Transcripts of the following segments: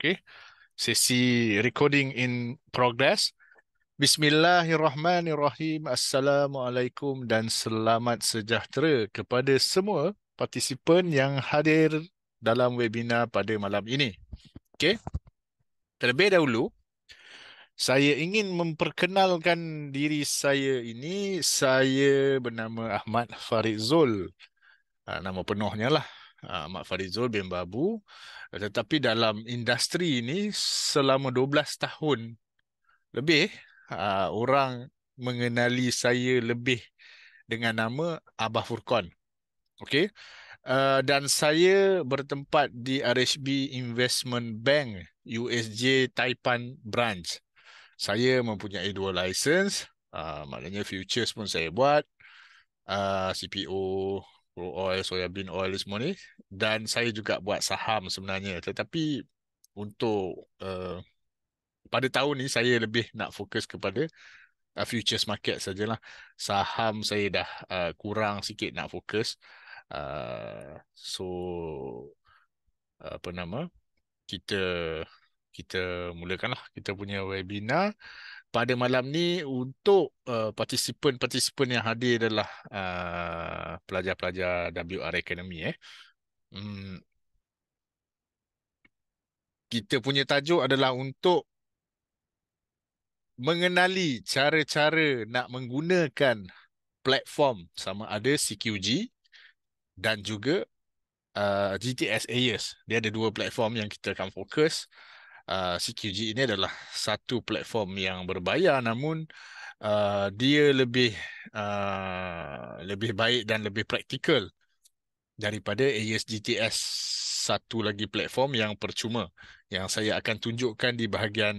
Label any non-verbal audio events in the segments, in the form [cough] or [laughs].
Okay. Sesi recording in progress. Bismillahirrahmanirrahim. Assalamualaikum dan selamat sejahtera kepada semua partisipan yang hadir dalam webinar pada malam ini. Okay. Terlebih dahulu, saya ingin memperkenalkan diri saya ini. Saya bernama Ahmad Farizul. Ah, nama penuhnya lah. Ha, Mak Farizul bin Babu tetapi dalam industri ini selama 12 tahun lebih ha, orang mengenali saya lebih dengan nama Abah Furkon. Okey. Eh, dan saya bertempat di RHB Investment Bank USJ Taipan branch. Saya mempunyai dua license, ah, maknanya futures pun saya buat. Uh, ah, CPO crude oil, soya bean oil semua ni dan saya juga buat saham sebenarnya tetapi untuk uh, pada tahun ni saya lebih nak fokus kepada uh, futures market sajalah. Saham saya dah uh, kurang sikit nak fokus. Uh, so apa nama? Kita kita mulakanlah kita punya webinar pada malam ni untuk uh, participant-participant yang hadir adalah uh, pelajar-pelajar WR Academy eh. Hmm. Kita punya tajuk adalah untuk mengenali cara-cara nak menggunakan platform sama ada CQG dan juga uh, eh, GTS AES. Dia ada dua platform yang kita akan fokus. CQG ah, ini adalah satu platform yang berbayar namun uh, dia lebih uh, lebih baik dan lebih praktikal daripada ASGTS satu lagi platform yang percuma yang saya akan tunjukkan di bahagian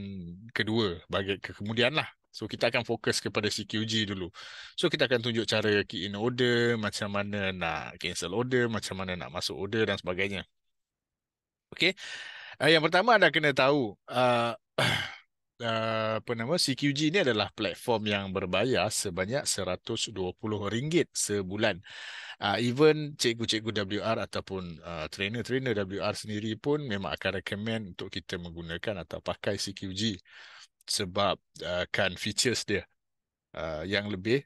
kedua bagi ke kemudian lah. So kita akan fokus kepada CQG dulu. So kita akan tunjuk cara key in order, macam mana nak cancel order, macam mana nak masuk order dan sebagainya. Okay. Uh, yang pertama anda kena tahu uh, uh, [clears throat] apa nama CQG ini adalah platform yang berbayar sebanyak RM120 sebulan. Uh, even cikgu-cikgu WR ataupun uh, trainer-trainer WR sendiri pun memang akan recommend untuk kita menggunakan atau pakai CQG sebab uh, kan features dia uh, yang lebih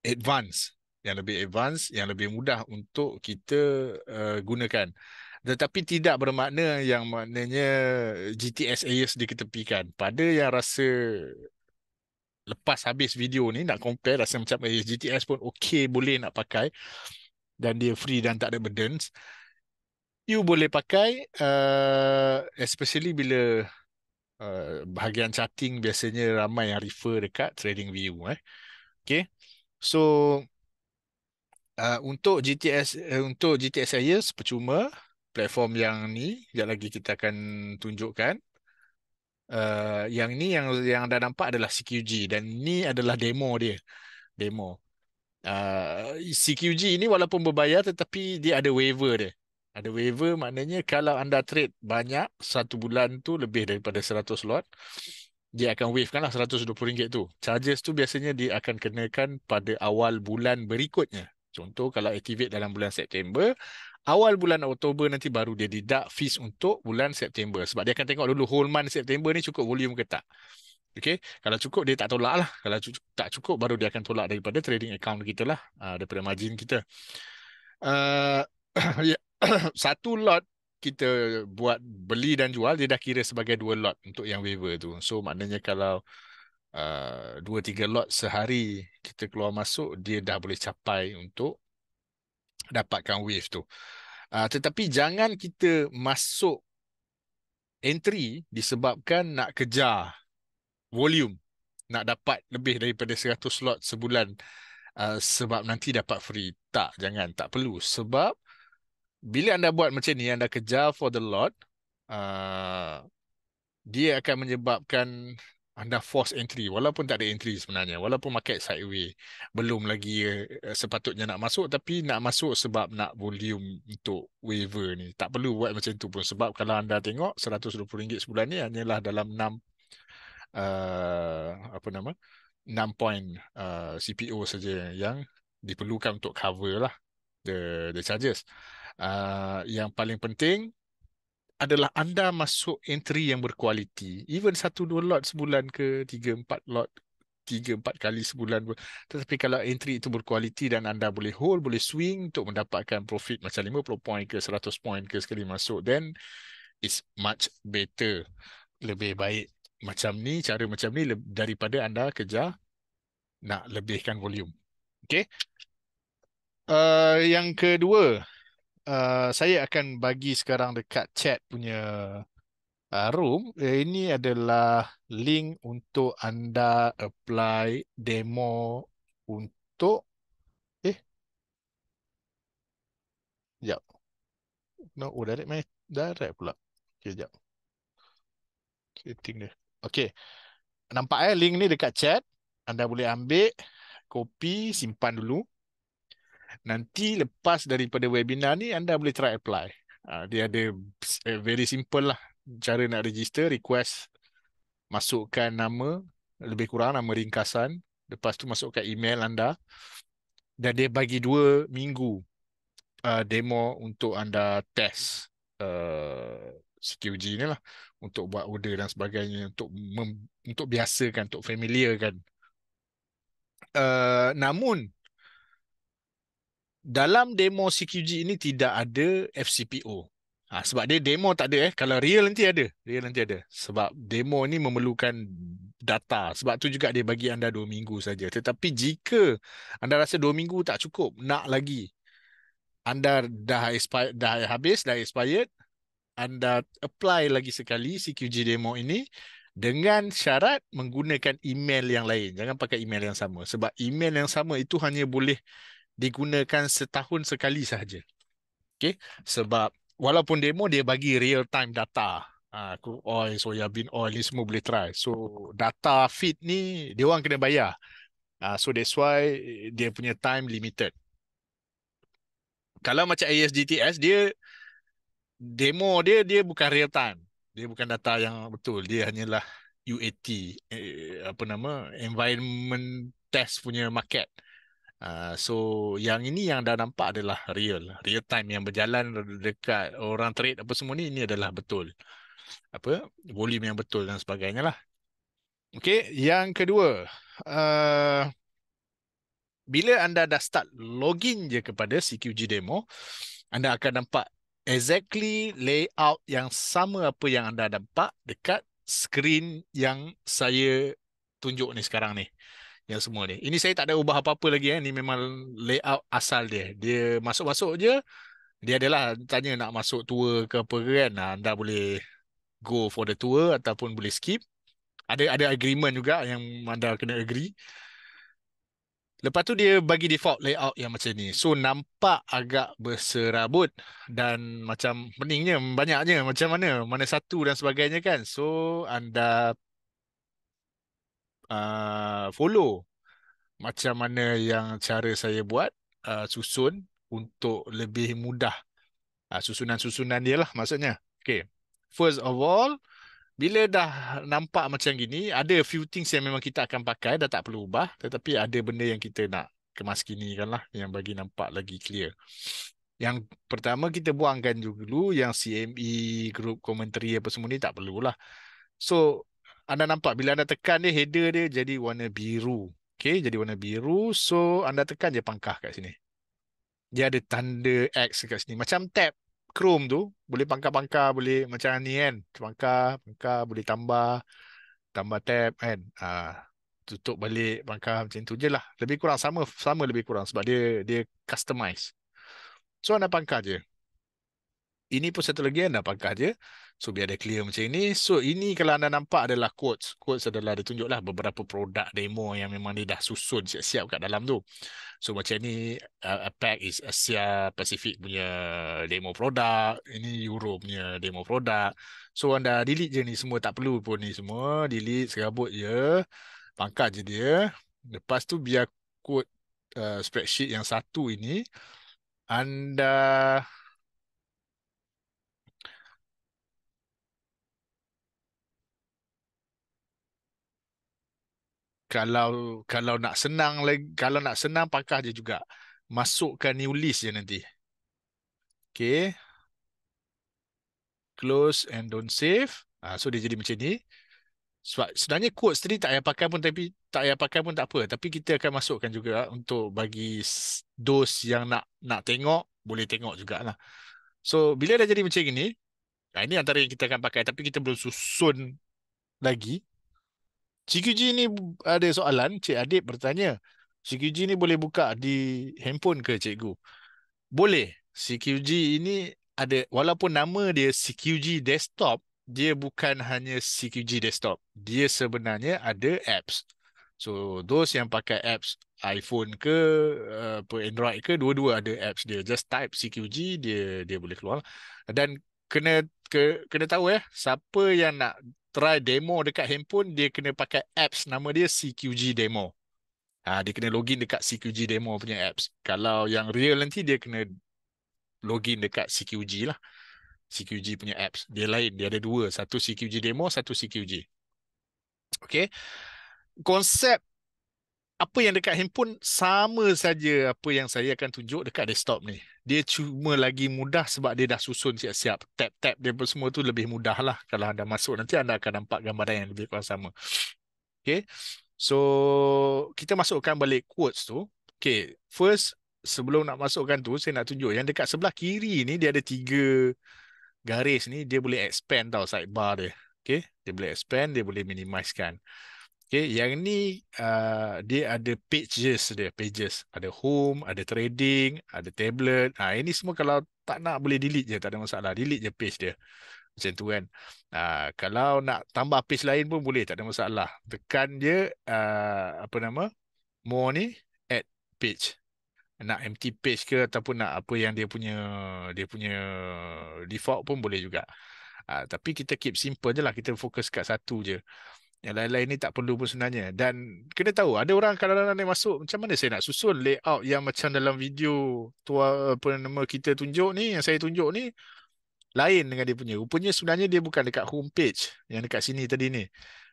advance, yang lebih advance, yang lebih mudah untuk kita uh, gunakan tetapi tidak bermakna yang maknanya GTS AS diketepikan pada yang rasa lepas habis video ni nak compare rasa macam AES eh, GTS pun okey boleh nak pakai dan dia free dan tak ada burdens you boleh pakai uh, especially bila uh, bahagian chatting biasanya ramai yang refer dekat trading view eh okey so uh, untuk GTS uh, untuk GTS AS percuma platform yang ni yang lagi kita akan tunjukkan uh, yang ni yang yang anda nampak adalah CQG dan ni adalah demo dia demo uh, eh, CQG ini walaupun berbayar tetapi dia ada waiver dia ada waiver maknanya kalau anda trade banyak satu bulan tu lebih daripada 100 lot dia akan waive kan lah rm ringgit tu. Charges tu biasanya dia akan kenakan pada awal bulan berikutnya. Contoh kalau activate dalam bulan September, awal bulan Oktober nanti baru dia deduct fees untuk bulan September sebab dia akan tengok dulu whole month September ni cukup volume ke tak. Okay. Kalau cukup dia tak tolak lah. Kalau cukup, tak cukup baru dia akan tolak daripada trading account kita lah. Uh, daripada margin kita. Uh, [clears throat] [clears throat] satu lot kita buat beli dan jual dia dah kira sebagai dua lot untuk yang waiver tu. So maknanya kalau uh, dua tiga lot sehari kita keluar masuk dia dah boleh capai untuk dapatkan wave tu. Uh, tetapi jangan kita masuk entry disebabkan nak kejar volume. Nak dapat lebih daripada 100 slot sebulan uh, sebab nanti dapat free. Tak, jangan. Tak perlu. Sebab bila anda buat macam ni, anda kejar for the lot, uh, dia akan menyebabkan anda force entry walaupun tak ada entry sebenarnya walaupun market sideway belum lagi eh, sepatutnya nak masuk tapi nak masuk sebab nak volume untuk waiver ni tak perlu buat macam tu pun sebab kalau anda tengok RM120 sebulan ni hanyalah dalam 6 uh, eh, apa nama 6 point uh, eh, CPO saja yang diperlukan untuk cover lah the, the charges uh, yang paling penting adalah anda masuk entry yang berkualiti. Even satu dua lot sebulan ke tiga empat lot tiga empat kali sebulan pun. Tetapi kalau entry itu berkualiti dan anda boleh hold, boleh swing untuk mendapatkan profit macam lima puluh point ke seratus point ke sekali masuk, then it's much better. Lebih baik macam ni, cara macam ni daripada anda kerja nak lebihkan volume. Okay? Uh, yang kedua, Eh, saya akan bagi sekarang dekat chat punya uh, room. Uh, ini adalah link untuk anda apply demo untuk eh. Jap. No, oh, direct mai. Direct pula. Okey, jap. Setting dia. Okey. Nampak eh link ni dekat chat. Anda boleh ambil copy simpan dulu nanti lepas daripada webinar ni anda boleh try apply. Uh, dia ada eh, very simple lah cara nak register, request masukkan nama lebih kurang nama ringkasan, lepas tu masukkan email anda dan dia bagi dua minggu uh, demo untuk anda test uh, ah, CQG ni lah untuk buat order dan sebagainya untuk mem- untuk biasakan, untuk familiarkan. Uh, namun dalam demo CQG ini tidak ada FCPO. Ha, sebab dia demo tak ada eh. Kalau real nanti ada. Real nanti ada. Sebab demo ni memerlukan data. Sebab tu juga dia bagi anda 2 minggu saja. Tetapi jika anda rasa 2 minggu tak cukup, nak lagi. Anda dah expired, dah habis, dah expired. Anda apply lagi sekali CQG demo ini dengan syarat menggunakan email yang lain. Jangan pakai email yang sama. Sebab email yang sama itu hanya boleh digunakan setahun sekali sahaja. Okay? Sebab walaupun demo dia bagi real time data. Ah, ha, oil, soya bean oil ni semua boleh try. So data feed ni dia orang kena bayar. Ah, ha, so that's why dia punya time limited. Kalau macam ASDTS dia demo dia dia bukan real time. Dia bukan data yang betul. Dia hanyalah UAT eh, apa nama environment test punya market. Uh, so yang ini yang dah nampak adalah real real time yang berjalan dekat orang trade apa semua ni ini adalah betul apa volume yang betul dan sebagainya lah okay yang kedua uh, bila anda dah start login je kepada CQG demo anda akan nampak exactly layout yang sama apa yang anda nampak dekat screen yang saya tunjuk ni sekarang ni yang semua ni. Ini saya tak ada ubah apa-apa lagi eh. Ni memang layout asal dia. Dia masuk-masuk je. Dia adalah tanya nak masuk tour ke apa ke kan. Anda boleh go for the tour ataupun boleh skip. Ada ada agreement juga yang anda kena agree. Lepas tu dia bagi default layout yang macam ni. So nampak agak berserabut dan macam peningnya banyaknya macam mana. Mana satu dan sebagainya kan. So anda uh, follow macam mana yang cara saya buat uh, susun untuk lebih mudah uh, susunan-susunan dia lah maksudnya. Okay. First of all, bila dah nampak macam gini, ada few things yang memang kita akan pakai, dah tak perlu ubah. Tetapi ada benda yang kita nak kemas kini kan lah yang bagi nampak lagi clear. Yang pertama kita buangkan dulu yang CME, group commentary apa semua ni tak perlulah. So anda nampak bila anda tekan dia header dia jadi warna biru. okay? jadi warna biru. So anda tekan je pangkah kat sini. Dia ada tanda X kat sini. Macam tab Chrome tu boleh pangkah-pangkah, boleh macam ni kan. Pangkah, pangkah, boleh tambah tambah tab kan. Ah, tutup balik pangkah macam tu je lah. Lebih kurang sama sama lebih kurang sebab dia dia customize. So anda pangkah je. Ini pun satu lagi anda pangkah je. So biar dia clear macam ini. So ini kalau anda nampak adalah quotes. Quotes adalah dia tunjuklah beberapa produk demo yang memang dia dah susun siap-siap kat dalam tu. So macam ni uh, a pack is Asia Pacific punya demo produk. Ini Europe punya demo produk. So anda delete je ni semua. Tak perlu pun ni semua. Delete serabut je. Pangkat je dia. Lepas tu biar quote uh, spreadsheet yang satu ini. Anda... kalau kalau nak senang lagi kalau nak senang pakah je juga masukkan new list je nanti okey close and don't save ah so dia jadi macam ni sebab sebenarnya quote sendiri tak payah pakai pun tapi tak payah pakai pun tak apa tapi kita akan masukkan juga untuk bagi dos yang nak nak tengok boleh tengok jugalah so bila dah jadi macam ni, ini antara yang kita akan pakai tapi kita belum susun lagi CQG ni ada soalan, Cik Adik bertanya. CQG ni boleh buka di handphone ke cikgu? Boleh. CQG ini ada walaupun nama dia CQG Desktop, dia bukan hanya CQG Desktop. Dia sebenarnya ada apps. So those yang pakai apps iPhone ke apa Android ke dua-dua ada apps dia. Just type CQG dia dia boleh keluar. Dan kena ke, kena tahu ya siapa yang nak try demo dekat handphone, dia kena pakai apps nama dia CQG Demo. Ha, dia kena login dekat CQG Demo punya apps. Kalau yang real nanti, dia kena login dekat CQG lah. CQG punya apps. Dia lain. Dia ada dua. Satu CQG Demo, satu CQG. Okay. Konsep apa yang dekat handphone sama saja apa yang saya akan tunjuk dekat desktop ni. Dia cuma lagi mudah sebab dia dah susun siap-siap. Tap-tap dia semua tu lebih mudah lah. Kalau anda masuk nanti anda akan nampak gambaran yang lebih kurang sama. Okay. So, kita masukkan balik quotes tu. Okay. First, sebelum nak masukkan tu, saya nak tunjuk. Yang dekat sebelah kiri ni, dia ada tiga garis ni. Dia boleh expand tau sidebar dia. Okay. Dia boleh expand, dia boleh minimiskan. Okay, yang ni uh, dia ada pages dia, pages. Ada home, ada trading, ada tablet. Ha, ini semua kalau tak nak boleh delete je, tak ada masalah. Delete je page dia. Macam tu kan. Ha, kalau nak tambah page lain pun boleh, tak ada masalah. Tekan je uh, apa nama, more ni, add page. Nak empty page ke ataupun nak apa yang dia punya dia punya default pun boleh juga. Ha, tapi kita keep simple je lah. Kita fokus kat satu je. Yang lain-lain ni tak perlu pun sebenarnya. Dan kena tahu ada orang kadang-kadang lain masuk macam mana saya nak susun layout yang macam dalam video tua apa nama kita tunjuk ni yang saya tunjuk ni lain dengan dia punya. Rupanya sebenarnya dia bukan dekat homepage yang dekat sini tadi ni.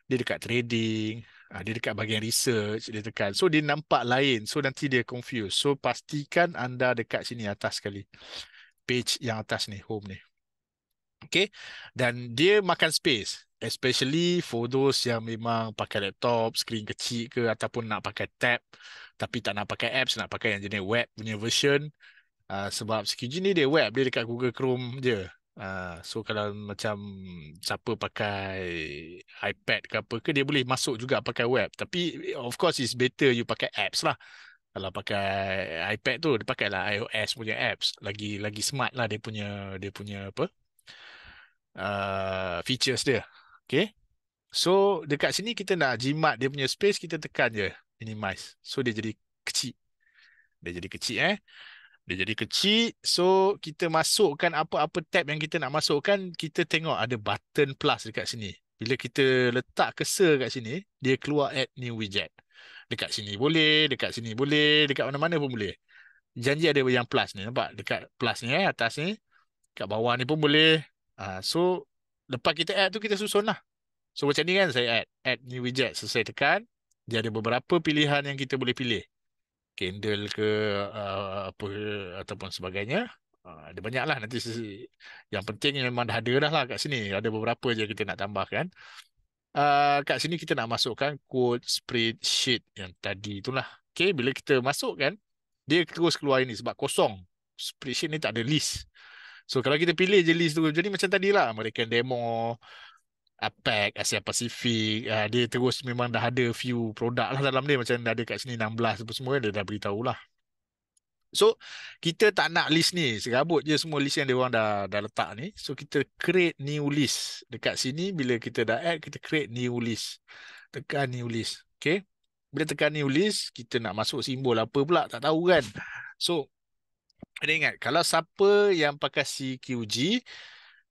Dia dekat trading, ah, dia dekat bahagian research, dia tekan. So dia nampak lain. So nanti dia confused. So pastikan anda dekat sini atas sekali. Page yang atas ni, home ni. Okay. Dan dia makan space. Especially for those yang memang pakai laptop, screen kecil ke ataupun nak pakai tab tapi tak nak pakai apps, nak pakai yang jenis web punya version. Uh, sebab security ni dia web, dia dekat Google Chrome je. Uh, so kalau macam siapa pakai iPad ke apa ke, dia boleh masuk juga pakai web. Tapi of course it's better you pakai apps lah. Kalau pakai iPad tu, dia pakai lah iOS punya apps. Lagi lagi smart lah dia punya, dia punya apa, Uh, features dia. Okay. So dekat sini kita nak jimat dia punya space kita tekan je minimize. So dia jadi kecil. Dia jadi kecil eh. Dia jadi kecil. So kita masukkan apa-apa tab yang kita nak masukkan. Kita tengok ada button plus dekat sini. Bila kita letak cursor dekat sini. Dia keluar add new widget. Dekat sini boleh. Dekat sini boleh. Dekat mana-mana pun boleh. Janji ada yang plus ni. Nampak? Dekat plus ni eh. Atas ni. Dekat bawah ni pun boleh. Uh, so, lepas kita add tu, kita susun lah. So, macam ni kan saya add. Add new widget. So, saya tekan. Dia ada beberapa pilihan yang kita boleh pilih. Candle ke uh, apa ataupun sebagainya. Uh, ada banyak lah nanti. Yang penting yang memang dah ada dah lah kat sini. Ada beberapa je kita nak tambahkan. Uh, kat sini kita nak masukkan quote spreadsheet yang tadi tu lah. Okay, bila kita masukkan, dia terus keluar ini sebab kosong. Spreadsheet ni tak ada list. So kalau kita pilih je list tu Jadi macam tadi lah mereka Demo APEC Asia Pacific uh, Dia terus memang dah ada Few produk lah dalam dia Macam dah ada kat sini 16 apa semua Dia dah beritahu lah So kita tak nak list ni Serabut je semua list yang dia orang dah, dah letak ni So kita create new list Dekat sini bila kita dah add Kita create new list Tekan new list Okay Bila tekan new list Kita nak masuk simbol apa pula Tak tahu kan So Kena ingat, kalau siapa yang pakai CQG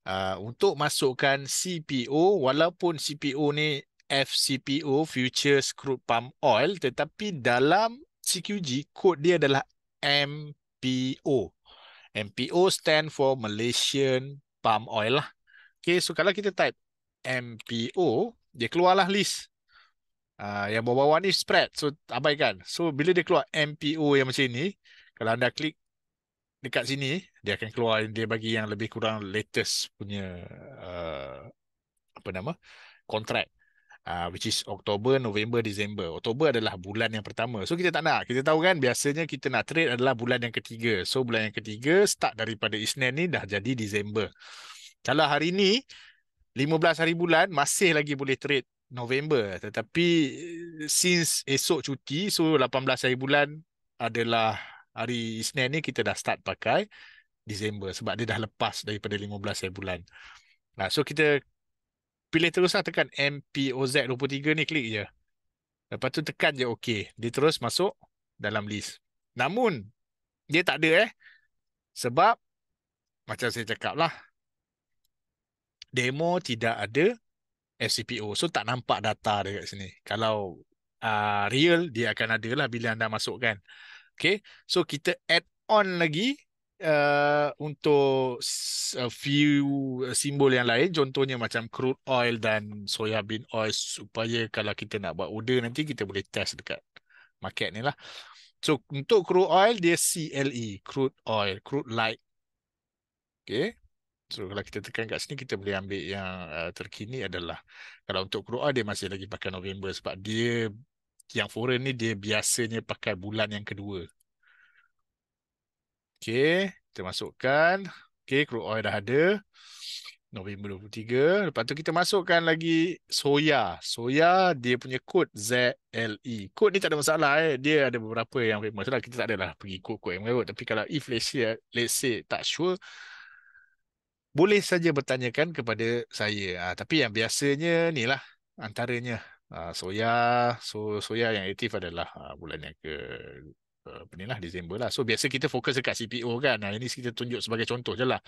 uh, ah, untuk masukkan CPO, walaupun CPO ni FCPO, Futures Crude Palm Oil, tetapi dalam CQG, kod dia adalah MPO. MPO stand for Malaysian Palm Oil lah. Okay, so kalau kita type MPO, dia keluarlah list. Uh, yang bawah-bawah ni spread. So, abaikan. So, bila dia keluar MPO yang macam ni, kalau anda klik dekat sini dia akan keluar dia bagi yang lebih kurang latest punya uh, apa nama kontrak uh, which is Oktober, November, Disember. Oktober adalah bulan yang pertama. So kita tak nak. Kita tahu kan biasanya kita nak trade adalah bulan yang ketiga. So bulan yang ketiga start daripada Isnin ni dah jadi Disember. Kalau hari ni 15 hari bulan masih lagi boleh trade November. Tetapi since esok cuti so 18 hari bulan adalah hari Isnin ni kita dah start pakai Disember sebab dia dah lepas daripada 15 bulan. Nah, so kita pilih terus lah tekan MPOZ23 ni klik je. Lepas tu tekan je OK. Dia terus masuk dalam list. Namun, dia tak ada eh. Sebab, macam saya cakap lah. Demo tidak ada FCPO. So, tak nampak data dekat sini. Kalau uh, real, dia akan ada lah bila anda masukkan. kan. Okay. So kita add on lagi uh, untuk a uh, few uh, simbol yang lain. Contohnya macam crude oil dan soya bean oil supaya kalau kita nak buat order nanti kita boleh test dekat market ni lah. So untuk crude oil dia CLE, crude oil, crude light. Okay. So kalau kita tekan kat sini kita boleh ambil yang uh, terkini adalah kalau untuk crude oil dia masih lagi pakai November sebab dia yang foreign ni dia biasanya pakai bulan yang kedua. Okey, kita masukkan. Okey, crude oil dah ada. November 23. Lepas tu kita masukkan lagi soya. Soya dia punya kod ZLE. Kod ni tak ada masalah eh. Dia ada beberapa yang famous lah. Kita tak adalah pergi kod-kod yang mengarut. Tapi kalau if let's say, let's say tak sure, boleh saja bertanyakan kepada saya. Ha, tapi yang biasanya ni lah antaranya. Ah, soya so soya yang aktif adalah uh, bulan yang ke apa uh, Disember lah. So biasa kita fokus dekat CPO kan. Nah, ini kita tunjuk sebagai contoh je lah.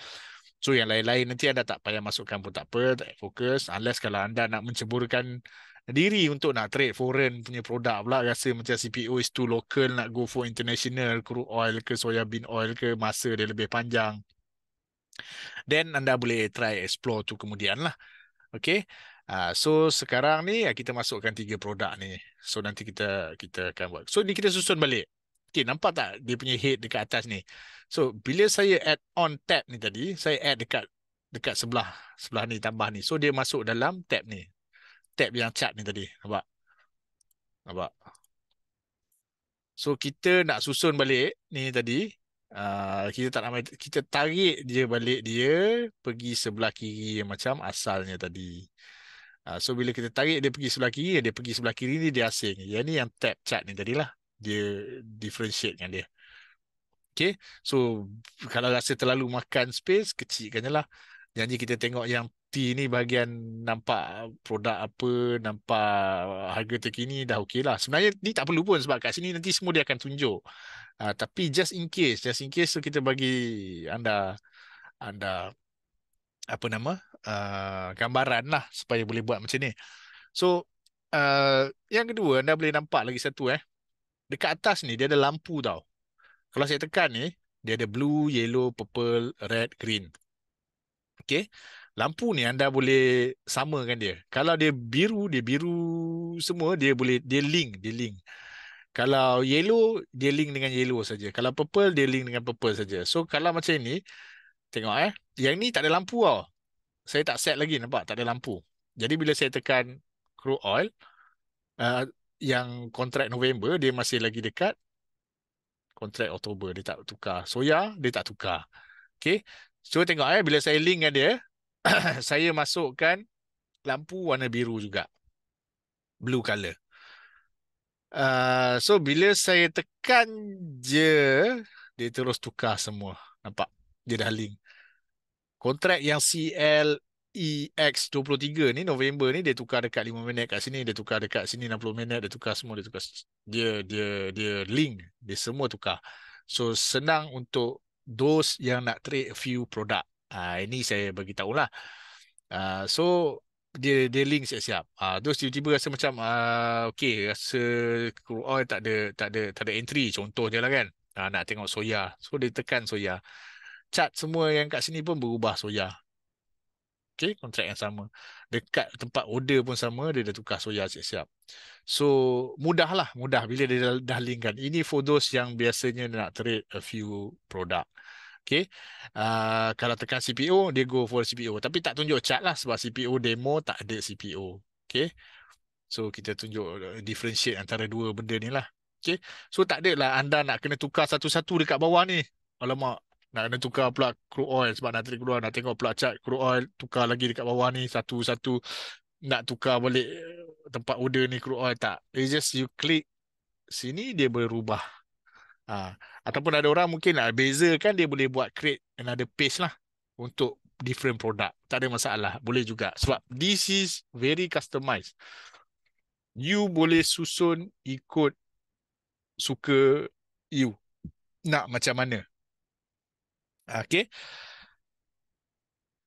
So yang lain-lain nanti anda tak payah masukkan pun tak apa. Tak fokus. Unless kalau anda nak menceburkan diri untuk nak trade foreign punya produk pula. Rasa macam CPO is too local. Nak go for international crude oil ke soya bean oil ke. Masa dia lebih panjang. Then anda boleh try explore tu kemudian lah. Okay. Uh, so sekarang ni ah, kita masukkan tiga produk ni. So nanti kita kita akan buat. So ni kita susun balik. Okay, nampak tak dia punya head dekat atas ni? So bila saya add on tab ni tadi, saya add dekat dekat sebelah sebelah ni tambah ni. So dia masuk dalam tab ni. Tab yang chat ni tadi. Nampak? Nampak? So kita nak susun balik ni tadi. Uh, kita tak ramai, kita tarik dia balik dia pergi sebelah kiri macam asalnya tadi. Ah, so bila kita tarik dia pergi sebelah kiri dia pergi sebelah kiri ni dia asing yang ni yang tap chart ni tadilah dia differentiate dengan dia Okay. So kalau rasa terlalu makan space, kecilkan je lah. Yang ni kita tengok yang T ni bahagian nampak produk apa, nampak harga terkini dah okey lah. Sebenarnya ni tak perlu pun sebab kat sini nanti semua dia akan tunjuk. Uh, tapi just in case, just in case so kita bagi anda, anda apa nama, uh, Uh, gambaran lah supaya boleh buat macam ni. So uh, yang kedua anda boleh nampak lagi satu eh. Dekat atas ni dia ada lampu tau. Kalau saya tekan ni dia ada blue, yellow, purple, red, green. Okay. Lampu ni anda boleh samakan dia. Kalau dia biru, dia biru semua, dia boleh dia link, dia link. Kalau yellow, dia link dengan yellow saja. Kalau purple, dia link dengan purple saja. So kalau macam ni, tengok eh. Yang ni tak ada lampu tau saya tak set lagi nampak tak ada lampu. Jadi bila saya tekan crude oil uh, yang kontrak November dia masih lagi dekat kontrak Oktober dia tak tukar. Soya dia tak tukar. Okay. So tengok eh bila saya link dengan dia [coughs] saya masukkan lampu warna biru juga. Blue color. Uh, so bila saya tekan je dia terus tukar semua. Nampak? Dia dah link kontrak yang CL EX23 ni November ni dia tukar dekat 5 minit kat sini dia tukar dekat sini 60 minit dia tukar semua dia tukar dia dia dia link dia semua tukar so senang untuk those yang nak trade a few product uh, ini saya bagi tahu ah uh, so dia dia link siap-siap uh, those tiba-tiba rasa macam uh, okay rasa crude oil tak ada tak ada tak ada entry contoh je lah kan uh, nak tengok soya so dia tekan soya cat semua yang kat sini pun berubah soya. Okay, kontrak yang sama. Dekat tempat order pun sama, dia dah tukar soya siap-siap. So, mudahlah, mudah bila dia dah, dah linkkan. Ini for those yang biasanya nak trade a few product. Okay. Uh, kalau tekan CPO, dia go for CPO. Tapi tak tunjuk chart lah sebab CPO demo tak ada CPO. Okay. So, kita tunjuk uh, differentiate antara dua benda ni lah. Okay. So, tak ada lah anda nak kena tukar satu-satu dekat bawah ni. Alamak, nak kena tukar pula crude oil sebab nanti keluar nak tengok pula chart crude oil tukar lagi dekat bawah ni satu-satu nak tukar balik eh, tempat order ni crude oil tak it's just you click sini dia boleh rubah ha. ataupun ada orang mungkin nak lah, beza kan dia boleh buat create another page lah untuk different product tak ada masalah boleh juga sebab this is very customized you boleh susun ikut suka you nak macam mana Ah, okay.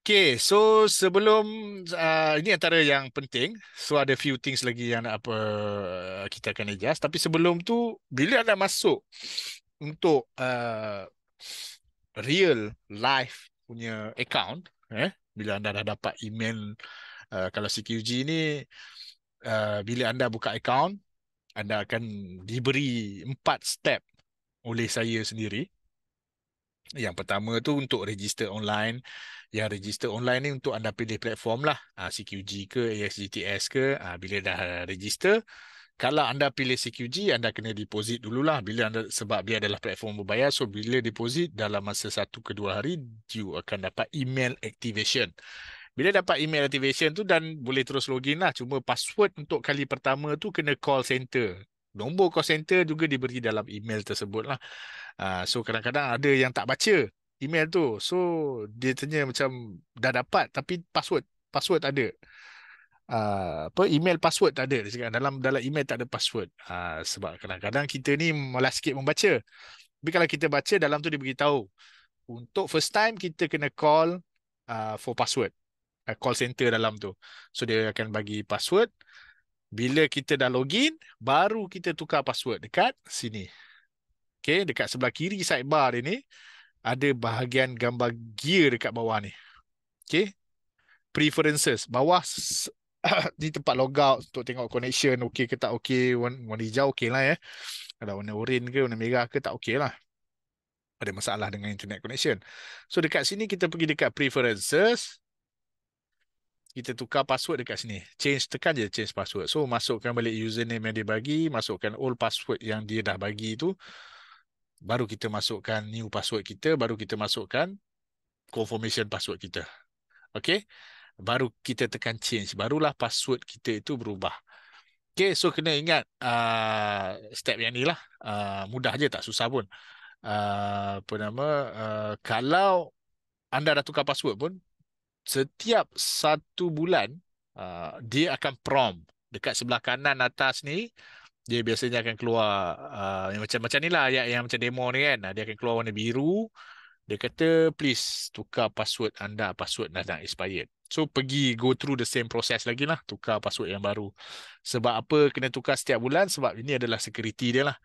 Okay, so sebelum uh, ini antara yang penting, so ada few things lagi yang nak apa kita akan adjust. Tapi sebelum tu, bila anda masuk untuk uh, real life punya account, eh, bila anda dah dapat email uh, kalau CQG ni, uh, bila anda buka account, anda akan diberi empat step oleh saya sendiri yang pertama tu untuk register online. Yang register online ni untuk anda pilih platform lah. Ah, CQG ke ASGTS ke. Ah, bila dah register. Kalau anda pilih CQG, anda kena deposit dululah. Bila anda, sebab dia adalah platform berbayar. So, bila deposit dalam masa satu ke dua hari, you akan dapat email activation. Bila dapat email activation tu dan boleh terus login lah. Cuma password untuk kali pertama tu kena call center. Nombor call center juga diberi dalam email tersebut lah. Uh, so kadang-kadang ada yang tak baca email tu. So dia tanya macam dah dapat tapi password password ada. Uh, apa email password tak ada dia cakap dalam dalam email tak ada password uh, sebab kadang-kadang kita ni malas sikit membaca tapi kalau kita baca dalam tu dia beritahu untuk first time kita kena call uh, for password uh, call center dalam tu so dia akan bagi password bila kita dah login baru kita tukar password dekat sini Okay, dekat sebelah kiri sidebar dia ni ada bahagian gambar gear dekat bawah ni. Okay, Preferences. Bawah [coughs] ni tempat logout untuk tengok connection Okay ke tak okey. Warna, warna hijau okey lah ya. Eh. Ada warna oren ke warna merah ke tak okay lah. Ada masalah dengan internet connection. So dekat sini kita pergi dekat preferences. Kita tukar password dekat sini. Change, tekan je change password. So masukkan balik username yang dia bagi. Masukkan old password yang dia dah bagi tu baru kita masukkan new password kita, baru kita masukkan confirmation password kita. Okay? Baru kita tekan change, barulah password kita itu berubah. Okay, so kena ingat uh, step yang inilah Uh, mudah je, tak susah pun. Uh, apa nama, uh, kalau anda dah tukar password pun, setiap satu bulan, uh, dia akan prompt dekat sebelah kanan atas ni, dia biasanya akan keluar uh, macam macam ni lah, yang macam demo ni kan ah, dia akan keluar warna biru dia kata please tukar password anda password dah nak expired so pergi go through the same process lagi lah tukar password yang baru sebab apa kena tukar setiap bulan sebab ini adalah security dia lah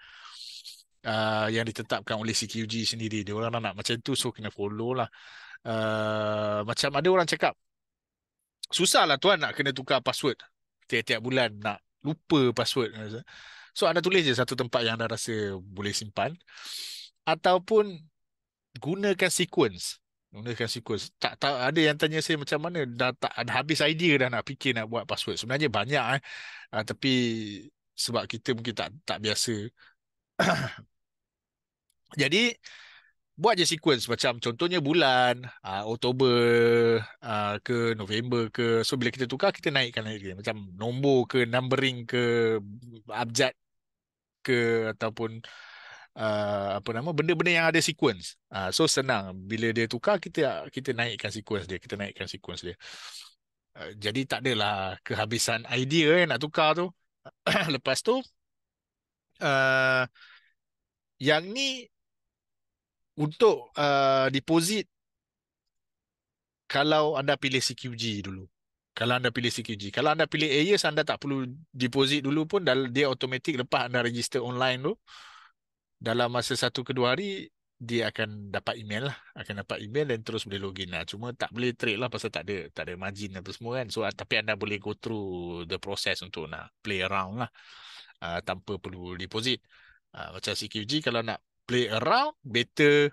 uh, yang ditetapkan oleh CQG sendiri dia orang nak macam tu so kena follow lah uh, macam ada orang cakap susah lah tuan nak kena tukar password tiap-tiap bulan nak lupa password kan, so anda tulis je satu tempat yang anda rasa boleh simpan ataupun gunakan sequence gunakan sequence tak tahu ada yang tanya saya macam mana dah tak ada habis idea dah nak fikir nak buat password sebenarnya banyak eh uh, tapi sebab kita mungkin tak tak biasa [coughs] jadi buat je sequence macam contohnya bulan uh, Oktober uh, ke November ke so bila kita tukar kita naikkan lagi macam nombor ke numbering ke abjad ke ataupun uh, apa nama benda-benda yang ada sequence uh, so senang bila dia tukar kita kita naikkan sequence dia kita naikkan sequence dia uh, jadi tak adalah kehabisan idea eh, nak tukar tu [clears throat] lepas tu uh, yang ni untuk uh, deposit kalau anda pilih CQG dulu kalau anda pilih CQG kalau anda pilih AES anda tak perlu deposit dulu pun dia automatik lepas anda register online tu dalam masa satu ke dua hari dia akan dapat email lah akan dapat email dan terus boleh login lah cuma tak boleh trade lah pasal tak ada tak ada margin apa semua kan so tapi anda boleh go through the process untuk nak play around lah uh, tanpa perlu deposit uh, macam CQG kalau nak play around better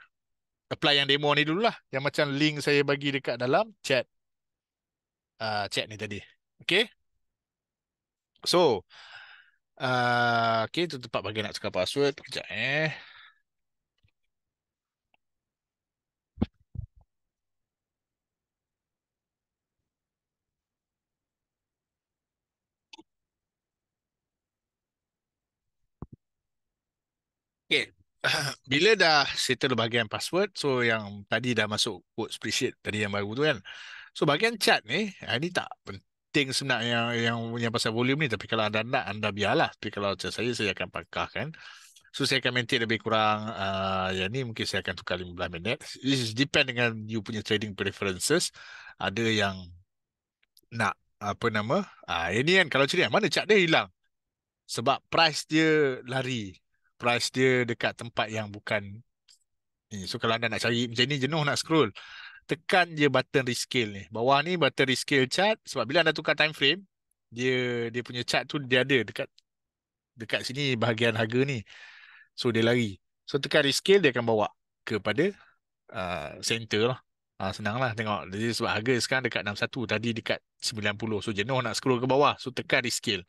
apply yang demo ni dululah yang macam link saya bagi dekat dalam chat uh, chat ni tadi okay so uh, okay tu tempat bagi nak cakap password kejap eh Okay. [coughs] bila dah settle bahagian password so yang tadi dah masuk code spreadsheet tadi yang baru tu kan so bahagian chat ni ini eh, tak penting sebenarnya yang yang, punya pasal volume ni tapi kalau anda nak anda biarlah tapi kalau macam saya saya akan pakah kan so saya akan maintain lebih kurang uh, yang ni mungkin saya akan tukar 15 minit this is depend dengan you punya trading preferences ada yang nak apa nama uh, ini kan kalau cerita mana chat dia hilang sebab price dia lari price dia dekat tempat yang bukan ni. So kalau anda nak cari macam ni jenuh nak scroll, tekan je button rescale ni. Bawah ni button rescale chart sebab bila anda tukar time frame, dia dia punya chart tu dia ada dekat dekat sini bahagian harga ni. So dia lari. So tekan rescale dia akan bawa kepada uh, center lah. Ha, senang lah tengok. Jadi sebab harga sekarang dekat 61. Tadi dekat 90. So jenuh nak scroll ke bawah. So tekan rescale.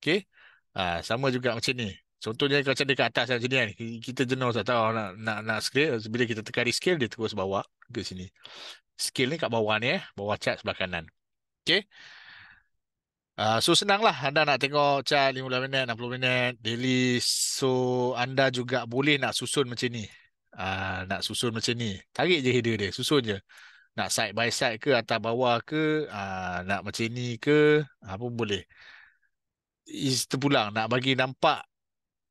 Okay. Ha, sama juga macam ni. Contohnya kalau dekat atas kat sini kan, kita jenuh tak tahu nak nak nak scale. Bila kita tekan scale dia terus bawa ke sini. Scale ni kat bawah ni eh. Bawah chart sebelah kanan. Okay. Uh, ah, so senang lah anda nak tengok chart 15 minit, 60 minit, daily. So anda juga boleh nak susun macam ni. Uh, nak susun macam ni. Tarik je header dia. Susun je. Nak side by side ke atas bawah ke. Uh, nak macam ni ke. Apa boleh. Is terpulang. Nak bagi nampak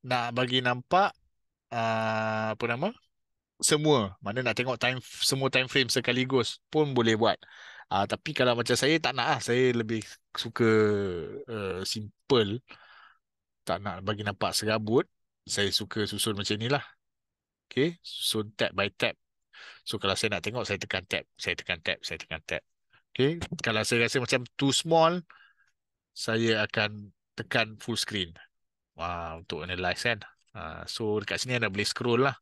nak bagi nampak uh, apa nama semua mana nak tengok time semua time frame sekaligus pun boleh buat uh, tapi kalau macam saya tak nak lah. saya lebih suka uh, simple tak nak bagi nampak serabut saya suka susun macam ni lah okay susun tab by tab so kalau saya nak tengok saya tekan tab saya tekan tab saya tekan tab okay kalau saya rasa macam too small saya akan tekan full screen uh, untuk analyze kan. Uh, so dekat sini anda boleh scroll lah.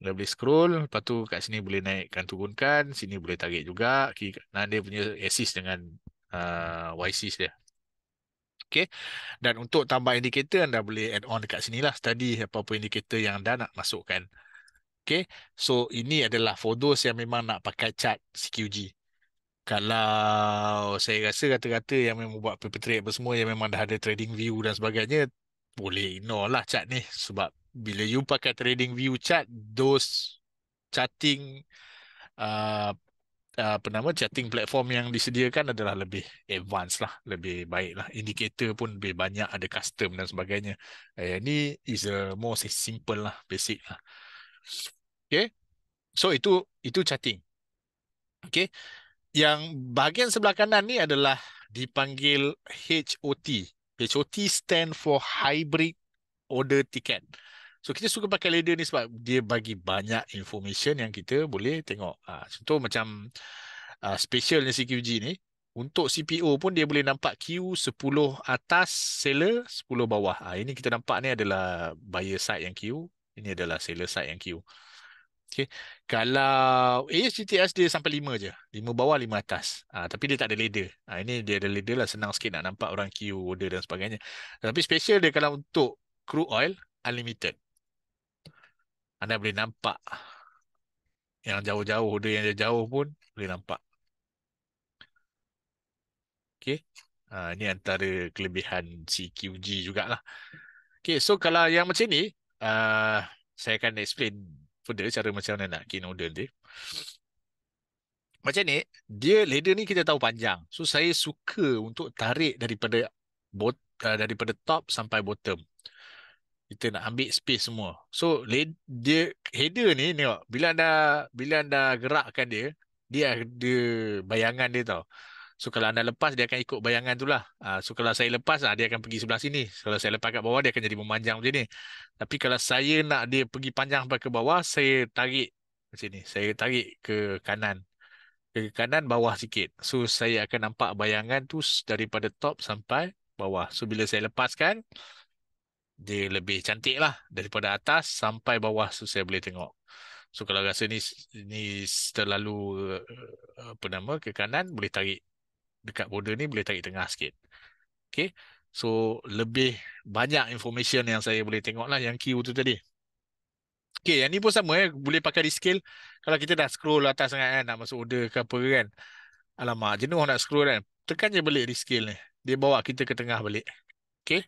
Anda boleh scroll. Lepas tu kat sini boleh naikkan turunkan. Sini boleh tarik juga. Kiri, dan dia punya assist dengan uh, ah, YCs dia. Okay. Dan untuk tambah indikator anda boleh add on dekat sini lah. Study apa-apa indikator yang anda nak masukkan. Okay. So ini adalah for those yang memang nak pakai chart CQG. Kalau saya rasa kata-kata yang memang buat paper trade apa semua yang memang dah ada trading view dan sebagainya boleh ignore lah chart ni sebab bila you pakai trading view chat, those chatting, uh, apa nama chatting platform yang disediakan adalah lebih advance lah lebih baik lah indikator pun lebih banyak ada custom dan sebagainya uh, ni is a more simple lah basic lah okay so itu itu chatting. okay yang bahagian sebelah kanan ni adalah dipanggil HOT HOT stand for hybrid order ticket. So kita suka pakai ladder ni sebab dia bagi banyak information yang kita boleh tengok. Ha, contoh macam uh, ni CQG ni, untuk CPO pun dia boleh nampak Q 10 atas, seller 10 bawah. Ha, ini kita nampak ni adalah buyer side yang Q. ini adalah seller side yang Q. Okay. Kalau ASGTS dia sampai 5 je. 5 bawah, 5 atas. Ah, tapi dia tak ada leader. Ah, ini dia ada leader lah. Senang sikit nak nampak orang queue, order dan sebagainya. Tapi special dia kalau untuk crude oil, unlimited. Anda boleh nampak yang jauh-jauh, order yang jauh-jauh pun boleh nampak. Okay. Ah, ini antara kelebihan CQG jugalah. Okay, so kalau yang macam ni, uh, saya akan explain further cara macam mana nak kena order dia. Macam ni, dia leader ni kita tahu panjang. So saya suka untuk tarik daripada bot uh, daripada top sampai bottom. Kita nak ambil space semua. So dia header ni tengok bila anda bila anda gerakkan dia, dia ada bayangan dia tau. So kalau anda lepas dia akan ikut bayangan tu lah. Uh, so kalau saya lepas uh, dia akan pergi sebelah sini. So, kalau saya lepas kat bawah dia akan jadi memanjang macam ni. Tapi kalau saya nak dia pergi panjang sampai ke bawah saya tarik macam ni. Saya tarik ke kanan. Ke kanan bawah sikit. So saya akan nampak bayangan tu daripada top sampai bawah. So bila saya lepaskan dia lebih cantik lah daripada atas sampai bawah so saya boleh tengok. So kalau rasa ni ni terlalu eh, apa nama ke kanan boleh tarik dekat border ni boleh tarik tengah sikit. Okay. So lebih banyak information yang saya boleh tengok lah yang queue tu tadi. Okay, yang ni pun sama eh. Boleh pakai rescale. Kalau kita dah scroll atas sangat kan. Nak masuk order ke apa kan. Alamak, jenuh nak scroll kan. Tekan je balik rescale ni. Dia bawa kita ke tengah balik. Okay.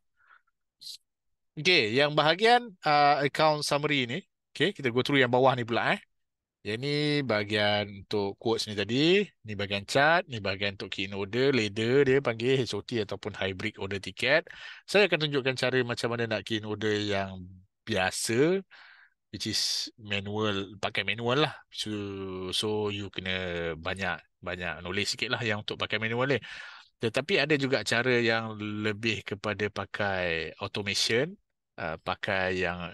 Okay, yang bahagian uh, account summary ni. Okay, kita go through yang bawah ni pula eh. Yang ni bahagian untuk quotes ni tadi. Ni bahagian chart. Ni bahagian untuk key order. Ladder dia panggil HOT ataupun hybrid order ticket. Saya akan tunjukkan cara macam mana nak key order yang biasa. Which is manual. Pakai manual lah. So, so you kena banyak banyak knowledge sikit lah yang untuk pakai manual ni. Tetapi ada juga cara yang lebih kepada pakai automation. Uh, pakai yang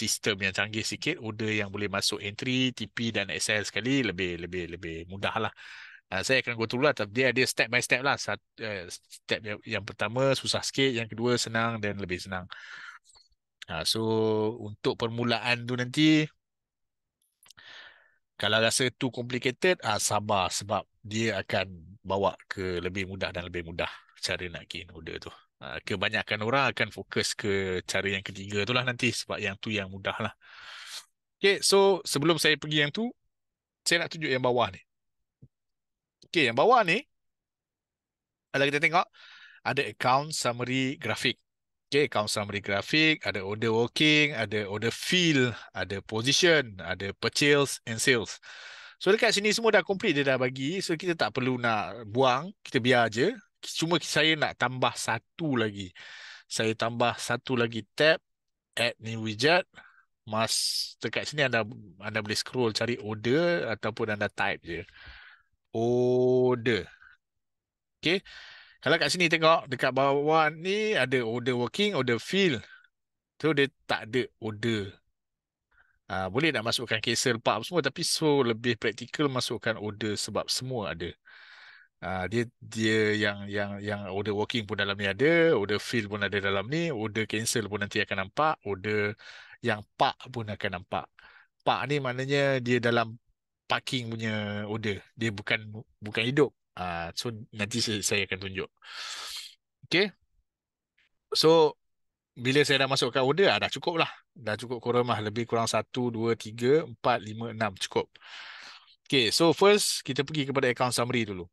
sistem yang canggih sikit order yang boleh masuk entry TP dan XL sekali lebih lebih lebih mudah lah uh, saya akan go through lah tapi dia, dia step by step lah eh, step yang, yang pertama susah sikit yang kedua senang dan lebih senang uh, so untuk permulaan tu nanti kalau rasa too complicated uh, sabar sebab dia akan bawa ke lebih mudah dan lebih mudah cara nak gain order tu Ah, kebanyakan orang akan fokus ke cara yang ketiga tu lah nanti sebab yang tu yang mudah lah. Okay, so sebelum saya pergi yang tu, saya nak tunjuk yang bawah ni. Okay, yang bawah ni, kalau kita tengok, ada account summary grafik. Okay, account summary grafik, ada order working, ada order fill, ada position, ada purchase and sales. So dekat sini semua dah complete dia dah bagi. So kita tak perlu nak buang, kita biar aje cuma saya nak tambah satu lagi. Saya tambah satu lagi tab add new widget. Mas dekat sini anda anda boleh scroll cari order ataupun anda type je. Order. Okay. Kalau kat sini tengok dekat bawah ni ada order working, order fill. Tu dia tak ada order. Ha, boleh nak masukkan cancel apa semua tapi so lebih praktikal masukkan order sebab semua ada uh, dia dia yang yang yang order working pun dalam ni ada, order fill pun ada dalam ni, order cancel pun nanti akan nampak, order yang park pun akan nampak. Park ni maknanya dia dalam parking punya order. Dia bukan bukan hidup. Uh, so nanti saya, saya akan tunjuk. Okay. So bila saya dah masukkan order, ah, dah cukup lah. Dah cukup kurang mah Lebih kurang 1, 2, 3, 4, 5, 6. Cukup. Okay, so first kita pergi kepada account summary dulu.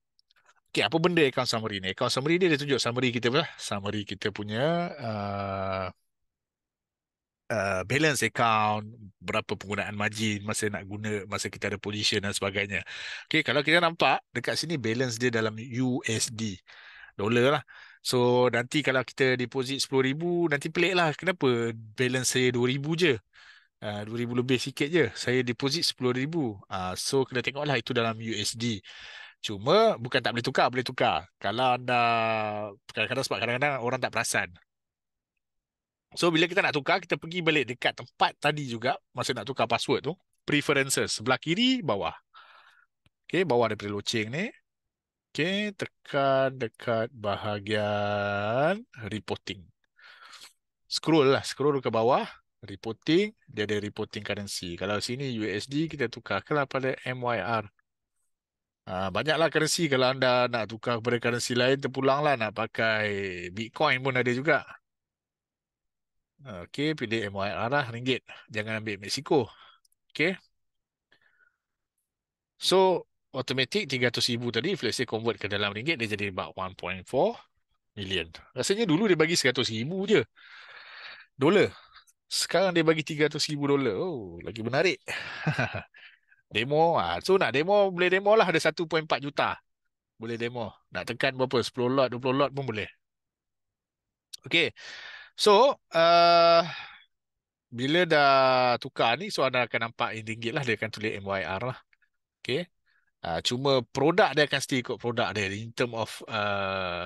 Okay, apa benda account summary ni? Account summary ni dia tunjuk summary kita lah. Summary kita punya uh, uh, balance account, berapa penggunaan margin, masa nak guna, masa kita ada position dan sebagainya. Okay, kalau kita nampak dekat sini balance dia dalam USD, dollar lah. So nanti kalau kita deposit RM10,000, nanti pelik lah. Kenapa balance saya RM2,000 je? RM2,000 uh, lebih sikit je. Saya deposit RM10,000. Uh, so kena tengok lah itu dalam USD. Cuma bukan tak boleh tukar, boleh tukar. Kalau anda kadang-kadang sebab kadang-kadang orang tak perasan. So bila kita nak tukar, kita pergi balik dekat tempat tadi juga masa nak tukar password tu. Preferences sebelah kiri bawah. Okay, bawah daripada loceng ni. Okay, tekan dekat bahagian reporting. Scroll lah, scroll ke bawah. Reporting, dia ada reporting currency. Kalau sini USD, kita tukar, tukarkanlah pada MYR. Uh, banyaklah currency kalau anda nak tukar kepada currency lain terpulanglah nak pakai Bitcoin pun ada juga. Okey, pilih MYR lah, ringgit. Jangan ambil Mexico. Okey. So, automatic 300 ribu tadi, if let's say convert ke dalam ringgit, dia jadi about 1.4 million. Rasanya dulu dia bagi ribu je. Dollar. Sekarang dia bagi 300 ribu dollar. Oh, lagi menarik. [laughs] Demo. Ah. So nak demo, boleh demo lah. Ada 1.4 juta. Boleh demo. Nak tekan berapa? 10 lot, 20 lot pun boleh. Okay. So, uh, bila dah tukar ni, so anda akan nampak in ringgit lah. Dia akan tulis MYR lah. Okay. Uh, ah, cuma produk dia akan still ikut produk dia in term of uh,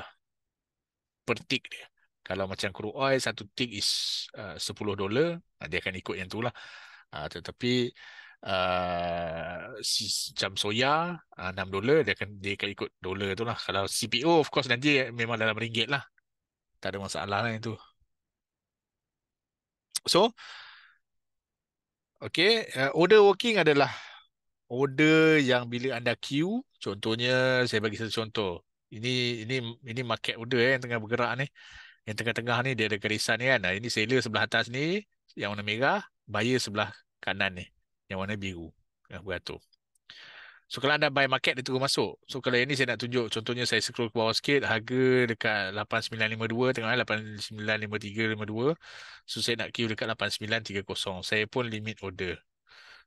per tick dia. Kalau macam crude oil, satu tick is eh, uh, 10 ah, Dia akan ikut yang tu lah. Uh, tetapi uh, jam soya uh, 6 dolar dia akan dia akan ikut dolar tu lah kalau CPO of course nanti memang dalam ringgit lah tak ada masalah lah itu so okay uh, order working adalah order yang bila anda queue contohnya saya bagi satu contoh ini ini ini market order eh, yang tengah bergerak ni yang tengah-tengah ni dia ada garisan ni kan ini seller sebelah atas ni yang warna merah buyer sebelah kanan ni yang warna biru yang ah, beratur. So kalau anda buy market dia terus masuk. So kalau yang ni saya nak tunjuk contohnya saya scroll ke bawah sikit harga dekat 8952 tengok eh 895352. So saya nak queue dekat 8930. Saya pun limit order.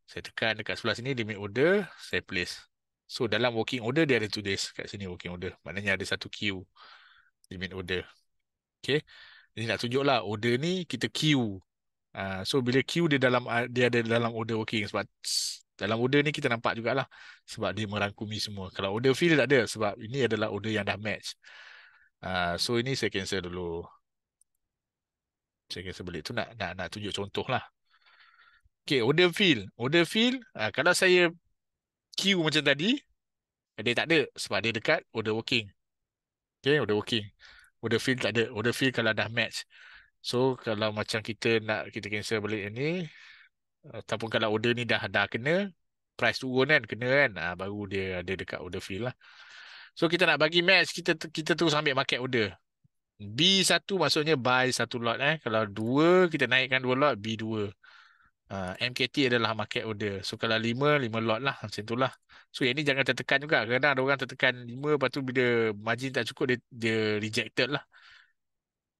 Saya tekan dekat sebelah sini limit order, saya place. So dalam working order dia ada two days kat sini working order. Maknanya ada satu queue limit order. Okay. Ini nak tunjuk lah order ni kita queue Ah, so bila queue dia dalam ah, dia ada dalam order working sebab dalam order ni kita nampak jugalah sebab dia merangkumi semua. Kalau order fill tak ada sebab ini adalah order yang dah match. Uh, so ini saya cancel dulu. Saya cancel balik tu nak nak nak tunjuk contoh lah. Okay, order fill. Order fill, uh, kalau saya queue macam tadi, eh, dia tak ada sebab dia dekat order working. Okay, order working. Order fill tak ada. Order fill kalau dah match. So kalau macam kita nak kita cancel balik ni ataupun kalau order ni dah dah kena price turun kan kena kan ha, baru dia ada dekat order fee lah. So kita nak bagi match kita kita terus ambil market order. B1 maksudnya buy satu lot eh. Kalau dua kita naikkan dua lot B2. Uh, ah, MKT adalah market order. So kalau 5, 5 lot lah macam itulah. So yang ni jangan tertekan juga. Kadang-kadang ada orang tertekan 5 lepas tu bila margin tak cukup dia, dia rejected lah.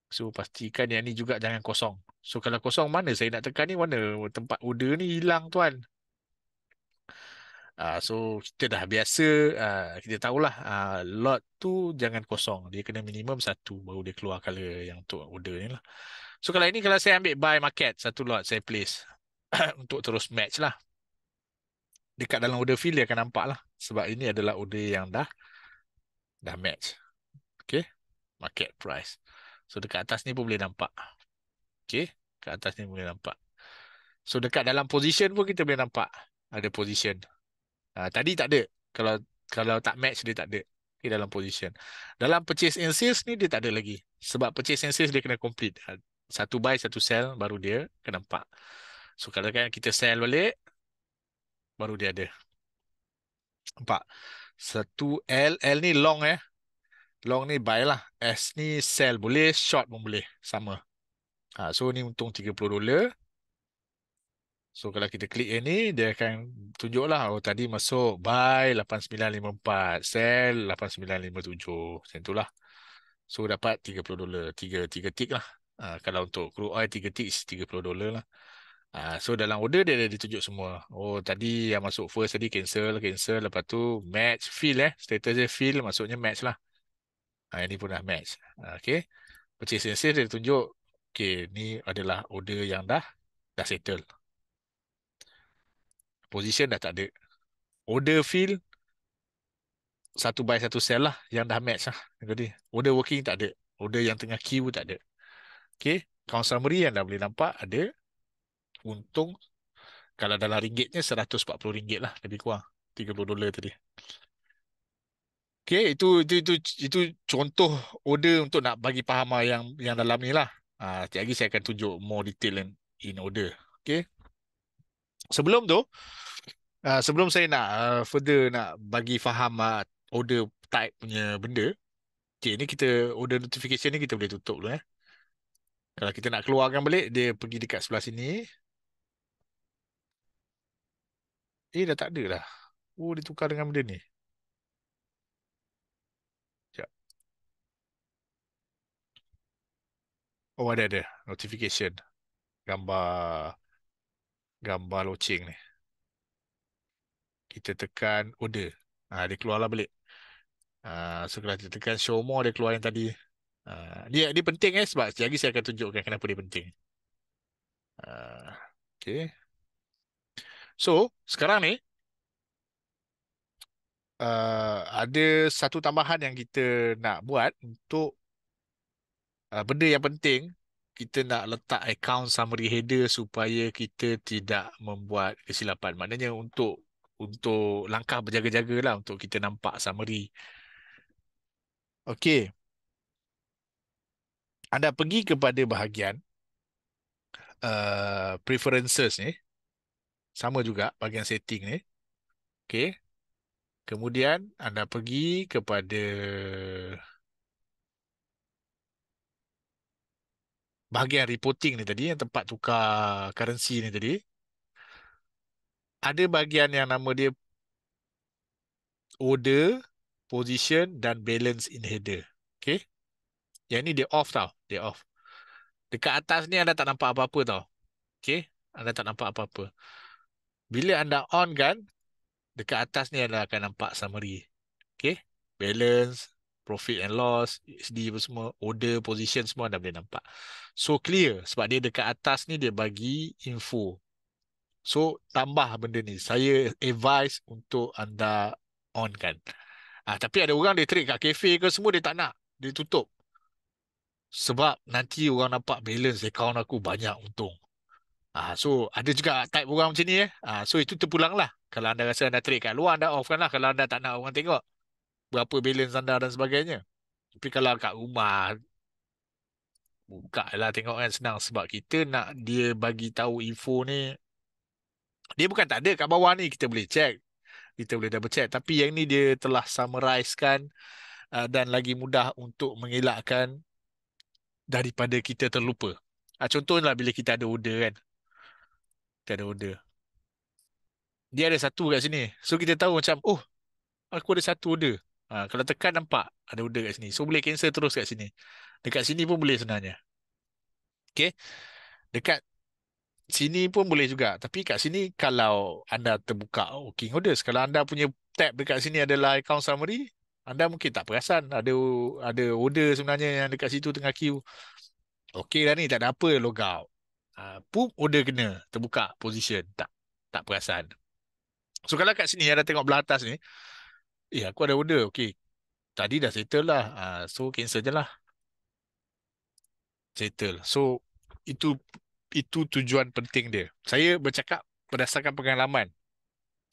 So pastikan yang ni juga jangan kosong. So kalau kosong mana saya nak tekan ni mana tempat order ni hilang tuan. Uh, so kita dah biasa uh, kita tahulah uh, lot tu jangan kosong. Dia kena minimum satu baru dia keluar color yang tu order ni lah. So kalau ini kalau saya ambil buy market satu lot saya place [coughs] untuk terus match lah. Dekat dalam order field dia akan nampak lah. Sebab ini adalah order yang dah dah match. Okay. Market price. So dekat atas ni pun boleh nampak. Okay. Dekat atas ni boleh nampak. So dekat dalam position pun kita boleh nampak. Ada position. Uh, tadi tak ada. Kalau kalau tak match dia tak ada. Di dalam position. Dalam purchase and sales ni dia tak ada lagi. Sebab purchase and sales dia kena complete. Ah, satu buy, satu sell baru dia kena nampak. So kalau kan kita sell balik, baru dia ada. Nampak? Satu L, L ni long eh long ni buy lah. S ni sell boleh, short pun boleh. Sama. Ha, so ni untung 30 dolar. So kalau kita klik yang ni, dia akan tunjuk lah. Oh tadi masuk buy 8954, sell 8957. Macam tu lah. So dapat 30 dolar. tiga 3 tick lah. Ha, kalau untuk crude oil 3 tick, 30 dolar lah. Ha, so dalam order dia dah ditunjuk semua. Oh tadi yang masuk first tadi cancel, cancel. Lepas tu match, fill eh. Status dia fill maksudnya match lah. Ha, ini pun dah match. Ha, okay. Purchase and sale dia tunjuk. Okay. Ini adalah order yang dah dah settle. Position dah tak ada. Order fill. Satu buy satu sell lah. Yang dah match lah. Jadi order working tak ada. Order yang tengah queue tak ada. Okay. Count summary yang dah boleh nampak ada. Untung. Kalau dalam ringgitnya RM140 lah. Lebih kurang. 30 dolar tadi. Okay, itu itu itu itu contoh order untuk nak bagi faham ah yang yang dalam ni lah. Ah, uh, lagi saya akan tunjuk more detail in, in order. Okay. Sebelum tu, uh, sebelum saya nak uh, further nak bagi faham uh, order type punya benda. Okay, ni kita order notification ni kita boleh tutup dulu eh. Kalau kita nak keluarkan balik, dia pergi dekat sebelah sini. Eh, dah tak ada dah. Oh, dia tukar dengan benda ni. Oh ada ada notification gambar gambar loceng ni. Kita tekan order. Ah ha, dia keluarlah balik. Ah ha, so kita tekan show more dia keluar yang tadi. Ah ha, dia dia penting eh sebab sekali saya akan tunjukkan kenapa dia penting. Ah ha, okey. So sekarang ni Uh, ada satu tambahan yang kita nak buat untuk uh, benda yang penting kita nak letak account summary header supaya kita tidak membuat kesilapan. Maknanya untuk untuk langkah berjaga-jaga lah untuk kita nampak summary. Okey. Anda pergi kepada bahagian uh, preferences ni. Sama juga bahagian setting ni. Okey. Kemudian anda pergi kepada bahagian reporting ni tadi yang tempat tukar currency ni tadi ada bahagian yang nama dia order position dan balance in header okey yang ni dia off tau dia off dekat atas ni anda tak nampak apa-apa tau okey anda tak nampak apa-apa bila anda on kan dekat atas ni anda akan nampak summary okey balance profit and loss, HD pun semua, order, position semua anda boleh nampak. So clear sebab dia dekat atas ni dia bagi info. So tambah benda ni. Saya advise untuk anda on kan. Ah, tapi ada orang dia trade kat cafe ke semua dia tak nak. Dia tutup. Sebab nanti orang nampak balance account aku banyak untung. Ah, so ada juga type orang macam ni eh. Ah, so itu terpulang lah. Kalau anda rasa anda trade kat luar anda off kan lah. Kalau anda tak nak orang tengok berapa balance anda dan sebagainya. Tapi kalau kat rumah, buka lah tengok kan senang. Sebab kita nak dia bagi tahu info ni, dia bukan tak ada kat bawah ni, kita boleh check. Kita boleh double check. Tapi yang ni dia telah summarize kan uh, dan lagi mudah untuk mengelakkan daripada kita terlupa. Ah, Contohnya lah bila kita ada order kan. Kita ada order. Dia ada satu kat sini. So kita tahu macam, oh, aku ada satu order. Ha, kalau tekan nampak ada udara kat sini. So boleh cancel terus kat sini. Dekat sini pun boleh sebenarnya. Okay. Dekat sini pun boleh juga. Tapi kat sini kalau anda terbuka working orders. Kalau anda punya tab dekat sini adalah account summary. Anda mungkin tak perasan ada ada order sebenarnya yang dekat situ tengah queue. Okay dah ni tak ada apa log out. Ha, pup order kena terbuka position. Tak tak perasan. So kalau kat sini anda tengok belah atas ni. Eh, aku ada order. Okay. Tadi dah settle lah. Uh, so, cancel je lah. Settle. So, itu itu tujuan penting dia. Saya bercakap berdasarkan pengalaman.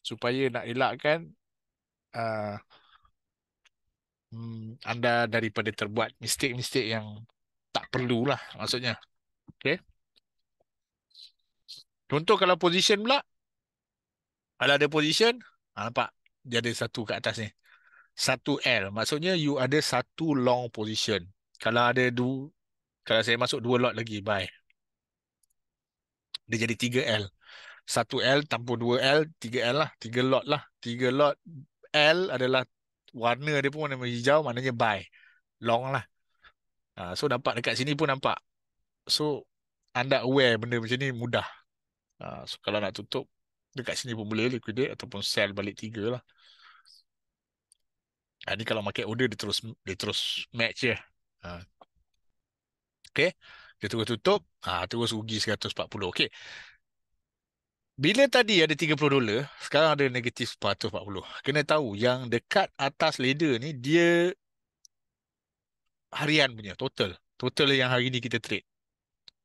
Supaya nak elakkan uh, um, anda daripada terbuat mistake-mistake yang tak perlulah maksudnya. Okay. Contoh kalau position pula. Kalau ada position. Ha, nampak? dia ada satu kat atas ni. Satu L. Maksudnya you ada satu long position. Kalau ada dua, kalau saya masuk dua lot lagi, buy. Dia jadi tiga l Satu l tampuh dua l tiga l lah. tiga lot lah. tiga lot L adalah warna dia pun warna hijau, maknanya buy. Long lah. Ha, so, dapat dekat sini pun nampak. So, anda aware benda macam ni mudah. Ha, so, kalau nak tutup, dekat sini pun boleh liquidate ataupun sell balik tiga lah. Ini ah, kalau market order dia terus dia terus match ya, Ha. Okay. Dia terus tutup. Ha, terus rugi 140. Okay. Bila tadi ada 30 dolar, sekarang ada negatif 440. Kena tahu yang dekat atas leader ni, dia harian punya total. Total yang hari ni kita trade.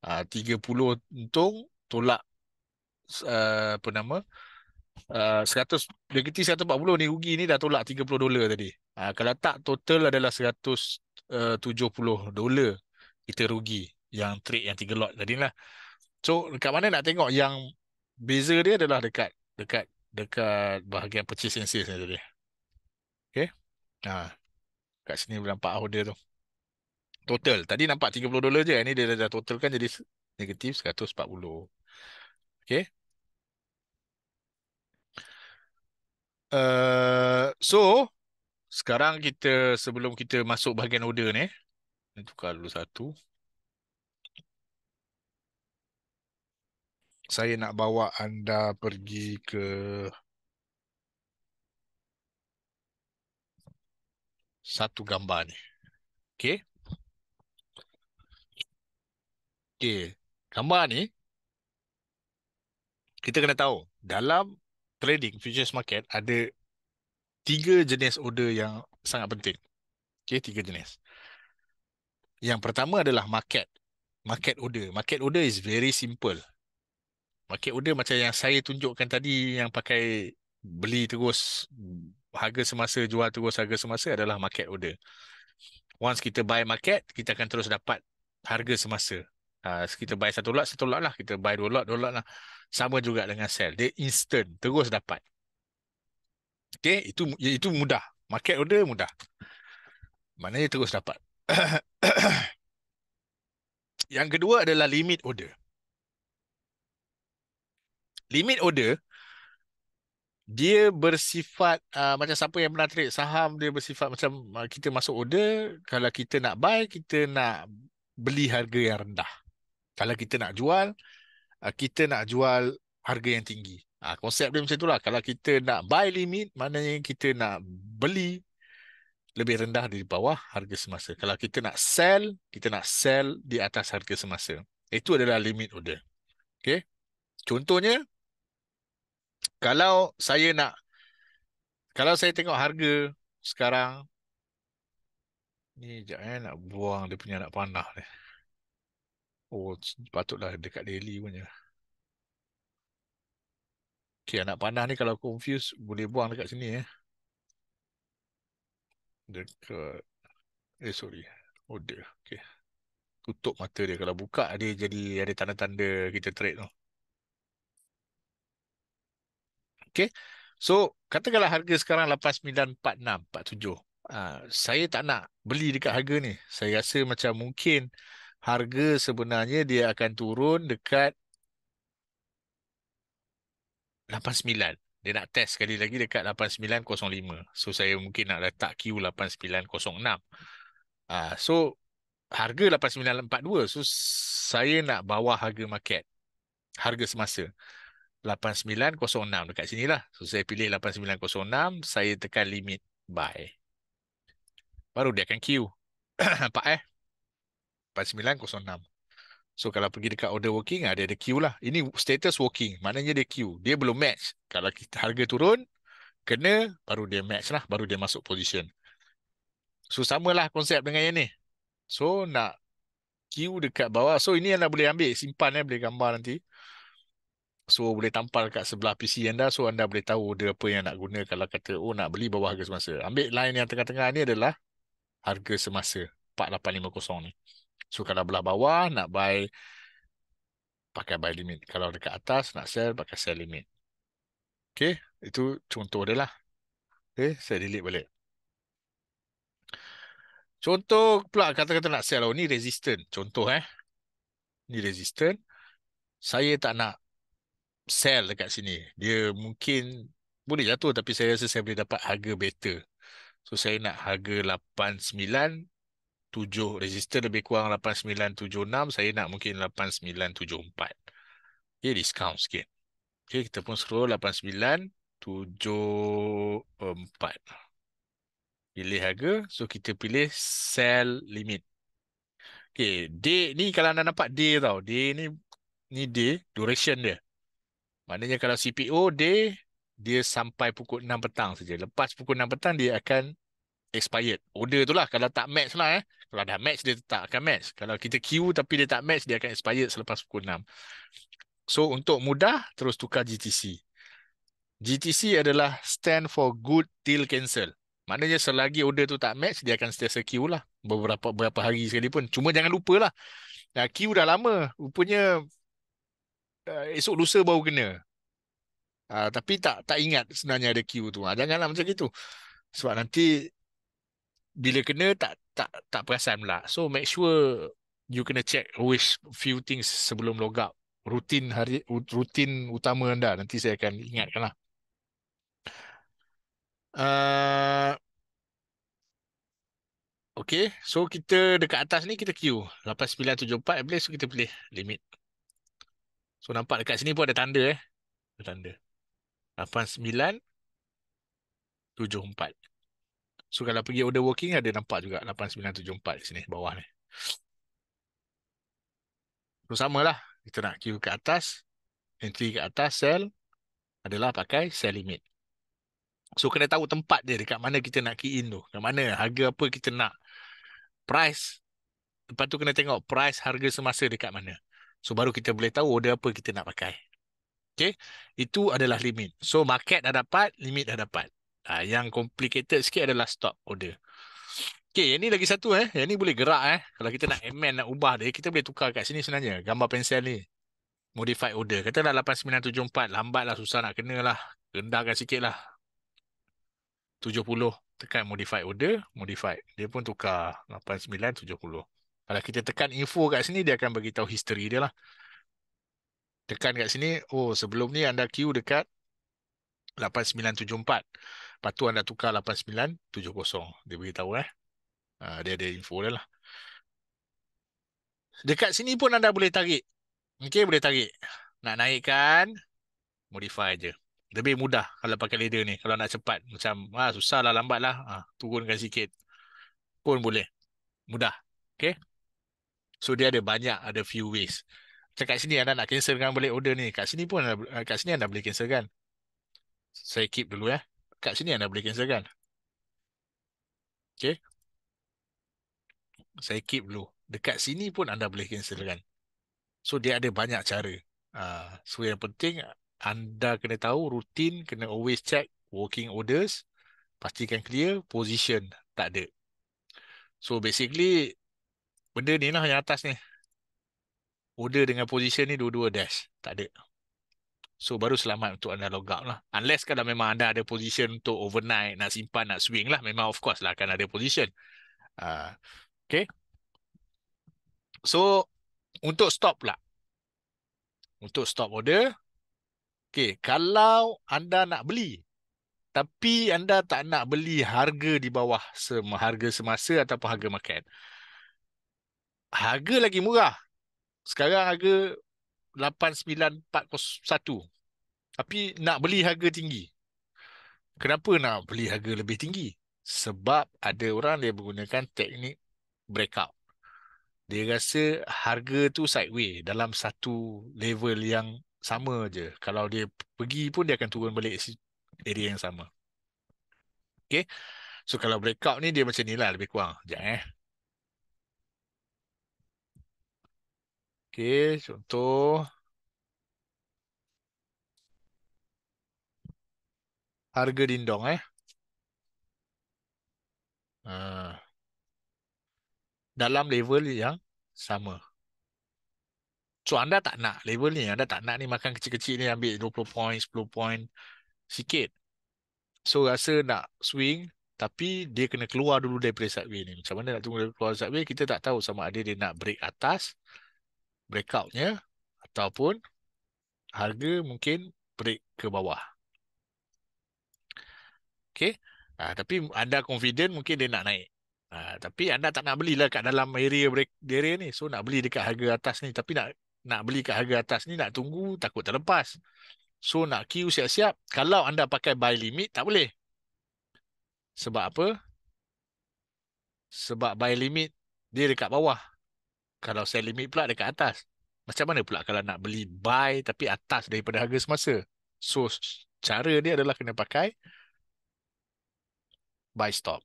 Ha, ah, 30 untung, tolak uh, apa nama, 100 negeri 140 ni rugi ni dah tolak 30 dolar tadi. Uh, kalau tak total adalah 170 uh, dolar kita rugi yang trade yang tiga lot tadi lah. So dekat mana nak tengok yang beza dia adalah dekat dekat dekat bahagian purchase and sales ni tadi. Okay. Ha. Uh, kat sini boleh nampak order tu. Total. Tadi nampak 30 dolar je. Ini dia dah totalkan jadi negatif 140. Okay. Eh, so sekarang kita sebelum kita masuk bahagian order ni kita tukar dulu satu saya nak bawa anda pergi ke satu gambar ni okay? Okay, gambar ni kita kena tahu dalam trading futures market ada tiga jenis order yang sangat penting. Okey, tiga jenis. Yang pertama adalah market. Market order. Market order is very simple. Market order macam yang saya tunjukkan tadi yang pakai beli terus harga semasa jual terus harga semasa adalah market order. Once kita buy market, kita akan terus dapat harga semasa uh, kita buy satu lot satu lot lah kita buy dua lot dua lot lah sama juga dengan sell dia instant terus dapat Okay itu itu mudah market order mudah maknanya terus dapat [coughs] yang kedua adalah limit order limit order dia bersifat uh, macam siapa yang pernah trade saham dia bersifat macam uh, kita masuk order kalau kita nak buy kita nak beli harga yang rendah kalau kita nak jual uh, kita nak jual harga yang tinggi uh, konsep dia macam itulah kalau kita nak buy limit maknanya kita nak beli lebih rendah di bawah harga semasa kalau kita nak sell kita nak sell di atas harga semasa itu adalah limit order Okay? contohnya kalau saya nak kalau saya tengok harga sekarang ni jap eh nak buang dia punya anak panah ni Oh, patutlah dekat Delhi punya. Okay, anak panah ni kalau confused, boleh buang dekat sini. Eh. Dekat... Eh, sorry. Oh, dia. Okay. Tutup mata dia. Kalau buka, dia jadi ada tanda-tanda kita trade tu. Okay. So, katakanlah harga sekarang 89.46, 47. Uh, saya tak nak beli dekat harga ni. Saya rasa macam mungkin harga sebenarnya dia akan turun dekat 89. Dia nak test sekali lagi dekat 8905. So saya mungkin nak letak Q 8906. Ah so harga 8942. So saya nak bawah harga market. Harga semasa. 8906 dekat sinilah. So saya pilih 8906, saya tekan limit buy. Baru dia akan queue. [coughs] Nampak eh? kosong So kalau pergi dekat order working ada ada queue lah. Ini status working, maknanya dia queue. Dia belum match. Kalau kita harga turun kena baru dia match lah, baru dia masuk position. So samalah konsep dengan yang ni. So nak queue dekat bawah. So ini anda boleh ambil simpan eh boleh gambar nanti. So boleh tampal kat sebelah PC anda so anda boleh tahu dia apa yang nak guna kalau kata oh nak beli bawah harga semasa. Ambil line yang tengah-tengah ni adalah harga semasa 4850 ni. So kalau belah bawah nak buy pakai buy limit. Kalau dekat atas nak sell pakai sell limit. Okay. Itu contoh dia lah. Okay. Saya delete balik. Contoh pula kata-kata nak sell. Oh, ni resistant. Contoh eh. Ni resistant. Saya tak nak sell dekat sini. Dia mungkin boleh jatuh tapi saya rasa saya boleh dapat harga better. So saya nak harga 89 tujuh resistor lebih kurang 8976 saya nak mungkin 8974 okay discount sikit okay kita pun scroll 8974 pilih harga so kita pilih sell limit okay day ni kalau anda nampak day tau day ni ni day duration dia maknanya kalau CPO day dia sampai pukul 6 petang saja lepas pukul 6 petang dia akan expired order tu lah kalau tak match lah eh kalau dah match, dia tak akan match. Kalau kita queue tapi dia tak match, dia akan expire selepas pukul 6. So, untuk mudah, terus tukar GTC. GTC adalah stand for good till cancel. Maknanya selagi order tu tak match, dia akan setiasa queue lah. Beberapa, beberapa hari sekali pun. Cuma jangan lupa lah. Nah, queue dah lama. Rupanya uh, esok lusa baru kena. Uh, tapi tak tak ingat sebenarnya ada queue tu. Uh, janganlah macam itu. Sebab nanti bila kena tak tak tak perasan pula. So make sure you kena check wish few things sebelum log out. Rutin hari rutin utama anda nanti saya akan ingatkan lah. Uh, okay, so kita dekat atas ni kita queue. 8974 boleh so kita pilih limit. So nampak dekat sini pun ada tanda eh. Ada tanda. 8974. So kalau pergi order working ada nampak juga 8974 di sini bawah ni. So samalah kita nak queue ke atas, entry ke atas sell adalah pakai sell limit. So kena tahu tempat dia dekat mana kita nak key in tu. Dekat mana harga apa kita nak price. Lepas tu kena tengok price harga semasa dekat mana. So baru kita boleh tahu order apa kita nak pakai. Okay. Itu adalah limit. So market dah dapat, limit dah dapat. Ah, yang complicated sikit adalah stop order. Okay, yang ni lagi satu eh. Yang ni boleh gerak eh. Kalau kita nak amend, nak ubah dia, kita boleh tukar kat sini sebenarnya. Gambar pensel ni. modify order. Katalah 8974. lah, susah nak kena lah. Rendahkan sikit lah. 70. Tekan modify order. modify Dia pun tukar 8970. Kalau kita tekan info kat sini, dia akan bagi tahu history dia lah. Tekan kat sini. Oh, sebelum ni anda queue dekat 8974. Lepas tu anda tukar 8970. Dia beritahu eh. Ha, dia ada info dia lah. Dekat sini pun anda boleh tarik. Okey boleh tarik. Nak naikkan. Modify je. Lebih mudah kalau pakai ladder ni. Kalau nak cepat. Macam ah, ha, susah lah lambat lah. Ha, turunkan sikit. Pun boleh. Mudah. Okey. So dia ada banyak. Ada few ways. Macam kat sini anda nak cancel dengan balik order ni. Kat sini pun. Kat sini anda boleh cancel kan. Saya keep dulu ya. Eh kat sini anda boleh cancelkan. Okay. Saya keep dulu. Dekat sini pun anda boleh cancelkan. So dia ada banyak cara. Ah, so yang penting anda kena tahu rutin, kena always check working orders. Pastikan clear, position tak ada. So basically, benda ni lah yang atas ni. Order dengan position ni dua-dua dash. Tak ada. So baru selamat untuk anda log out lah. Unless kalau memang anda ada position untuk overnight, nak simpan, nak swing lah. Memang of course lah akan ada position. Uh, okay. So untuk stop lah. Untuk stop order. Okay. Kalau anda nak beli. Tapi anda tak nak beli harga di bawah sem- harga semasa ataupun harga market. Harga lagi murah. Sekarang harga 89401 tapi nak beli harga tinggi kenapa nak beli harga lebih tinggi sebab ada orang dia menggunakan teknik breakout dia rasa harga tu sideways dalam satu level yang sama je kalau dia pergi pun dia akan turun balik area yang sama Okay, so kalau breakout ni dia macam ni lah lebih kurang sekejap eh Oke, contoh. Harga dindong eh. Uh, dalam level yang sama. So, anda tak nak level ni. Anda tak nak ni makan kecil-kecil ni ambil 20 point, 10 point sikit. So, rasa nak swing tapi dia kena keluar dulu dari subway ni. Macam mana nak tunggu dia keluar subway, kita tak tahu sama ada dia nak break atas breakoutnya ataupun harga mungkin break ke bawah. Okay. Ha, tapi anda confident mungkin dia nak naik. Ha, tapi anda tak nak belilah kat dalam area break area ni. So nak beli dekat harga atas ni. Tapi nak nak beli kat harga atas ni nak tunggu takut terlepas. So nak queue siap-siap. Kalau anda pakai buy limit tak boleh. Sebab apa? Sebab buy limit dia dekat bawah kalau saya limit pula dekat atas. Macam mana pula kalau nak beli buy tapi atas daripada harga semasa? So, cara dia adalah kena pakai buy stop.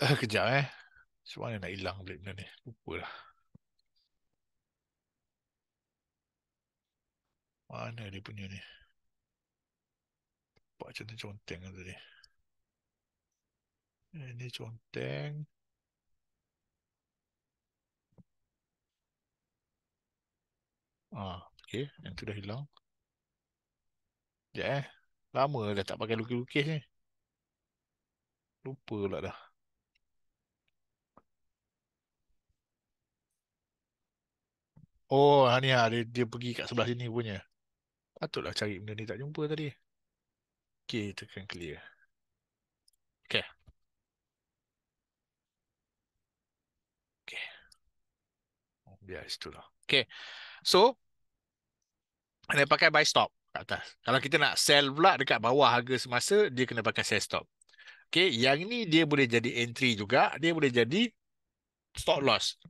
Uh, kejap eh. Macam mana nak hilang beli benda ni? Lupa lah. Mana dia punya ni? Nampak macam tu conteng kan tadi n 존땡 Ah, okay, yang tu dah hilang. Ya, eh. lama dah tak pakai lukis-lukis ni. Lupa pula dah. Oh, ah, ni ah, dia, dia pergi kat sebelah sini punya. Patutlah cari benda ni tak jumpa tadi. Okay, tekan clear. Okay. Ya, yeah, lah. Okay. So, dia pakai buy stop kat atas. Kalau kita nak sell pula dekat bawah harga semasa, dia kena pakai sell stop. Okay. Yang ni dia boleh jadi entry juga. Dia boleh jadi stop loss.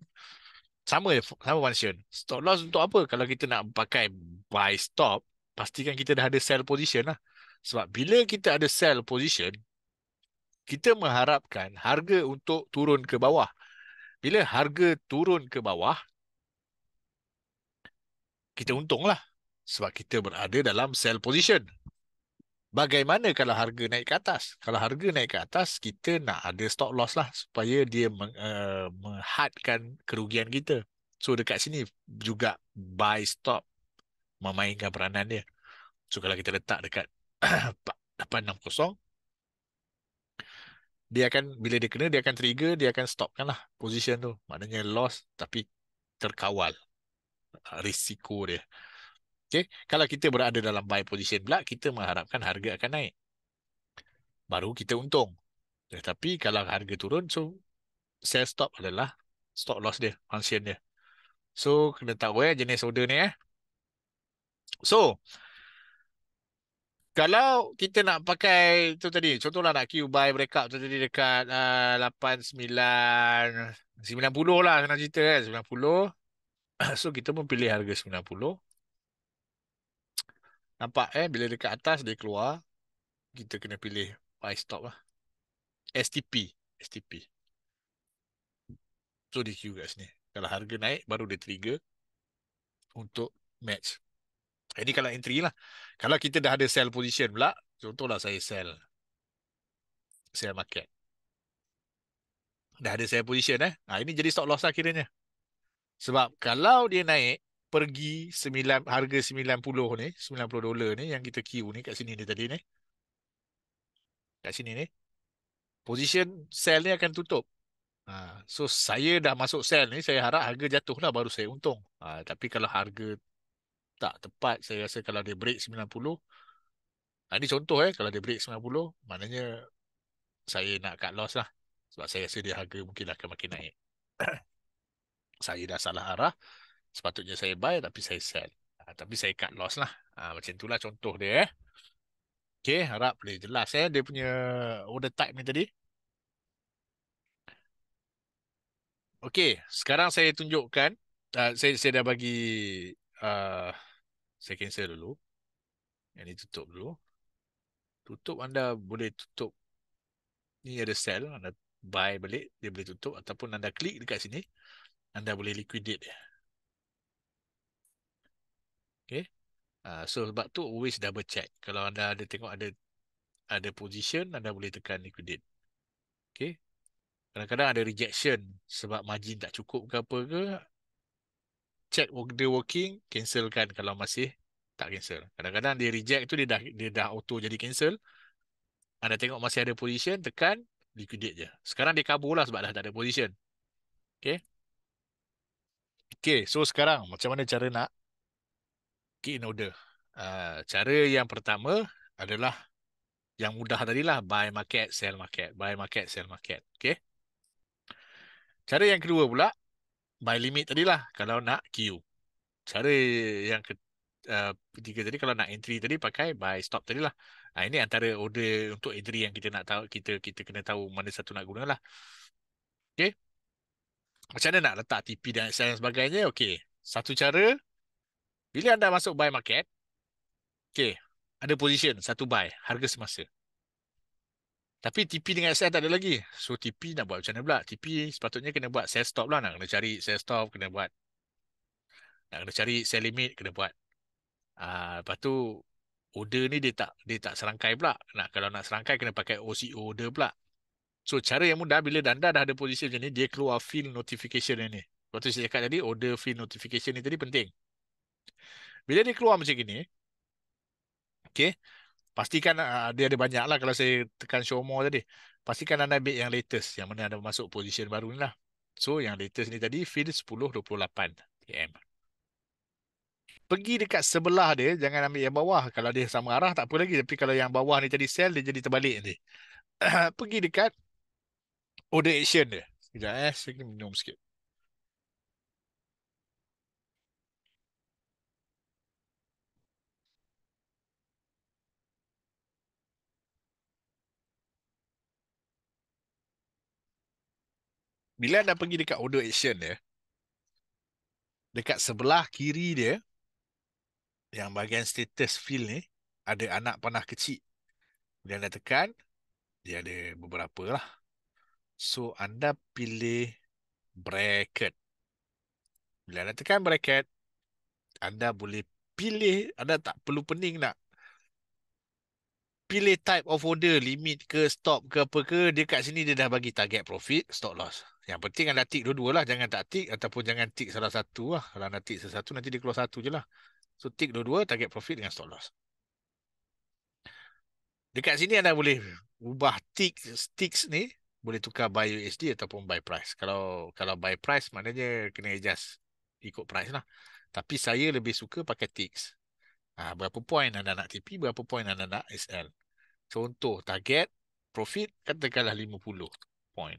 Sama sama function. Stop loss untuk apa? Kalau kita nak pakai buy stop, pastikan kita dah ada sell position lah. Sebab bila kita ada sell position, kita mengharapkan harga untuk turun ke bawah. Bila harga turun ke bawah, kita untung lah sebab kita berada dalam sell position. Bagaimana kalau harga naik ke atas? Kalau harga naik ke atas, kita nak ada stop loss lah supaya dia meng, uh, eh, menghadkan kerugian kita. So dekat sini juga buy stop memainkan peranan dia. So kalau kita letak dekat 860, [clears throat] dia akan bila dia kena dia akan trigger, dia akan stopkan lah position tu. Maknanya loss tapi terkawal. Uh, risiko dia. Okay. Kalau kita berada dalam buy position pula, kita mengharapkan harga akan naik. Baru kita untung. Tetapi eh, kalau harga turun, so sell stop adalah stop loss dia, function dia. So, kena tahu eh jenis order ni eh. So, kalau kita nak pakai tu tadi, contohlah nak queue buy breakout tu tadi dekat uh, 8, 9, 90 lah nak cerita kan. Eh, 90, [coughs] So kita pun pilih harga 90. Nampak eh bila dekat atas dia keluar kita kena pilih buy stop lah. STP, STP. So di queue kat sini. Kalau harga naik baru dia trigger untuk match. Jadi eh, kalau entry lah. Kalau kita dah ada sell position pula, contohlah saya sell sell market. Dah ada sell position eh. Ha, ini jadi stop loss lah kiranya. Sebab kalau dia naik pergi 9, harga 90 ni, 90 dolar ni yang kita queue ni kat sini ni tadi ni. Kat sini ni. Position sell ni akan tutup. Ha, so saya dah masuk sell ni, saya harap harga jatuh lah baru saya untung. Ha, tapi kalau harga tak tepat, saya rasa kalau dia break 90, ha, ini contoh eh, kalau dia break 90, maknanya saya nak cut loss lah. Sebab saya rasa dia harga mungkin akan makin naik. [coughs] saya dah salah arah. Sepatutnya saya buy tapi saya sell. Ha, tapi saya cut loss lah. Ha, macam itulah contoh dia. Eh. Okay, harap boleh jelas. Eh. Dia punya order type ni tadi. Okay, sekarang saya tunjukkan. Uh, saya, saya dah bagi... Uh, saya cancel dulu. Yang ni tutup dulu. Tutup anda boleh tutup. Ni ada sell. Anda buy balik. Dia boleh tutup. Ataupun anda klik dekat sini anda boleh liquidate dia. Okay. Uh, so sebab tu always double check. Kalau anda ada tengok ada ada position, anda boleh tekan liquidate. Okay. Kadang-kadang ada rejection sebab margin tak cukup ke apa ke. Check the working, cancelkan kalau masih tak cancel. Kadang-kadang dia reject tu dia dah dia dah auto jadi cancel. Anda tengok masih ada position, tekan liquidate je. Sekarang dia kabur lah sebab dah tak ada position. Okay. Okay, so sekarang macam mana cara nak key in order? Uh, cara yang pertama adalah yang mudah tadi lah. Buy market, sell market. Buy market, sell market. Okay. Cara yang kedua pula, buy limit tadi lah kalau nak key, Cara yang ke, uh, ketiga tadi kalau nak entry tadi pakai buy stop tadi lah. Uh, ah, ini antara order untuk entry yang kita nak tahu, kita kita kena tahu mana satu nak guna lah. Okay macam mana nak letak TP dan XL dan sebagainya? Okey, satu cara, bila anda masuk buy market, okey, ada position, satu buy, harga semasa. Tapi TP dengan XL tak ada lagi. So TP nak buat macam mana pula? TP sepatutnya kena buat sell stop lah. Nak kena cari sell stop, kena buat. Nak kena cari sell limit, kena buat. Uh, lepas tu, order ni dia tak dia tak serangkai pula. Nak, kalau nak serangkai, kena pakai OCO order pula. So cara yang mudah bila anda dah ada posisi macam ni, dia keluar feel notification ni. Lepas tu saya cakap tadi, order feel notification ni tadi penting. Bila dia keluar macam gini, okay, pastikan uh, dia ada banyak lah kalau saya tekan show more tadi. Pastikan anda ambil yang latest, yang mana anda masuk posisi baru ni lah. So yang latest ni tadi, feel 10.28 PM. Pergi dekat sebelah dia, jangan ambil yang bawah. Kalau dia sama arah, tak apa lagi. Tapi kalau yang bawah ni tadi sell, dia jadi terbalik nanti. [clears throat] Pergi dekat Order action dia. Sekejap eh. Saya kena minum sikit. Bila anda pergi dekat order action dia, ya. dekat sebelah kiri dia, yang bahagian status field ni, ada anak panah kecil. Bila anda tekan, dia ada beberapa lah. So anda pilih bracket. Bila anda tekan bracket, anda boleh pilih, anda tak perlu pening nak pilih type of order, limit ke, stop ke, apa ke, dekat sini dia dah bagi target profit, stop loss. Yang penting anda tick dua-dua lah, jangan tak tick ataupun jangan tick salah satu lah. Kalau anda tick satu nanti dia keluar satu je lah. So tick dua-dua, target profit dengan stop loss. Dekat sini anda boleh ubah tick sticks ni boleh tukar buy USD ataupun buy price. Kalau kalau buy price maknanya kena adjust ikut price lah. Tapi saya lebih suka pakai ticks. Ha, berapa point anda nak TP, berapa point anda nak SL. Contoh target profit katakanlah 50 point.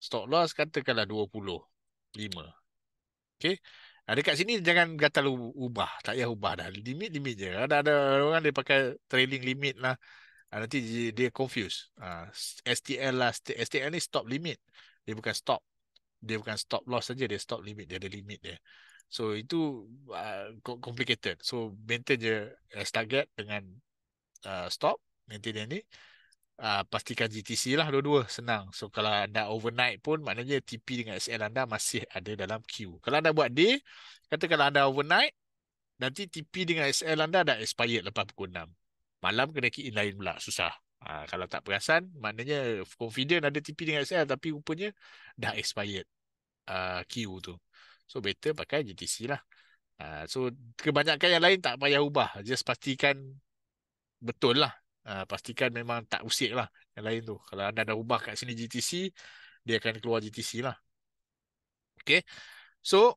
Stock loss katakanlah 25. Okay. Ha, dekat sini jangan kata ubah. Tak payah ubah dah. Limit-limit je. Ada ada orang dia pakai trailing limit lah. Uh, nanti dia, dia confuse. Uh, ah, STL lah. St- STL ni stop limit. Dia bukan stop. Dia bukan stop loss saja. Dia stop limit. Dia ada limit dia. So itu uh, complicated. So maintain je as eh, target dengan uh, stop. Maintain dia ni. Uh, pastikan GTC lah dua-dua. Senang. So kalau anda overnight pun maknanya TP dengan SL anda masih ada dalam queue. Kalau anda buat day, kata kalau anda overnight, nanti TP dengan SL anda dah expired lepas pukul 6 malam kena key in lain pula susah ha, kalau tak perasan maknanya confident ada TP dengan saya, tapi rupanya dah expired uh, queue tu so better pakai GTC lah uh, so kebanyakan yang lain tak payah ubah just pastikan betul lah uh, pastikan memang tak usik lah yang lain tu kalau anda dah ubah kat sini GTC dia akan keluar GTC lah Okay. So,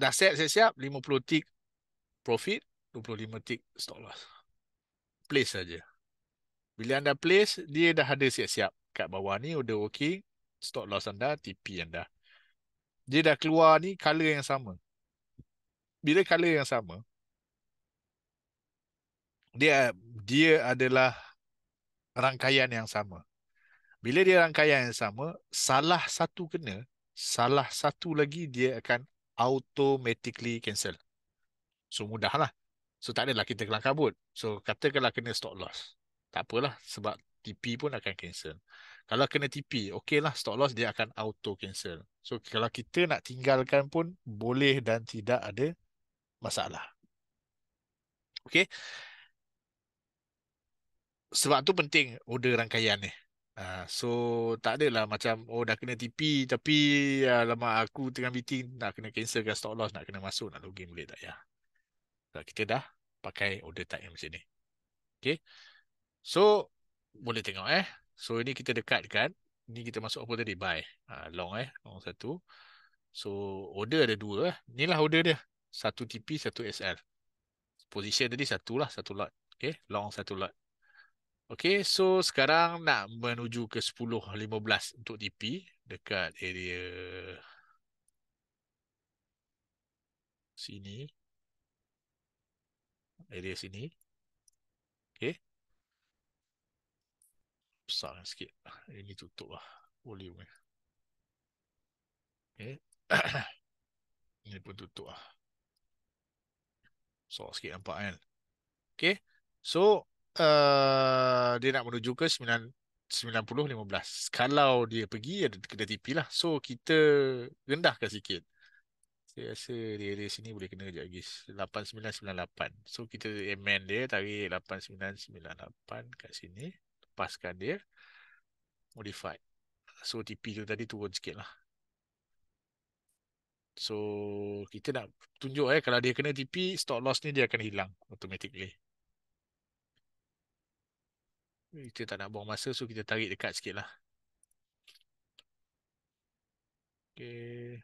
dah set siap-siap. 50 tick profit, 25 tick stop loss place saja. Bila anda place, dia dah ada siap-siap. Kat bawah ni, order working, stock loss anda, TP anda. Dia dah keluar ni, color yang sama. Bila color yang sama, dia dia adalah rangkaian yang sama. Bila dia rangkaian yang sama, salah satu kena, salah satu lagi dia akan automatically cancel. So mudahlah. So tak adalah kita kelang kabut. So katakanlah kena stop loss. Tak apalah sebab TP pun akan cancel. Kalau kena TP, okey lah stock loss dia akan auto cancel. So kalau kita nak tinggalkan pun boleh dan tidak ada masalah. Okey. Sebab tu penting order rangkaian ni. Ah, so tak adalah macam oh dah kena TP tapi ah, lama aku tengah meeting nak kena cancelkan stop loss nak kena masuk nak login boleh tak ya. So, kita dah pakai order time macam ni. Okay. So, boleh tengok eh. So, ini kita dekatkan. Ini kita masuk apa tadi? Buy. Ha, long eh. Long satu. So, order ada dua. Eh. Inilah order dia. Satu TP, satu SL. Position tadi satu lah. Satu lot. Okay. Long satu lot. Okay. So, sekarang nak menuju ke 10.15 untuk TP. Dekat area... Sini area sini. Okey. Besar kan sikit. Ini tutup lah. Volume. Okey. [coughs] Ini pun tutup lah. So sikit nampak kan. Okey. So, uh, dia nak menuju ke 90-15. Kalau dia pergi, ada kena tipi lah. So, kita rendahkan sikit. Saya rasa dari sini boleh kena sekejap lagi. 8998. So kita amend dia tarik 8998 kat sini. Lepaskan dia. Modified. So TP tu tadi turun sikit lah. So kita nak tunjuk eh kalau dia kena TP, stock loss ni dia akan hilang automatically. Kita tak nak buang masa so kita tarik dekat sikit lah. Okay.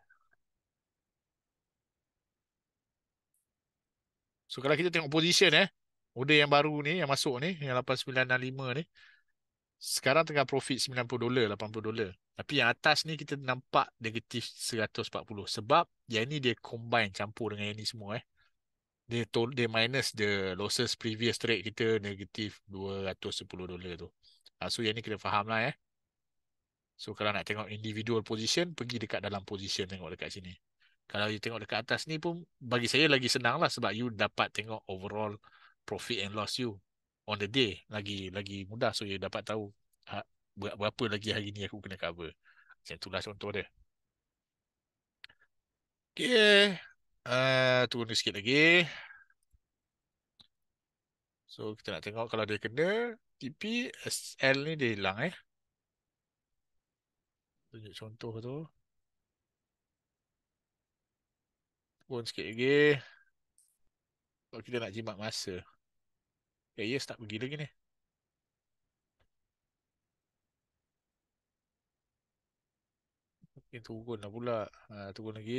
So kalau kita tengok position eh, order yang baru ni yang masuk ni yang 8965 ni sekarang tengah profit 90 dolar, 80 dolar. Tapi yang atas ni kita nampak negatif 140 sebab yang ni dia combine campur dengan yang ni semua eh. Dia to, dia minus the losses previous trade kita negatif 210 dolar tu. Ha, so yang ni kena faham lah eh. So kalau nak tengok individual position, pergi dekat dalam position tengok dekat sini kalau you tengok dekat atas ni pun bagi saya lagi senang lah sebab you dapat tengok overall profit and loss you on the day lagi lagi mudah so you dapat tahu ha, berapa lagi hari ni aku kena cover macam itulah contoh dia Okay. Uh, turun dia sikit lagi. So kita nak tengok kalau dia kena. TP SL ni dia hilang eh. Tunjuk contoh tu. pun sikit lagi. Kalau kita nak jimat masa. Eh, ya, start pergi lagi ni. Mungkin turun lah pula. Ha, turun lagi.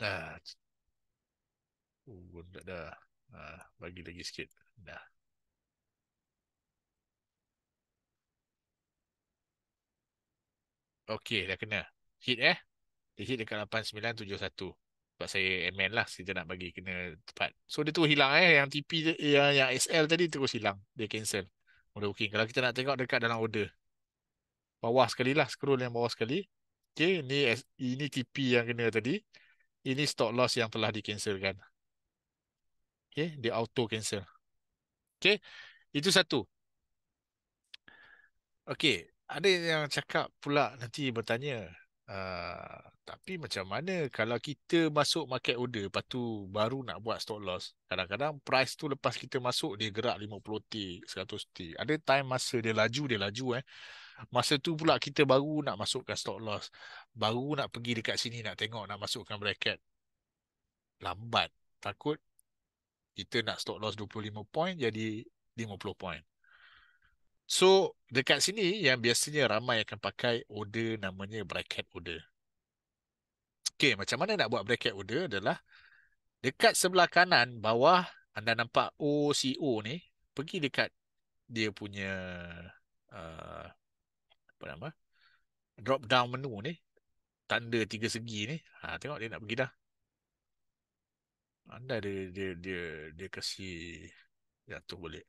Nah. Turun tak dah. Ha, bagi lagi sikit. Dah. Okey, dah kena. Hit eh. Dia hit dekat 8971. Sebab saya amen lah. Kita nak bagi kena tepat. So, dia terus hilang eh. Yang TP, eh, yang, yang SL tadi terus hilang. Dia cancel. Mula booking. Kalau kita nak tengok dekat dalam order. Bawah sekali lah. Scroll yang bawah sekali. Okey, ini, ini TP yang kena tadi. Ini stop loss yang telah di-cancelkan. Okey, dia auto-cancel. Okey, itu satu. Okey, ada yang cakap pula nanti bertanya uh, tapi macam mana kalau kita masuk market order lepas tu baru nak buat stop loss kadang-kadang price tu lepas kita masuk dia gerak 50 tick 100 tick ada time masa dia laju dia laju eh masa tu pula kita baru nak masukkan stop loss baru nak pergi dekat sini nak tengok nak masukkan bracket lambat takut kita nak stop loss 25 point jadi 50 point So dekat sini yang biasanya ramai akan pakai order namanya bracket order. Okay, macam mana nak buat bracket order adalah dekat sebelah kanan bawah anda nampak OCO ni pergi dekat dia punya uh, apa nama drop down menu ni tanda tiga segi ni ha, tengok dia nak pergi dah anda dia dia dia dia kasi jatuh boleh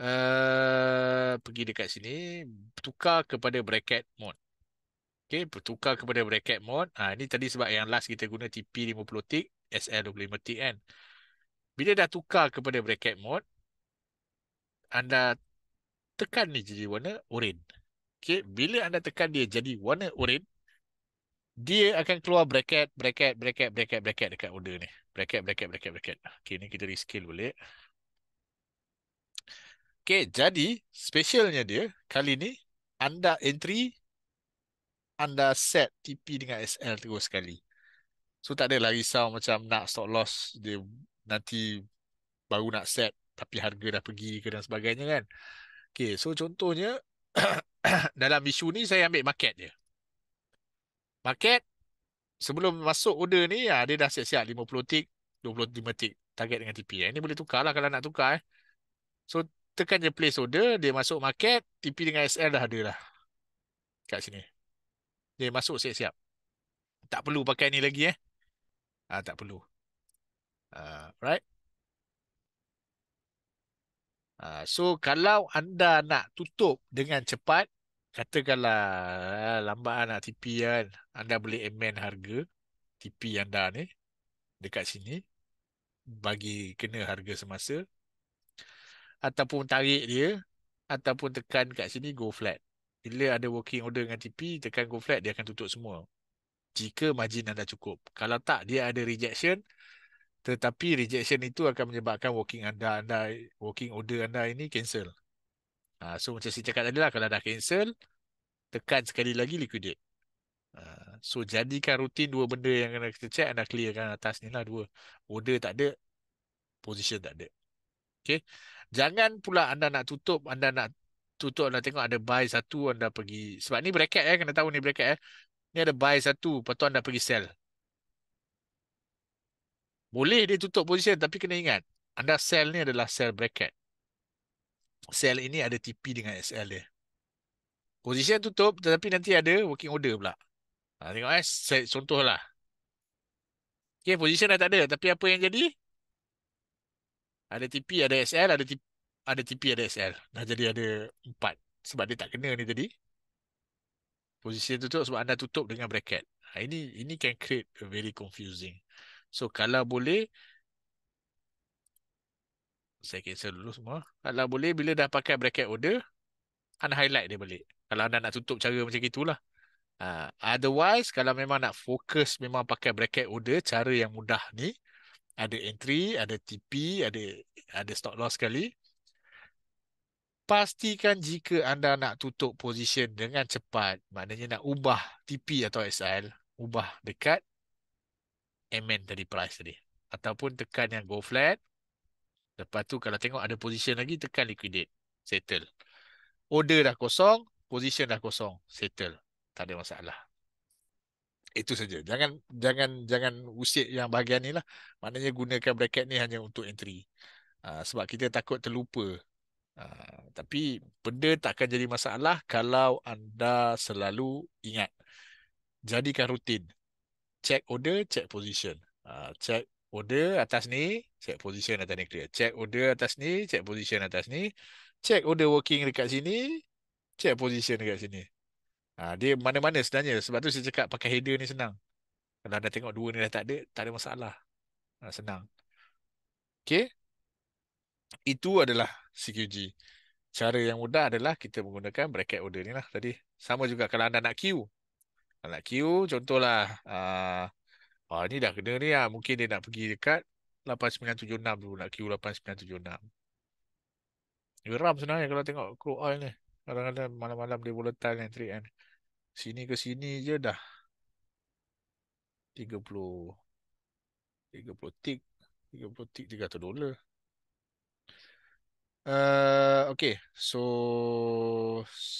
uh, pergi dekat sini tukar kepada bracket mode Okay, bertukar kepada bracket mode. Ha, ah, ini tadi sebab yang last kita guna TP 50 tick, SL 25 tick kan. Bila dah tukar kepada bracket mode, anda tekan ni jadi warna orange. Okay, bila anda tekan dia jadi warna orange, dia akan keluar bracket, bracket, bracket, bracket, bracket dekat order ni. Bracket, bracket, bracket, bracket. Okay, ni kita reskill boleh. Okay, jadi specialnya dia kali ni anda entry anda set TP dengan SL terus sekali. So tak ada adalah risau macam nak stop loss dia nanti baru nak set tapi harga dah pergi ke dan sebagainya kan. Okay, so contohnya [coughs] dalam isu ni saya ambil market dia. Market sebelum masuk order ni ya, dia dah siap-siap 50 tick, 25 tick target dengan TP. Ini eh, boleh tukar lah kalau nak tukar. Eh. So tekan je place order, dia masuk market, TP dengan SL dah ada lah. Kat sini. Dia masuk siap-siap. Tak perlu pakai ni lagi eh. Ah tak perlu. Ah right. Ah so kalau anda nak tutup dengan cepat, katakanlah ah, lambat nak TP kan, anda boleh amend harga TP anda ni dekat sini bagi kena harga semasa ataupun tarik dia ataupun tekan kat sini go flat. Bila ada working order dengan TP, tekan go flat, dia akan tutup semua. Jika margin anda cukup. Kalau tak, dia ada rejection. Tetapi rejection itu akan menyebabkan working anda, anda working order anda ini cancel. Ha, so macam saya cakap tadi lah, kalau dah cancel, tekan sekali lagi liquidate. Ha, so jadikan rutin dua benda yang kena kita check, anda clearkan atas ni lah dua. Order tak ada, position tak ada. Okay. Jangan pula anda nak tutup, anda nak tutup, anda tengok ada buy satu, anda pergi. Sebab ni bracket eh, kena tahu ni bracket eh. Ni ada buy satu, lepas anda pergi sell. Boleh dia tutup position tapi kena ingat. Anda sell ni adalah sell bracket. Sell ini ada TP dengan SL dia. Position tutup tetapi nanti ada working order pula. Ha, tengok eh, contohlah. Okay, position dah tak ada. Tapi apa yang jadi? Ada TP, ada SL, ada TP, ada TP, ada SL. Dah jadi ada empat. Sebab dia tak kena ni tadi. Posisi yang tutup sebab anda tutup dengan bracket. Ha, ini ini can create a very confusing. So kalau boleh, saya cancel dulu semua. Kalau boleh, bila dah pakai bracket order, highlight dia balik. Kalau anda nak tutup cara macam itulah. Uh, ha, otherwise, kalau memang nak fokus memang pakai bracket order, cara yang mudah ni, ada entry, ada TP, ada ada stop loss sekali. Pastikan jika anda nak tutup position dengan cepat, maknanya nak ubah TP atau SL, ubah dekat MN tadi price tadi. Ataupun tekan yang go flat. Lepas tu kalau tengok ada position lagi, tekan liquidate. Settle. Order dah kosong, position dah kosong. Settle. Tak ada masalah itu saja. Jangan jangan jangan usik yang bahagian ni lah. Maknanya gunakan bracket ni hanya untuk entry. Ha, sebab kita takut terlupa. Ha, tapi benda tak akan jadi masalah kalau anda selalu ingat. Jadikan rutin. Check order, check position. Ha, check order atas ni, check position atas ni clear. Check order atas ni, check position atas ni. Check order working dekat sini, check position dekat sini. Ha, dia mana-mana sebenarnya. Sebab tu saya cakap pakai header ni senang. Kalau anda tengok dua ni dah tak ada, tak ada masalah. Ha, senang. Okay. Itu adalah CQG. Cara yang mudah adalah kita menggunakan bracket order ni lah tadi. Sama juga kalau anda nak queue. Nak queue, contohlah. Uh, oh, ni dah kena ni lah. Mungkin dia nak pergi dekat 8976 tu. Nak queue 8976. Geram sebenarnya kalau tengok crude oil ni. Kadang-kadang malam-malam dia boleh tanya entry kan sini ke sini je dah 30 30 tik 30 tik 300 dolar uh, Okay So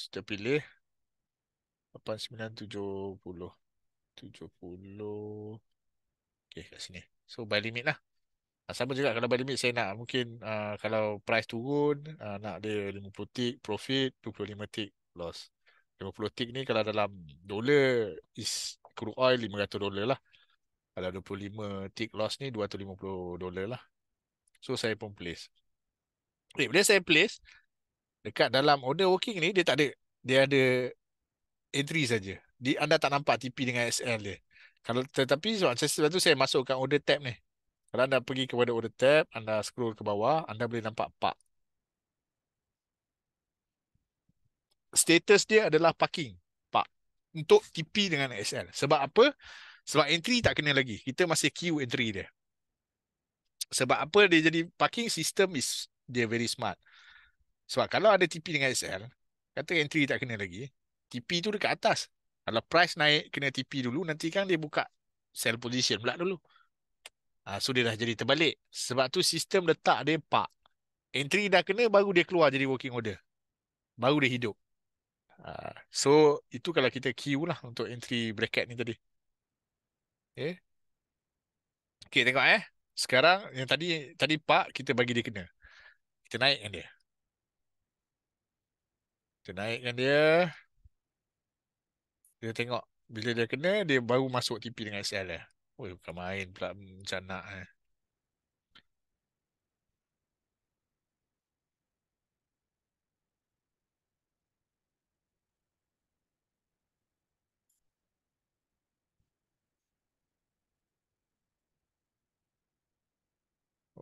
Kita pilih 8970 70 Okay kat sini So by limit lah ah, sama juga kalau by limit saya nak mungkin uh, kalau price turun uh, nak dia 50 tick profit 25 tick loss. 50 floating ni kalau dalam dolar is crude oil 500 dolar lah. Kalau 25 tick loss ni 250 dolar lah. So saya pun place. Okay, eh, bila saya place dekat dalam order working ni dia tak ada dia ada entry saja. Di anda tak nampak TP dengan SL dia. Kalau tetapi sebab saya tu saya masukkan order tab ni. Kalau anda pergi kepada order tab, anda scroll ke bawah, anda boleh nampak pak status dia adalah parking park untuk TP dengan SL. Sebab apa? Sebab entry tak kena lagi. Kita masih queue entry dia. Sebab apa dia jadi parking system is dia very smart. Sebab kalau ada TP dengan SL, kata entry tak kena lagi, TP tu dekat atas. Kalau price naik kena TP dulu, nanti kan dia buka sell position pula dulu. Ha, so dia dah jadi terbalik. Sebab tu sistem letak dia park. Entry dah kena baru dia keluar jadi working order. Baru dia hidup. Ah, so itu kalau kita queue lah untuk entry bracket ni tadi. Okay. Eh? Okay tengok eh. Sekarang yang tadi tadi Pak kita bagi dia kena. Kita naikkan dia. Kita naikkan dia. Kita tengok bila dia kena dia baru masuk TP dengan SL dia. Eh. Oi bukan main pula macam nak eh.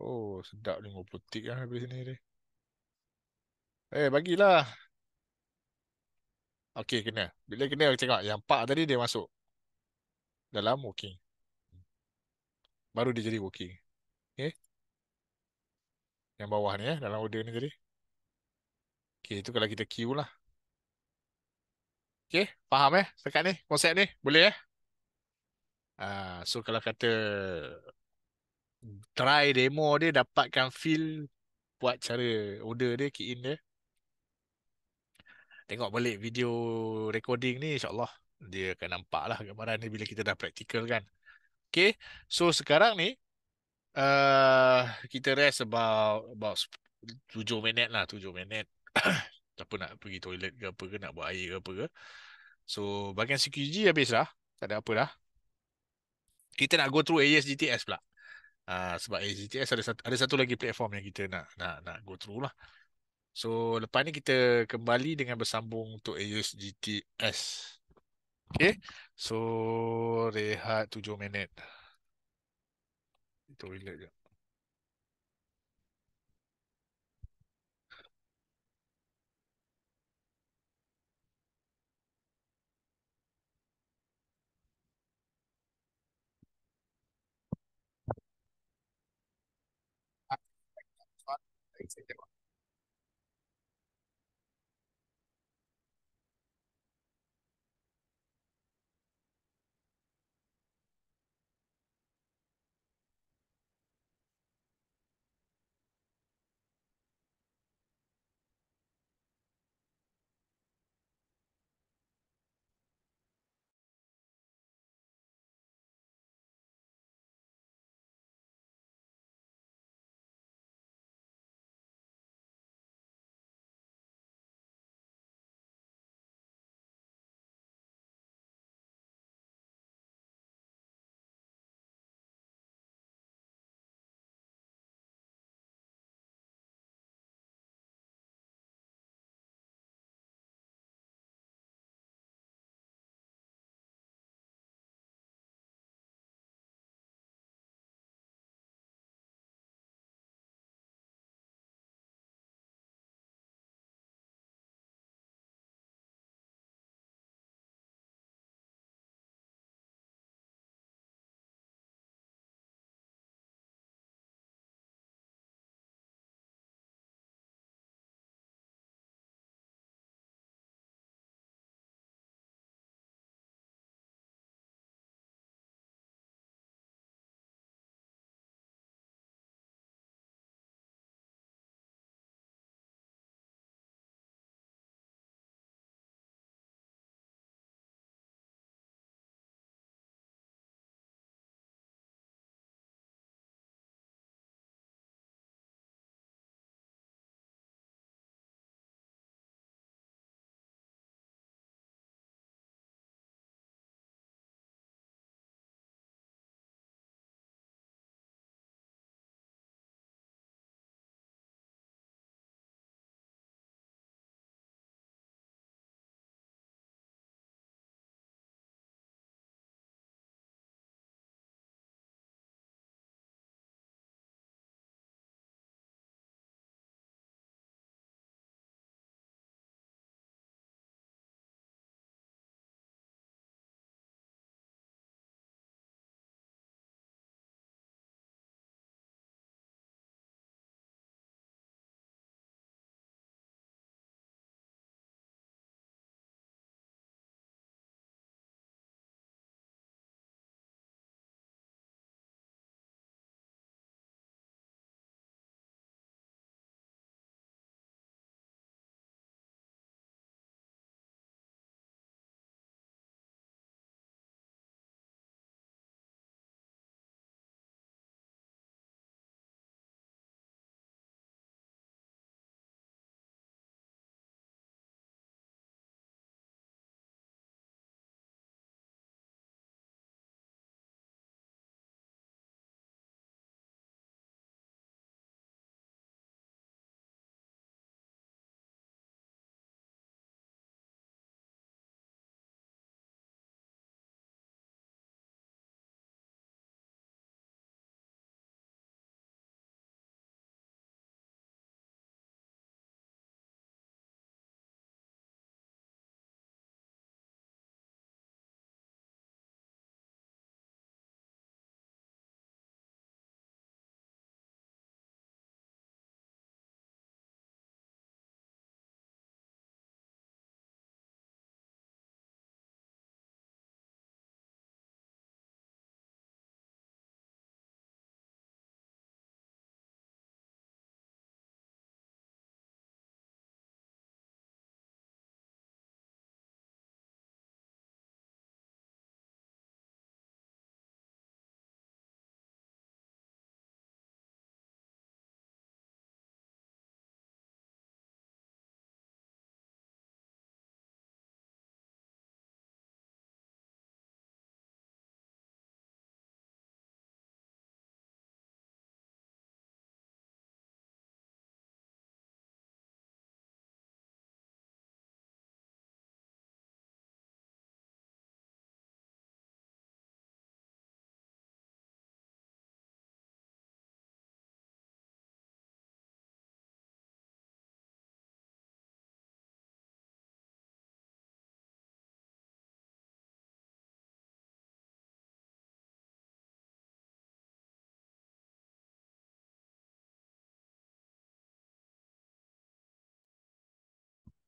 Oh, sedap 50 tik lah habis ni. Eh, bagilah. Okay, kena. Bila kena, tengok. Yang Pak tadi dia masuk. Dalam working. Baru dia jadi working. Okay. Eh? Yang bawah ni, eh, dalam order ni tadi. Okay, itu kalau kita queue lah. Okay, faham eh? Sekat ni, konsep ni. Boleh eh? Uh, so, kalau kata try demo dia dapatkan feel buat cara order dia key in dia tengok balik video recording ni insyaallah dia akan nampak lah gambaran ni bila kita dah practical kan Okay, so sekarang ni uh, kita rest about about 7 minit lah 7 minit [coughs] siapa nak pergi toilet ke apa ke nak buat air ke apa ke so bagian CQG habis lah tak ada apa dah kita nak go through ASGTS GTS pula Uh, sebab AZTS ada satu, ada satu lagi platform yang kita nak nak nak go through lah. So lepas ni kita kembali dengan bersambung untuk AUSGTS. Okay. So rehat tujuh minit. Toilet je. etcétera.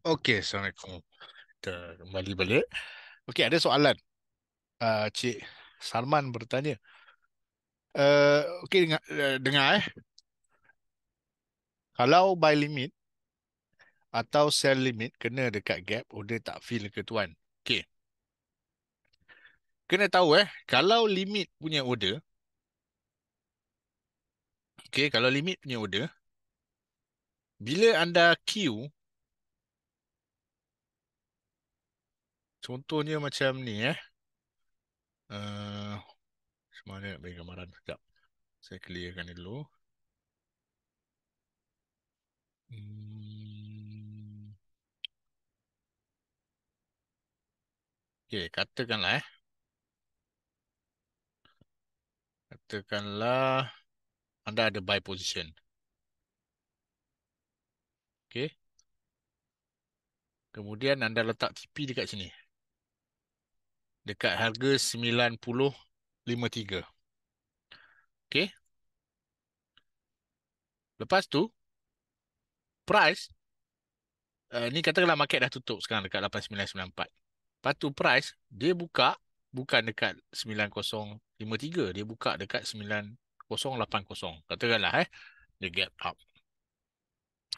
Okey, Assalamualaikum. Kita kembali balik. Okey, ada soalan. Uh, Cik Salman bertanya. Uh, Okey, dengar, uh, dengar eh. Kalau buy limit atau sell limit kena dekat gap, order oh, tak fill ke tuan? Okey. Kena tahu eh, kalau limit punya order, Okey, kalau limit punya order, bila anda queue, Contohnya macam ni eh. Uh, mana nak bagi gambaran sekejap. Saya clearkan dulu. Hmm. Okay, katakanlah eh. Katakanlah anda ada buy position. Okay. Kemudian anda letak TP dekat sini dekat harga 90.53. Okey. Lepas tu price uh, ni katakanlah market dah tutup sekarang dekat 8994. Lepas tu price dia buka bukan dekat 9053, dia buka dekat 9080. Katakanlah eh the gap up.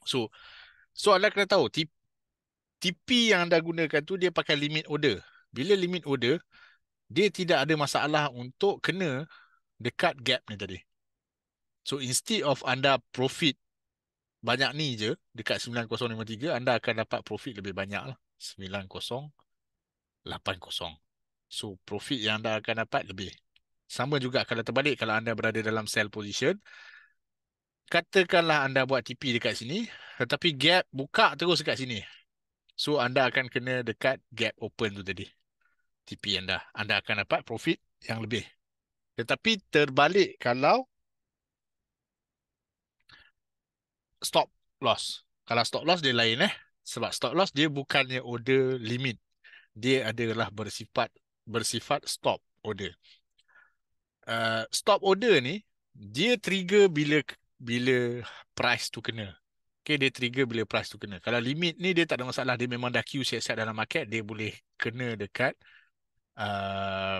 So soalan anda kena tahu tip TP yang anda gunakan tu dia pakai limit order bila limit order dia tidak ada masalah untuk kena dekat gap ni tadi so instead of anda profit banyak ni je dekat 9053 anda akan dapat profit lebih banyak lah 9080 so profit yang anda akan dapat lebih sama juga kalau terbalik kalau anda berada dalam sell position katakanlah anda buat TP dekat sini tetapi gap buka terus dekat sini so anda akan kena dekat gap open tu tadi TP anda. Anda akan dapat profit yang lebih. Tetapi terbalik kalau stop loss. Kalau stop loss dia lain eh. Sebab stop loss dia bukannya order limit. Dia adalah bersifat bersifat stop order. Uh, stop order ni dia trigger bila bila price tu kena. Okay, dia trigger bila price tu kena. Kalau limit ni dia tak ada masalah. Dia memang dah queue siap-siap dalam market. Dia boleh kena dekat Uh,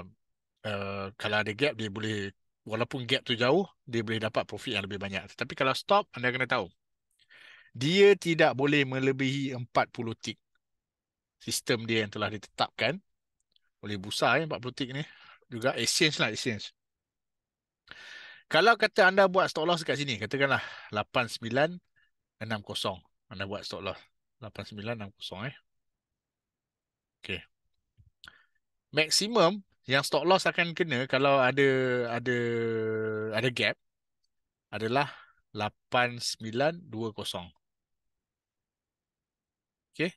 uh, kalau ada gap dia boleh walaupun gap tu jauh dia boleh dapat profit yang lebih banyak Tapi kalau stop anda kena tahu dia tidak boleh melebihi 40 tick sistem dia yang telah ditetapkan oleh busa eh, 40 tick ni juga exchange lah exchange kalau kata anda buat stop loss kat sini katakanlah 8960 anda buat stop loss 8960 eh Okay maksimum yang stock loss akan kena kalau ada ada ada gap adalah 8920. Okay.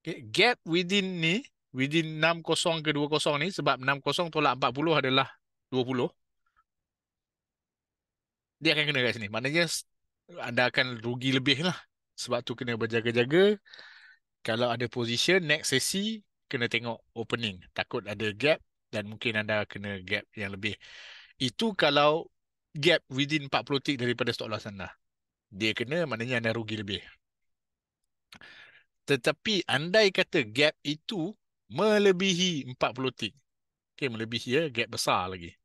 okay. Gap within ni, within 60 ke 20 ni, sebab 60 tolak 40 adalah 20. Dia akan kena kat sini. Maknanya anda akan rugi lebih lah. Sebab tu kena berjaga-jaga. Kalau ada position, next sesi, kena tengok opening. Takut ada gap dan mungkin anda kena gap yang lebih. Itu kalau gap within 40 tick daripada stop loss anda. Dia kena maknanya anda rugi lebih. Tetapi andai kata gap itu melebihi 40 tick. Okay, melebihi ya, gap besar lagi.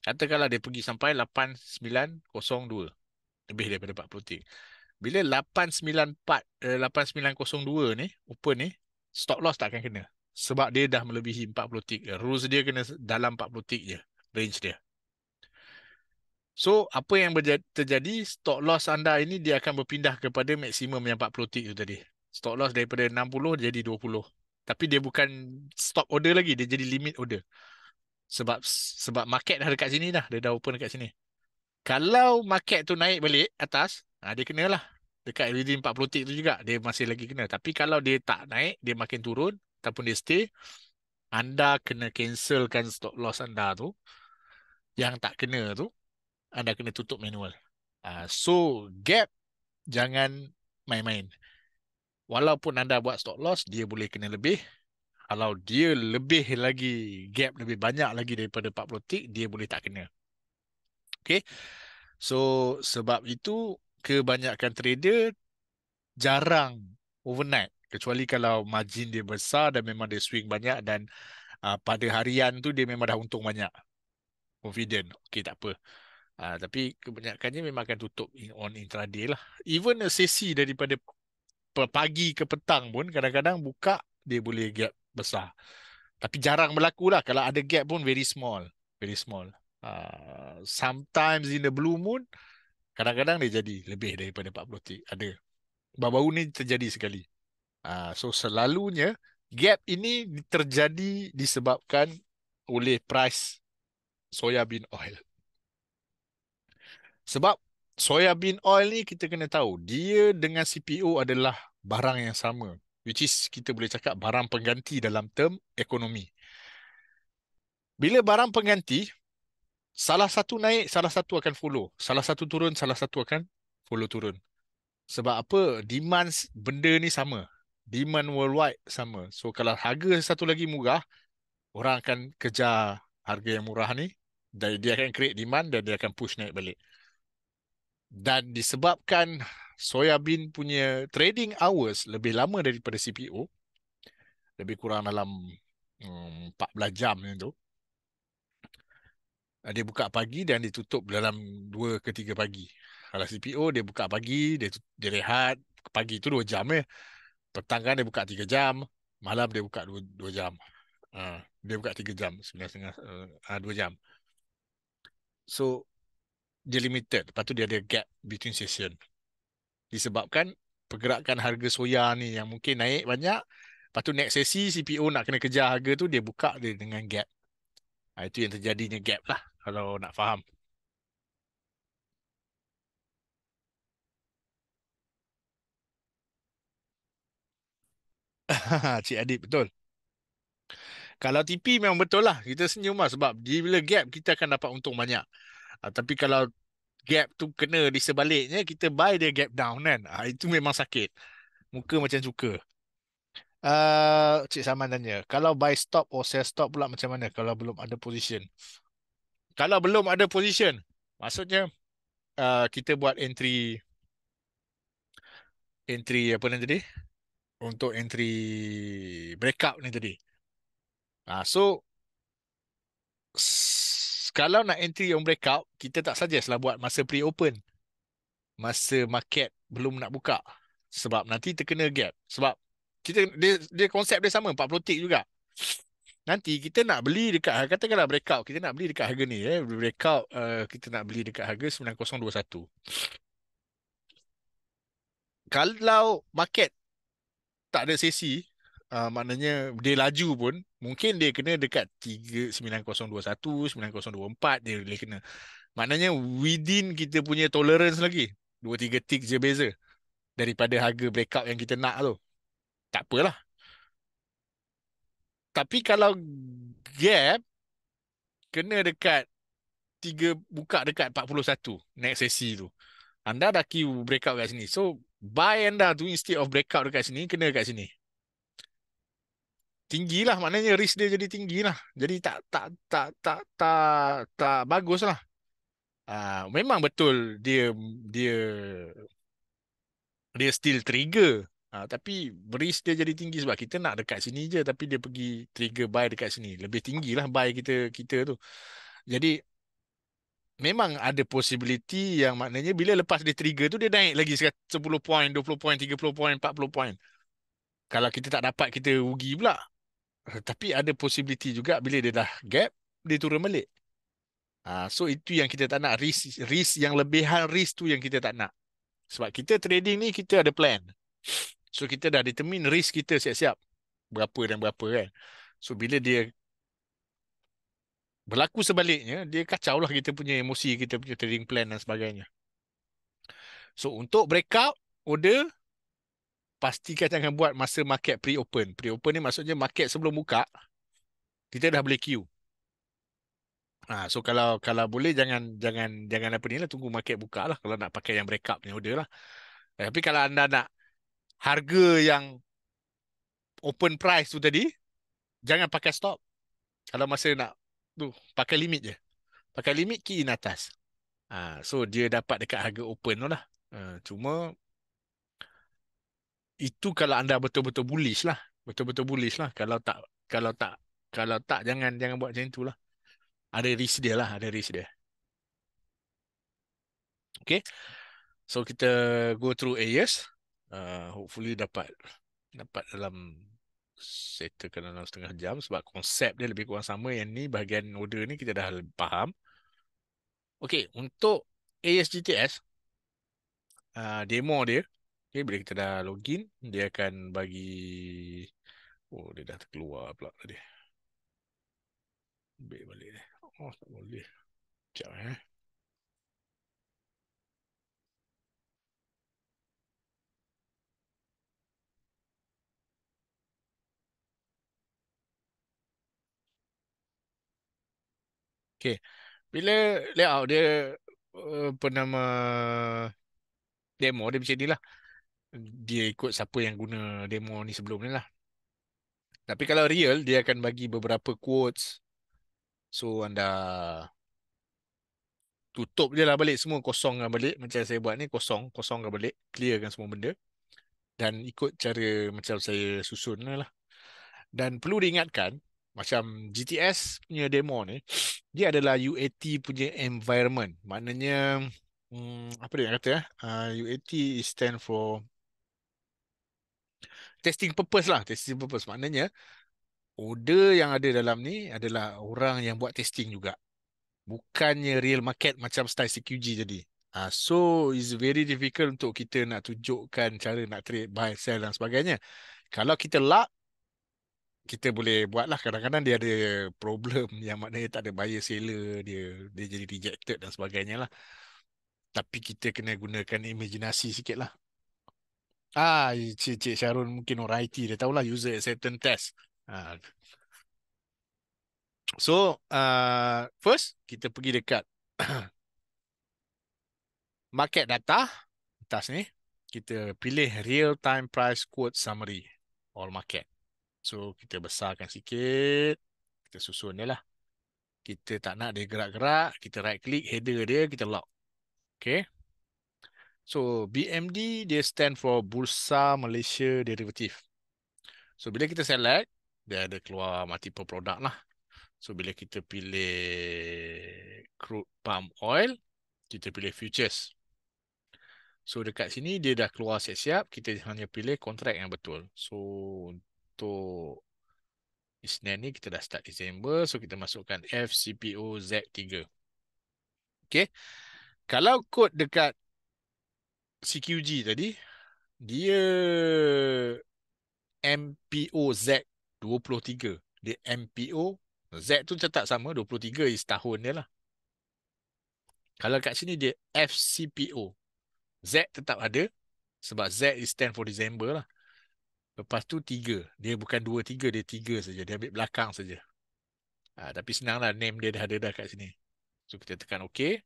Katakanlah dia pergi sampai 8902. Lebih daripada 40 tick. Bila 894 eh, 8902 ni open ni stop loss tak akan kena sebab dia dah melebihi 40 tick rules dia kena dalam 40 tick je range dia so apa yang terjadi stop loss anda ini dia akan berpindah kepada maksimum yang 40 tick tu tadi stop loss daripada 60 jadi 20 tapi dia bukan stop order lagi dia jadi limit order sebab sebab market dah dekat sini dah dia dah open dekat sini kalau market tu naik balik atas ha, kena lah dekat LED 40 tick tu juga dia masih lagi kena tapi kalau dia tak naik dia makin turun ataupun dia stay anda kena cancelkan stop loss anda tu yang tak kena tu anda kena tutup manual uh, so gap jangan main-main walaupun anda buat stop loss dia boleh kena lebih kalau dia lebih lagi gap lebih banyak lagi daripada 40 tick dia boleh tak kena okey so sebab itu kebanyakan trader jarang overnight kecuali kalau margin dia besar dan memang dia swing banyak dan uh, pada harian tu dia memang dah untung banyak confident okey tak apa uh, tapi kebanyakannya memang akan tutup on intraday lah even a sesi daripada pagi ke petang pun kadang-kadang buka dia boleh gap besar tapi jarang berlaku lah kalau ada gap pun very small very small uh, sometimes in the blue moon Kadang-kadang dia jadi lebih daripada 40 tik. Ada. Baru-baru ni terjadi sekali. Uh, so selalunya gap ini terjadi disebabkan oleh price soya bean oil. Sebab soya bean oil ni kita kena tahu dia dengan CPO adalah barang yang sama which is kita boleh cakap barang pengganti dalam term ekonomi. Bila barang pengganti, salah satu naik salah satu akan follow salah satu turun salah satu akan follow turun sebab apa demand benda ni sama demand worldwide sama so kalau harga satu lagi murah orang akan kejar harga yang murah ni dan dia akan create demand dan dia akan push naik balik dan disebabkan soya bean punya trading hours lebih lama daripada CPO lebih kurang dalam um, hmm, 14 jam macam tu Ah, dia buka pagi dan dia tutup dalam 2 ke 3 pagi. Kalau CPO dia buka pagi, dia, dia rehat, pagi itu 2 jam Eh. Petang kan dia buka 3 jam, malam dia buka 2, 2 jam. Uh, dia buka 3 jam, 9.30, uh, 2 jam. So, dia limited. Lepas tu dia ada gap between session. Disebabkan pergerakan harga soya ni yang mungkin naik banyak. Lepas tu next sesi CPO nak kena kejar harga tu, dia buka dia dengan gap. Ha, itu yang terjadinya gap lah kalau nak faham. [laughs] Cik Adib betul. Kalau TP memang betul lah. Kita senyum lah sebab di bila gap kita akan dapat untung banyak. Uh, tapi kalau gap tu kena di sebaliknya kita buy dia gap down kan. Uh, itu memang sakit. Muka macam suka. Uh, Cik Saman tanya. Kalau buy stop or sell stop pula macam mana kalau belum ada position? kalau belum ada position maksudnya uh, kita buat entry entry apa ni tadi untuk entry breakup ni tadi uh, so kalau nak entry on breakout, kita tak suggest lah buat masa pre-open. Masa market belum nak buka. Sebab nanti terkena gap. Sebab kita dia, dia konsep dia sama, 40 tick juga nanti kita nak beli dekat harga katakanlah breakout kita nak beli dekat harga ni eh breakout uh, kita nak beli dekat harga 9021 kalau market tak ada sesi uh, maknanya dia laju pun mungkin dia kena dekat 39021 9024 dia boleh kena maknanya within kita punya tolerance lagi 2 3 tick je beza daripada harga breakout yang kita nak tu tak apalah tapi kalau gap kena dekat tiga buka dekat 41 next sesi tu anda dah queue breakout kat sini so buy anda tu instead of breakout dekat sini kena dekat sini tinggilah maknanya risk dia jadi tinggilah jadi tak tak tak tak tak tak, tak baguslah ah uh, memang betul dia dia dia still trigger Uh, tapi risk dia jadi tinggi sebab kita nak dekat sini je tapi dia pergi trigger buy dekat sini. Lebih tinggi lah buy kita kita tu. Jadi memang ada possibility yang maknanya bila lepas dia trigger tu dia naik lagi 10 point, 20 point, 30 point, 40 point. Kalau kita tak dapat kita rugi pula. Uh, tapi ada possibility juga bila dia dah gap dia turun balik. Uh, so itu yang kita tak nak risk risk yang lebihan risk tu yang kita tak nak. Sebab kita trading ni kita ada plan. So kita dah determine risk kita siap-siap berapa dan berapa kan. So bila dia berlaku sebaliknya, dia kacau lah kita punya emosi, kita punya trading plan dan sebagainya. So untuk breakout order, pastikan jangan buat masa market pre-open. Pre-open ni maksudnya market sebelum buka, kita dah boleh queue. Ha, so kalau kalau boleh jangan jangan jangan apa ni lah tunggu market buka lah kalau nak pakai yang breakup punya order lah. Eh, tapi kalau anda nak harga yang open price tu tadi jangan pakai stop kalau masa nak tu pakai limit je pakai limit key in atas ha, so dia dapat dekat harga open tu lah ha, cuma itu kalau anda betul-betul bullish lah betul-betul bullish lah kalau tak kalau tak kalau tak jangan jangan buat macam lah ada risk dia lah ada risk dia okay so kita go through areas uh, hopefully dapat dapat dalam settlekan dalam setengah jam sebab konsep dia lebih kurang sama yang ni bahagian order ni kita dah faham. Okey, untuk ASGTS uh, demo dia, okay, bila kita dah login, dia akan bagi oh dia dah keluar pula tadi. Ambil balik ni. Oh, tak boleh. Sekejap eh. Okay. Bila layout dia apa eh, nama demo dia macam lah. Dia ikut siapa yang guna demo ni sebelum ni lah. Tapi kalau real, dia akan bagi beberapa quotes. So anda tutup je lah balik semua kosong kosongkan balik macam saya buat ni kosong kosong kosongkan balik Clear kan semua benda dan ikut cara macam saya susun lah dan perlu diingatkan macam GTS punya demo ni dia adalah UAT punya environment maknanya hmm, apa dia nak kata ya uh, UAT stand for testing purpose lah testing purpose maknanya order yang ada dalam ni adalah orang yang buat testing juga bukannya real market macam style CQG jadi uh, so is very difficult untuk kita nak tunjukkan cara nak trade buy sell dan sebagainya kalau kita luck kita boleh buat lah kadang-kadang dia ada problem [laughs] yang maknanya tak ada buyer seller dia dia jadi rejected dan sebagainya lah tapi kita kena gunakan imajinasi sikit lah ah cik, cik Syarun mungkin orang IT dia tahulah user acceptance test ah. so uh, first kita pergi dekat [clears throat] market data atas ni kita pilih real time price quote summary all market So kita besarkan sikit. Kita susun dia lah. Kita tak nak dia gerak-gerak. Kita right click header dia. Kita lock. Okay. So BMD dia stand for Bursa Malaysia Derivative. So bila kita select. Dia ada keluar multiple product lah. So bila kita pilih crude palm oil. Kita pilih futures. So dekat sini dia dah keluar siap-siap. Kita hanya pilih kontrak yang betul. So untuk Isnin ni kita dah start Disember so kita masukkan FCPO Z3. Okay. Kalau kod dekat CQG tadi dia MPO Z23. Dia MPO Z tu tetap sama 23 is tahun dia lah. Kalau kat sini dia FCPO. Z tetap ada sebab Z is stand for December lah. Lepas tu tiga. Dia bukan dua tiga, dia tiga saja. Dia ambil belakang saja. Ha, tapi senanglah name dia dah ada dah kat sini. So kita tekan OK.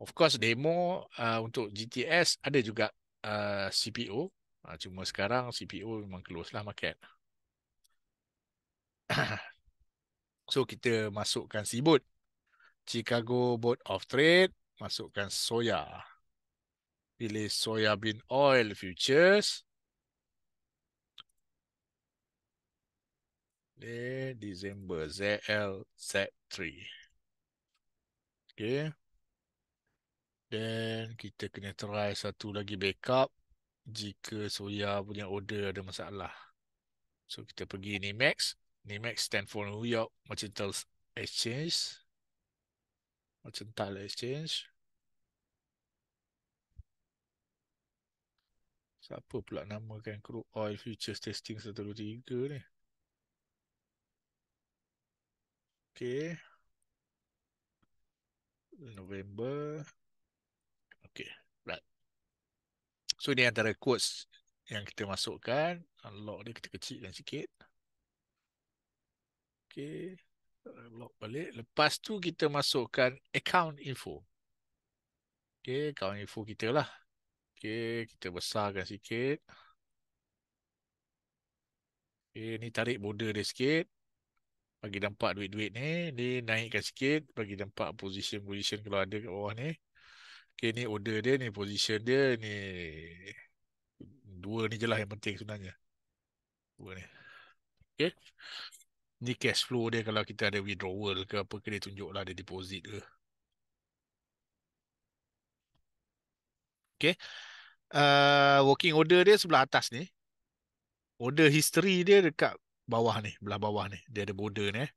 Of course demo uh, untuk GTS ada juga uh, CPO. Uh, ha, cuma sekarang CPO memang close lah market. [coughs] so kita masukkan Seaboard. Chicago Board of Trade. Masukkan Soya. Pilih Soya Bean Oil Futures. Ni Disember ZL Z3. okay. Then kita kena try satu lagi backup jika Soya punya order ada masalah. So kita pergi ni Max, ni Max Stanford New York Mercantile Exchange. Mercantile Exchange. Siapa pula namakan crude oil futures testing 123 ni? Okey, November. Okey, Right. So ni antara quotes yang kita masukkan. Unlock dia kita kecil dan sikit. Okey, Lock balik. Lepas tu kita masukkan account info. Okey, Account info kita lah. Okey, Kita besarkan sikit. Okay. Ni tarik border dia sikit bagi nampak duit-duit ni ni naikkan sikit bagi nampak position position kalau ada kat bawah ni okey ni order dia ni position dia ni dua ni je lah yang penting sebenarnya dua ni okey ni cash flow dia kalau kita ada withdrawal ke apa ke dia tunjuk lah ada deposit ke okey uh, working order dia sebelah atas ni order history dia dekat bawah ni, belah bawah ni. Dia ada border ni. Eh.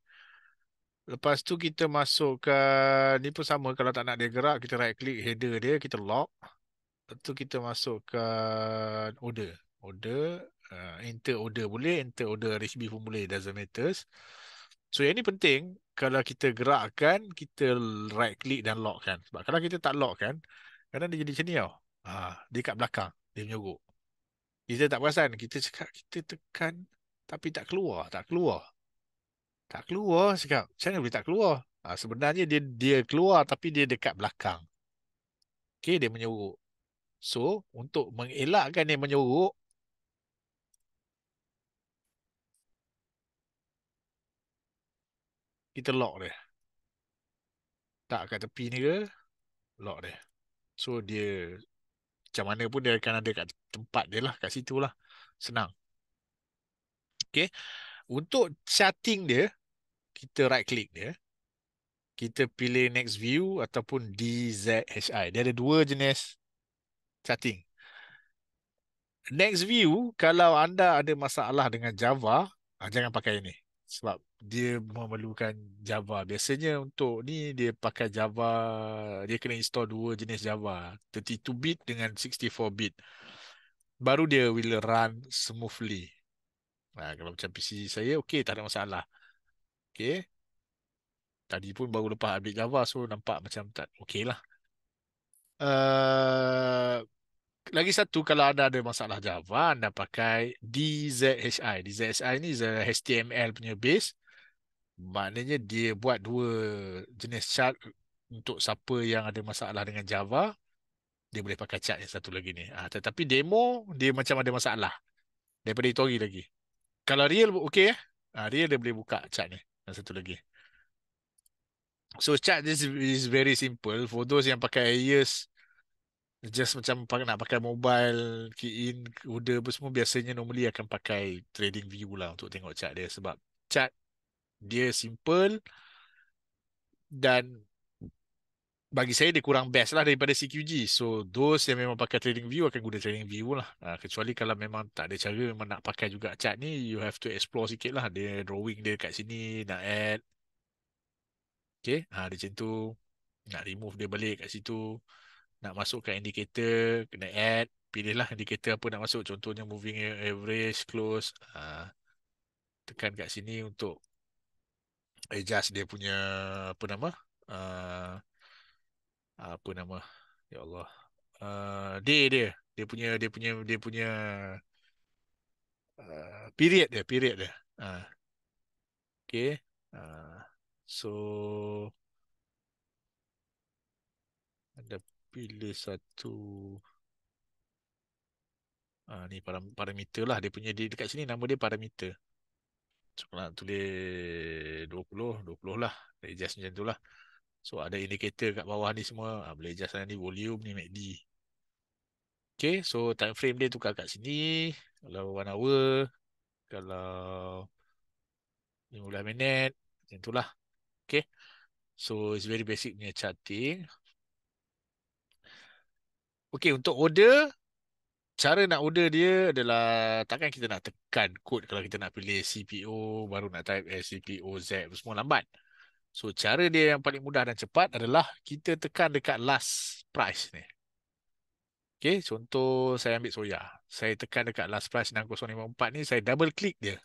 Lepas tu kita masukkan, ni pun sama kalau tak nak dia gerak, kita right click header dia, kita lock. Lepas tu kita masukkan order. Order, uh, enter order boleh, enter order RHB pun boleh, doesn't matter. So yang ni penting, kalau kita gerakkan, kita right click dan lock kan. Sebab kalau kita tak lock kan, kadang dia jadi macam ni tau. Ha, dia kat belakang, dia menyogok. Kita tak perasan, kita cakap, kita tekan tapi tak keluar, tak keluar. Tak keluar, Sebab macam mana boleh tak keluar? Ha, sebenarnya dia dia keluar tapi dia dekat belakang. Okay, dia menyuruh. So, untuk mengelakkan dia menyuruh, kita lock dia. Tak kat tepi ni ke, lock dia. So, dia macam mana pun dia akan ada kat tempat dia lah, kat situ lah. Senang. Okay. Untuk chatting dia, kita right click dia. Kita pilih next view ataupun DZHI. Dia ada dua jenis chatting. Next view, kalau anda ada masalah dengan Java, ah, jangan pakai ini. Sebab dia memerlukan Java. Biasanya untuk ni dia pakai Java, dia kena install dua jenis Java. 32-bit dengan 64-bit. Baru dia will run smoothly. Ha, kalau macam PC saya, okey, tak ada masalah. Okey. Tadi pun baru lepas update Java, so nampak macam tak okey lah. Uh, lagi satu, kalau anda ada masalah Java, anda pakai DZHI. DZHI ni is HTML punya base. Maknanya dia buat dua jenis chart untuk siapa yang ada masalah dengan Java. Dia boleh pakai chart yang satu lagi ni. Ha, tetapi demo, dia macam ada masalah. Daripada itu lagi kalau real okey eh uh, real dia boleh buka chat ni Yang satu lagi so chat this is very simple for those yang pakai years just macam nak pakai mobile key in order apa semua biasanya normally akan pakai trading view lah untuk tengok chat dia sebab chat dia simple dan bagi saya dia kurang best lah daripada CQG. So those yang memang pakai trading view akan guna trading view lah. Uh, kecuali kalau memang tak ada cara memang nak pakai juga chart ni you have to explore sikit lah. Dia drawing dia kat sini nak add. Okay. Ha, dia macam tu. Nak remove dia balik kat situ. Nak masukkan indicator. Kena add. Pilihlah indicator apa nak masuk. Contohnya moving average close. Ha, tekan kat sini untuk adjust dia punya apa nama. Uh, apa nama ya Allah uh, dia dia dia punya dia punya dia punya uh, period dia period dia uh. okay uh, so ada pilih satu uh, ni parameter lah dia punya dia dekat sini nama dia parameter so nak tulis 20 20 lah adjust macam tu lah So ada indikator kat bawah ni semua. Ha, boleh adjust sana lah ni volume ni MACD. Okay so time frame dia tukar kat sini. Kalau 1 hour. Kalau 15 minit. Macam itulah. Okay. So it's very basic punya charting. Okay untuk order. Cara nak order dia adalah takkan kita nak tekan kod kalau kita nak pilih CPO baru nak type SCPO Z semua lambat. So cara dia yang paling mudah dan cepat adalah kita tekan dekat last price ni. Okay, contoh saya ambil soya. Saya tekan dekat last price 6054 ni, saya double click dia.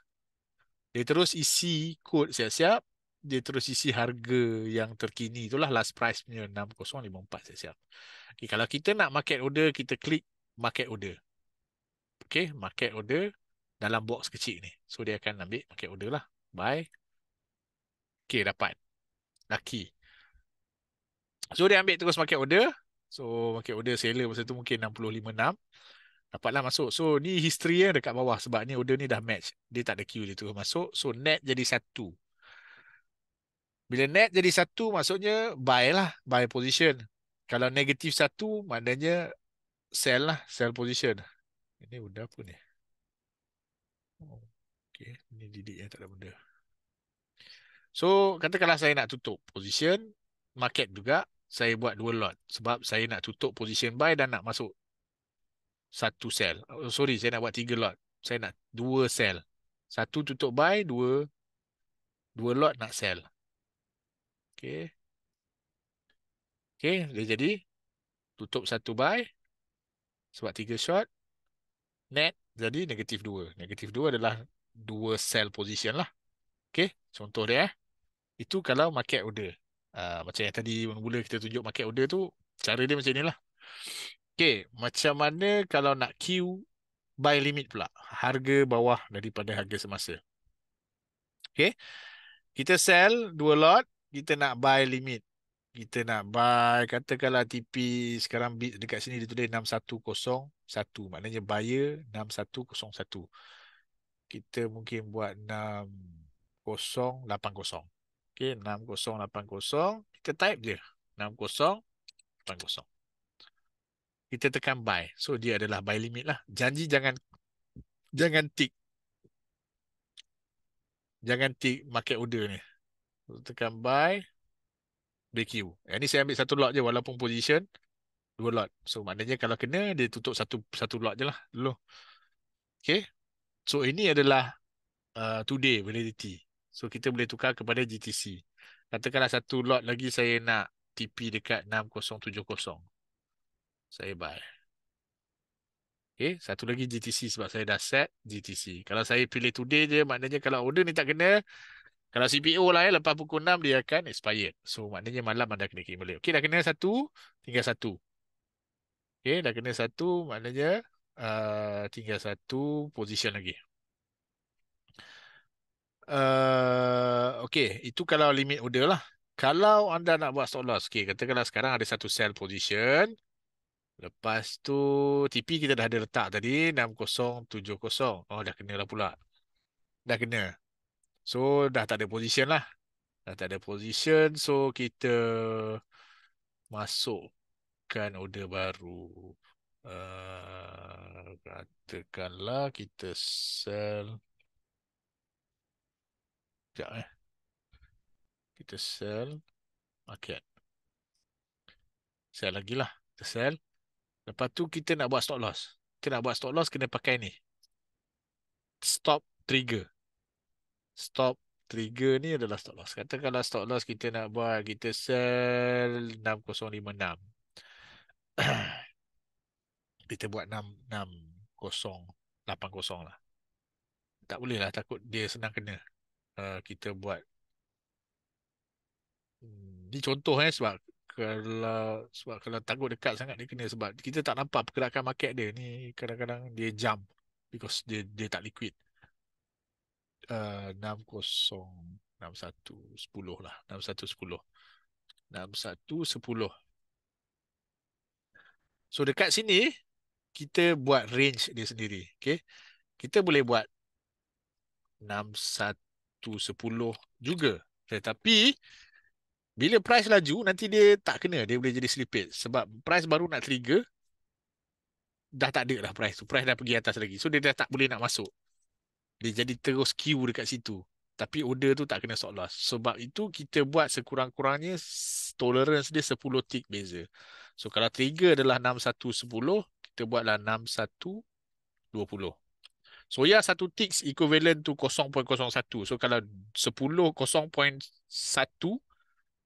Dia terus isi kod siap-siap. Dia terus isi harga yang terkini. Itulah last price punya 6054 siap-siap. Okay, kalau kita nak market order, kita klik market order. Okay, market order dalam box kecil ni. So dia akan ambil market order lah. Bye, Okay, dapat laki. So dia ambil terus market order. So market order seller masa tu mungkin 656. Dapatlah masuk. So ni history ya dekat bawah sebab ni order ni dah match. Dia tak ada queue dia terus masuk. So net jadi satu. Bila net jadi satu maksudnya buy lah. Buy position. Kalau negatif satu maknanya sell lah. Sell position. Ini order apa ni? Oh, okay. Ini didik ya tak ada benda. So katakanlah saya nak tutup position market juga saya buat dua lot sebab saya nak tutup position buy dan nak masuk satu sell. Oh, sorry saya nak buat tiga lot. Saya nak dua sell. Satu tutup buy, dua dua lot nak sell. Okay. Okay, dia jadi tutup satu buy sebab tiga short net jadi negatif dua. Negatif dua adalah dua sell position lah. Okay, contoh dia eh itu kalau market order uh, macam yang tadi mula-mula kita tunjuk market order tu cara dia macam inilah okey macam mana kalau nak queue buy limit pula harga bawah daripada harga semasa okey kita sell dua lot kita nak buy limit kita nak buy katakanlah TP sekarang bid dekat sini dia tulis 6101 maknanya buyer 6101 kita mungkin buat 6080 6080 kita type je 6080 kita tekan buy so dia adalah buy limit lah janji jangan jangan tick jangan tick market order ni so, tekan buy BQ yang ni saya ambil satu lot je walaupun position dua lot so maknanya kalau kena dia tutup satu satu lot je lah dulu okay so ini adalah uh, today validity So kita boleh tukar kepada GTC. Katakanlah satu lot lagi saya nak TP dekat 6070. Saya buy. Okay, satu lagi GTC sebab saya dah set GTC. Kalau saya pilih today je, maknanya kalau order ni tak kena, kalau CPO lah ya, lepas pukul 6 dia akan expired. So, maknanya malam anda kena kirim balik. Okay, dah kena satu, tinggal satu. Okay, dah kena satu, maknanya uh, tinggal satu position lagi. Eh, okay, itu kalau limit order lah. Kalau anda nak buat stop loss, okay, katakanlah sekarang ada satu sell position. Lepas tu, TP kita dah ada letak tadi, 6070. Oh, dah kena lah pula. Dah kena. So, dah tak ada position lah. Dah tak ada position. So, kita masukkan order baru. Uh, katakanlah kita sell sekejap ya, eh. Kita sell market. Sell lagi lah. Kita sell. Lepas tu kita nak buat stop loss. Kita nak buat stop loss kena pakai ni. Stop trigger. Stop trigger ni adalah stop loss. Kata kalau stop loss kita nak buat kita sell 6056. [clears throat] kita buat 6, 6 0, 80 lah. Tak boleh lah takut dia senang kena. Eh, kita buat. Hmm, ni contoh eh sebab kalau sebab kalau takut dekat sangat dia kena sebab kita tak nampak pergerakan market dia ni kadang-kadang dia jump because dia dia tak liquid. Uh, 60 61 10 lah 61 10 61 10 So dekat sini kita buat range dia sendiri. Okay. Kita boleh buat 110 juga. Tetapi eh, bila price laju nanti dia tak kena, dia boleh jadi slippage sebab price baru nak trigger dah tak ada lah price tu. Price dah pergi atas lagi. So dia dah tak boleh nak masuk. Dia jadi terus queue dekat situ. Tapi order tu tak kena stop loss. Sebab itu kita buat sekurang-kurangnya tolerance dia 10 tick beza. So kalau trigger adalah 6110, kita buatlah 6120. So soya satu ticks equivalent to 0.01 so kalau 10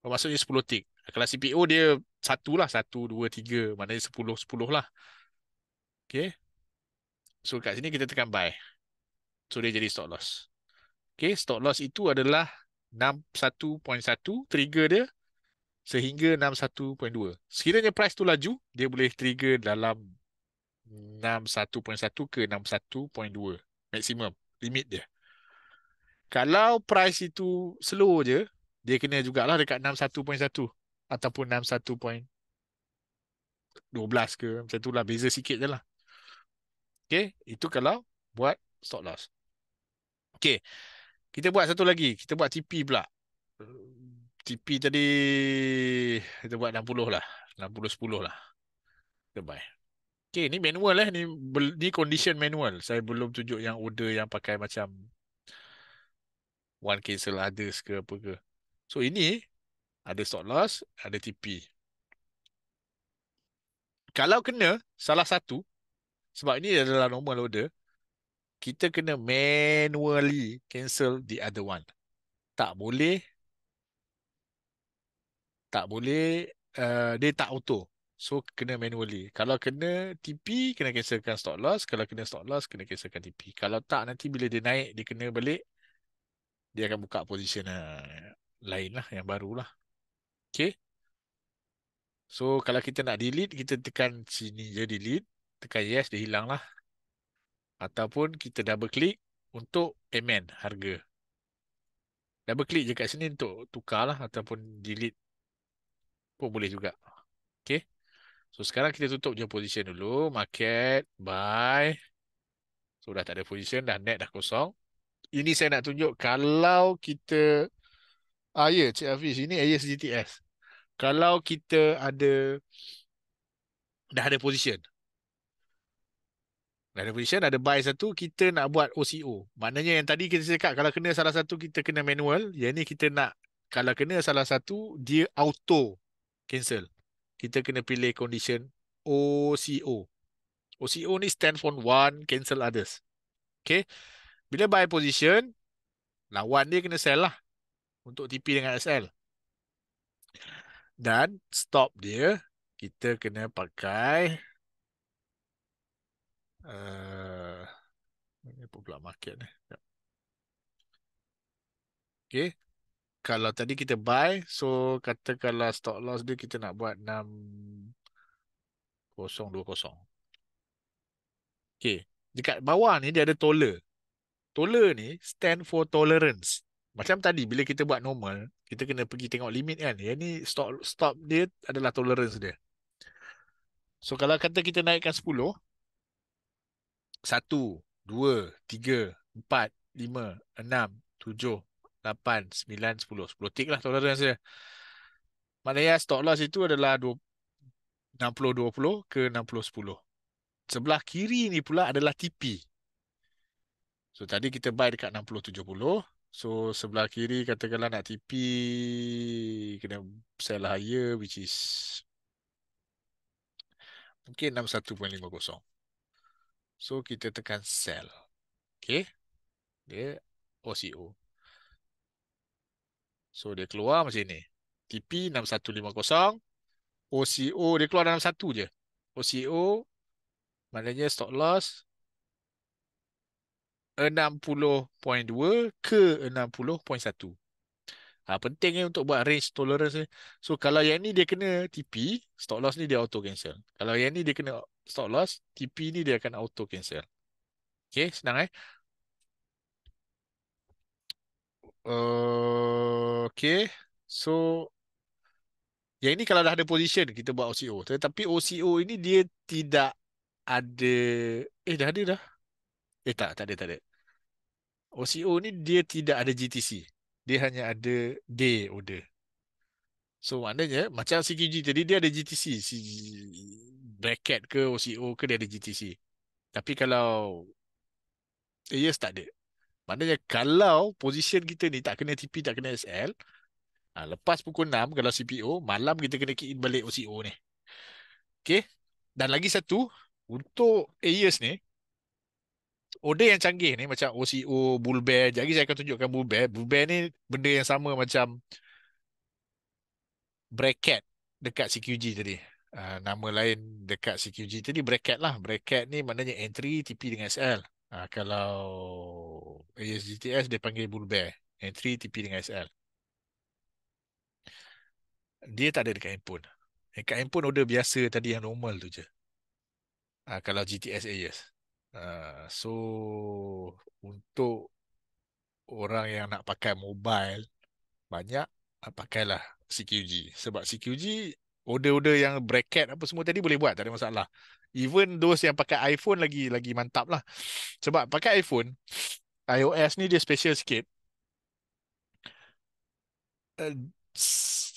maksudnya 10 tick kalau CPO dia satu lah satu dua tiga maknanya sepuluh sepuluh lah okay so kat sini kita tekan buy so dia jadi stop loss okay stop loss itu adalah 61.1 trigger dia sehingga 61.2 sekiranya price tu laju dia boleh trigger dalam 61.1 ke 61.2 maksimum limit dia. Kalau price itu slow je, dia kena jugalah dekat 61.1 ataupun 61.12 ke macam tu lah. Beza sikit je lah. Okay. Itu kalau buat stop loss. Okay. Kita buat satu lagi. Kita buat TP pula. TP tadi kita buat 60 lah. 60-10 lah. Kita buy. Okay, ni manual lah. Eh. Ni, ni condition manual. Saya belum tunjuk yang order yang pakai macam one cancel others ke apa ke. So, ini ada stock loss, ada TP. Kalau kena salah satu, sebab ini adalah normal order, kita kena manually cancel the other one. Tak boleh. Tak boleh. Uh, dia tak auto. So kena manually. Kalau kena TP, kena cancelkan stop loss. Kalau kena stop loss, kena cancelkan TP. Kalau tak, nanti bila dia naik, dia kena balik. Dia akan buka position uh, lain lah, yang baru lah. Okay. So kalau kita nak delete, kita tekan sini je delete. Tekan yes, dia hilang lah. Ataupun kita double click untuk amend harga. Double click je kat sini untuk tukar lah ataupun delete pun boleh juga. Okay. So sekarang kita tutup je position dulu. Market, buy. So dah tak ada position, dah net dah kosong. Ini saya nak tunjuk kalau kita... Ah ya, Cik Hafiz, ini ASGTS. Kalau kita ada... Dah ada position. Dah ada position, ada buy satu, kita nak buat OCO. Maknanya yang tadi kita cakap, kalau kena salah satu, kita kena manual. Yang ni kita nak, kalau kena salah satu, dia auto cancel kita kena pilih condition OCO. OCO ni stand for one cancel others. Okay. Bila buy position, lawan dia kena sell lah. Untuk TP dengan SL. Dan stop dia, kita kena pakai uh, ini pun pula market ni. Okay kalau tadi kita buy so katakanlah stock loss dia kita nak buat 6020 okey dekat bawah ni dia ada toler, toler ni stand for tolerance macam tadi bila kita buat normal kita kena pergi tengok limit kan yang ni stop stop dia adalah tolerance dia so kalau kata kita naikkan 10 1 2 3 4 5 6 7 8, 9, 10. 10 tick lah stop loss saya. Maknanya stop loss itu adalah 60-20 ke 60-10. Sebelah kiri ni pula adalah TP. So tadi kita buy dekat 60-70. So sebelah kiri katakanlah nak TP kena sell higher which is mungkin 61.50. So kita tekan sell. Okay. Dia OCO. So dia keluar macam ni. TP 6150. OCO dia keluar dalam satu je. OCO maknanya stop loss 60.2 ke 60.1. Ha, ah, penting ni eh untuk buat range tolerance ni. So kalau yang ni dia kena TP, stop loss ni dia auto cancel. Kalau yang ni dia kena stop loss, TP ni dia akan auto cancel. Okay, senang eh. Eh, okay. So yang ini kalau dah ada position kita buat OCO. Tetapi OCO ini dia tidak ada eh dah ada dah. Eh tak, tak ada, tak ada. OCO ni dia tidak ada GTC. Dia hanya ada day order. So maknanya macam CQG tadi dia ada GTC. CG, bracket ke OCO ke dia ada GTC. Tapi kalau eh, yes tak ada. Maknanya kalau position kita ni tak kena TP, tak kena SL, ha, lepas pukul 6 kalau CPO, malam kita kena key in balik OCO ni. Okay. Dan lagi satu, untuk AES ni, order yang canggih ni macam OCO, bull bear, jadi saya akan tunjukkan bull bear. Bull bear ni benda yang sama macam bracket dekat CQG tadi. Uh, nama lain dekat CQG tadi bracket lah. Bracket ni maknanya entry TP dengan SL. Uh, kalau ASGTS dia panggil bull bear. Entry TP dengan SL. Dia tak ada dekat handphone. Dekat eh, handphone order biasa tadi yang normal tu je. Uh, kalau GTS AS. Uh, ah, so untuk orang yang nak pakai mobile banyak uh, pakailah CQG sebab CQG order-order yang bracket apa semua tadi boleh buat tak ada masalah Even those yang pakai iPhone lagi lagi mantap lah. Sebab pakai iPhone, iOS ni dia special sikit. Eh,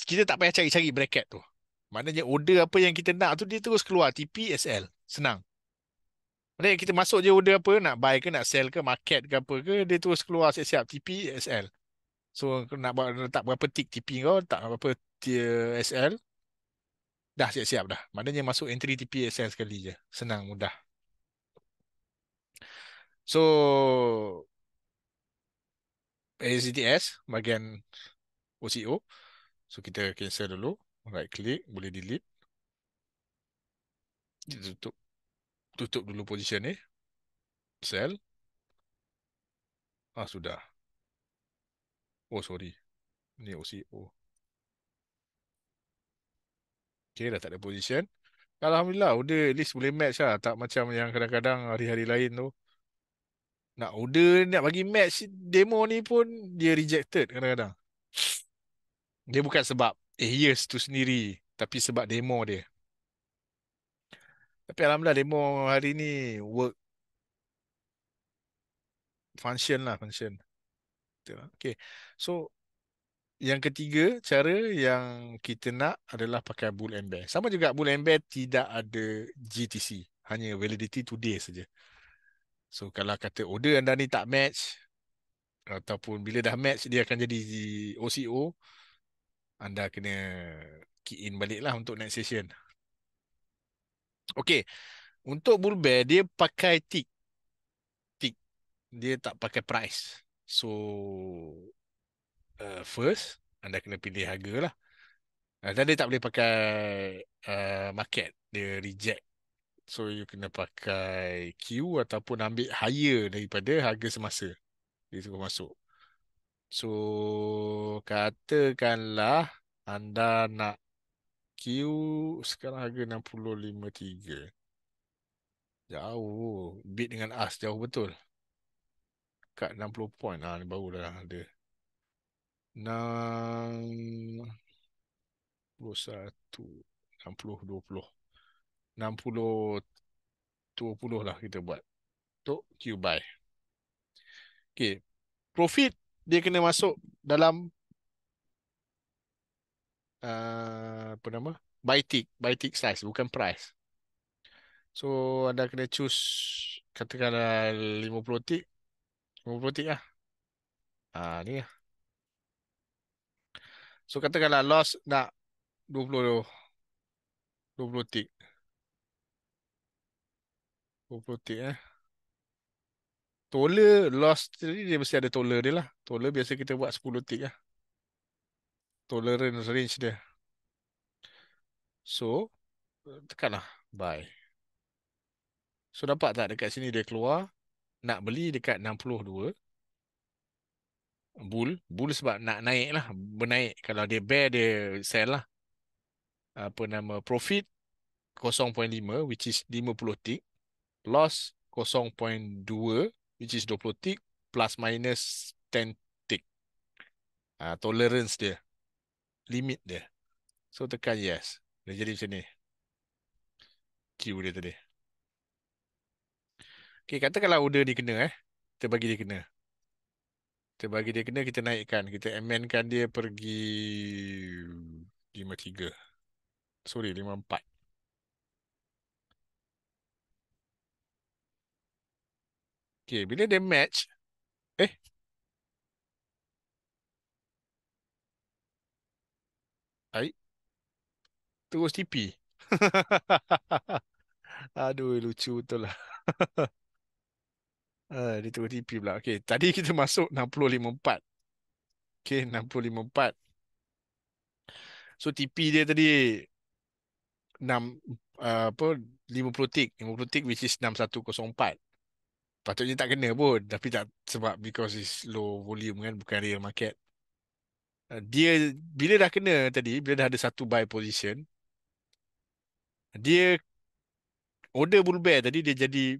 kita tak payah cari-cari bracket tu. Maknanya order apa yang kita nak tu dia terus keluar TPSL. Senang. Maknanya kita masuk je order apa nak buy ke nak sell ke market ke apa ke dia terus keluar siap-siap TPSL. So nak buat letak berapa tick TP kau, tak berapa TSL. Dah siap-siap dah. Maknanya masuk entry TPSL sekali je. Senang, mudah. So, ACTS bagian OCO. So, kita cancel dulu. Right click, boleh delete. Kita tutup. Tutup dulu position ni. Sell. Ah, sudah. Oh, sorry. Ni OCO. Okay, dah tak ada position. Alhamdulillah, order at least boleh match lah. Tak macam yang kadang-kadang hari-hari lain tu. Nak order, nak bagi match demo ni pun, dia rejected kadang-kadang. [sniffs] Dia bukan sebab eh, yes tu sendiri, tapi sebab demo dia. Tapi alhamdulillah demo hari ni work function lah function. Okay. So yang ketiga cara yang kita nak adalah pakai bull and bear. Sama juga bull and bear tidak ada GTC. Hanya validity today saja. So kalau kata order anda ni tak match ataupun bila dah match dia akan jadi OCO anda kena key in balik lah untuk next session. Okay. Untuk bull bear dia pakai tick. Tick. Dia tak pakai price. So uh, first anda kena pilih harga lah uh, dan dia tak boleh pakai uh, market dia reject so you kena pakai queue ataupun ambil higher daripada harga semasa dia suruh masuk so katakanlah anda nak queue sekarang harga 65.3 Jauh. Beat dengan us jauh betul. Kat 60 point lah. Ni baru dah ada. 60 20 lah kita buat untuk Q buy. Okay. Profit dia kena masuk dalam uh, apa nama? Buy tick. Buy tick size. Bukan price. So anda kena choose katakanlah 50 tick. 50 tick lah. Ah, ni lah. So katakanlah loss nak 20 20 tick. 20 tick eh. Toler loss tadi dia mesti ada toler dia lah. Toler biasa kita buat 10 tick lah. Tolerance range dia. So tekanlah buy. So dapat tak dekat sini dia keluar nak beli dekat bull bull sebab nak naik lah bernaik kalau dia bear dia sell lah apa nama profit 0.5 which is 50 tick loss 0.2 which is 20 tick plus minus 10 tick uh, tolerance dia limit dia so tekan yes dia jadi macam ni Q dia tadi Okay, katakanlah order ni kena eh. Kita bagi dia kena. Kita bagi dia kena kita naikkan Kita amendkan dia pergi 53 Sorry 54 Okay bila dia match Eh Hai Terus TP [laughs] Aduh lucu betul lah [laughs] Eh, dia tengok TV pula. Okay, tadi kita masuk 65.4. Okay, 65.4. So, TP dia tadi 6, uh, eh, apa, 50 tick. 50 tik, which is 6.104. Patutnya tak kena pun. Tapi tak sebab because it's low volume kan. Bukan real market. Eh, dia, bila dah kena tadi, bila dah ada satu buy position, dia order bull bear tadi dia jadi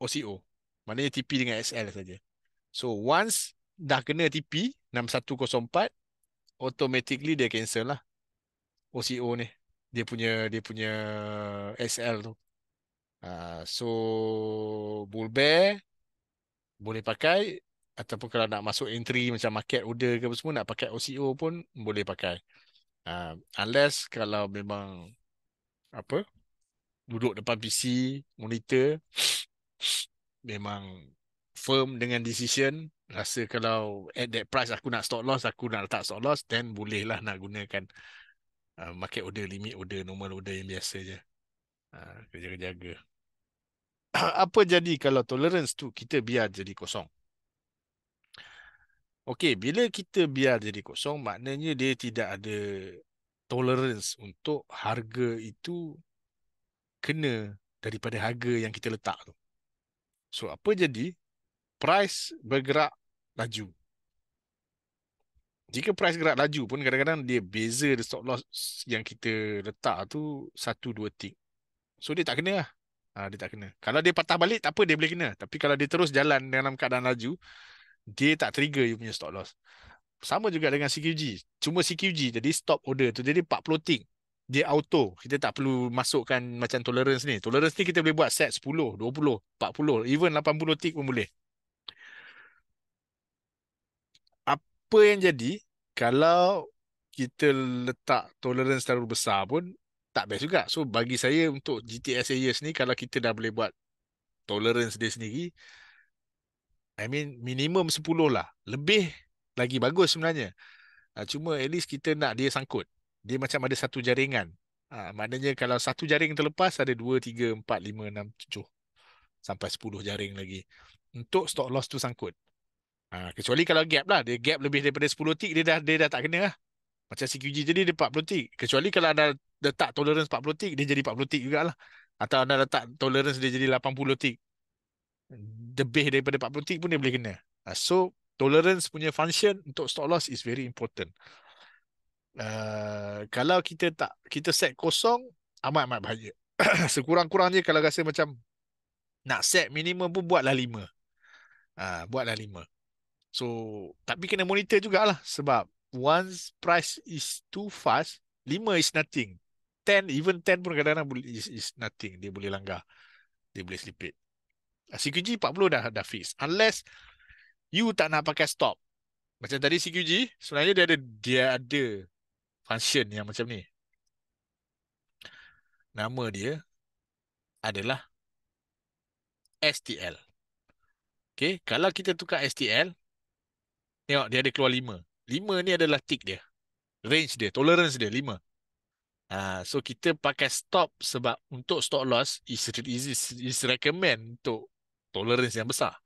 OCO. Uh, Maknanya TP dengan SL saja. So once dah kena TP 6104 automatically dia cancel lah OCO ni. Dia punya dia punya SL tu. Uh, so bull bear boleh pakai ataupun kalau nak masuk entry macam market order ke apa semua nak pakai OCO pun boleh pakai. Uh, unless kalau memang apa duduk depan PC monitor memang firm dengan decision rasa kalau at that price aku nak stop loss aku nak letak stop loss then boleh lah nak gunakan uh, market order limit order normal order yang biasa je uh, kerja-kerjaga [clears throat] apa jadi kalau tolerance tu kita biar jadi kosong Okey, bila kita biar jadi kosong, maknanya dia tidak ada tolerance untuk harga itu kena daripada harga yang kita letak tu. So apa jadi? Price bergerak laju. Jika price gerak laju pun kadang-kadang dia beza the stop loss yang kita letak tu satu dua tick. So dia tak kena lah. Ha, dia tak kena. Kalau dia patah balik tak apa dia boleh kena. Tapi kalau dia terus jalan dalam keadaan laju dia tak trigger you punya stop loss. Sama juga dengan CQG. Cuma CQG jadi stop order tu jadi 40 tick dia auto. Kita tak perlu masukkan macam tolerance ni. Tolerance ni kita boleh buat set 10, 20, 40, even 80 tick pun boleh. Apa yang jadi kalau kita letak tolerance terlalu besar pun tak best juga. So bagi saya untuk GTS AES ni kalau kita dah boleh buat tolerance dia sendiri I mean minimum 10 lah. Lebih lagi bagus sebenarnya. Ah, cuma at least kita nak dia sangkut dia macam ada satu jaringan. Ha, maknanya kalau satu jaring terlepas, ada dua, tiga, empat, lima, enam, tujuh, sampai sepuluh jaring lagi. Untuk stock loss tu sangkut. Ha, kecuali kalau gap lah. Dia gap lebih daripada sepuluh tick, dia dah dia dah tak kena lah. Macam CQG jadi dia puluh tick. Kecuali kalau anda letak tolerance empat puluh tick, dia jadi empat puluh tick juga lah. Atau anda letak tolerance dia jadi lapan puluh tick. Lebih daripada empat puluh tick pun dia boleh kena. Ha, so, tolerance punya function untuk stock loss is very important uh, kalau kita tak kita set kosong amat-amat bahaya [coughs] sekurang-kurangnya kalau rasa macam nak set minimum pun buatlah lima uh, buatlah lima so tapi kena monitor jugalah sebab once price is too fast lima is nothing ten even ten pun kadang-kadang is, is nothing dia boleh langgar dia boleh slip it ah, CQG 40 dah dah fix unless you tak nak pakai stop macam tadi CQG sebenarnya dia ada dia ada function yang macam ni. Nama dia adalah STL. Okay, kalau kita tukar STL, tengok dia ada keluar 5. 5 ni adalah tick dia. Range dia, tolerance dia 5. Uh, ha, so, kita pakai stop sebab untuk stop loss is, is, is recommend untuk tolerance yang besar.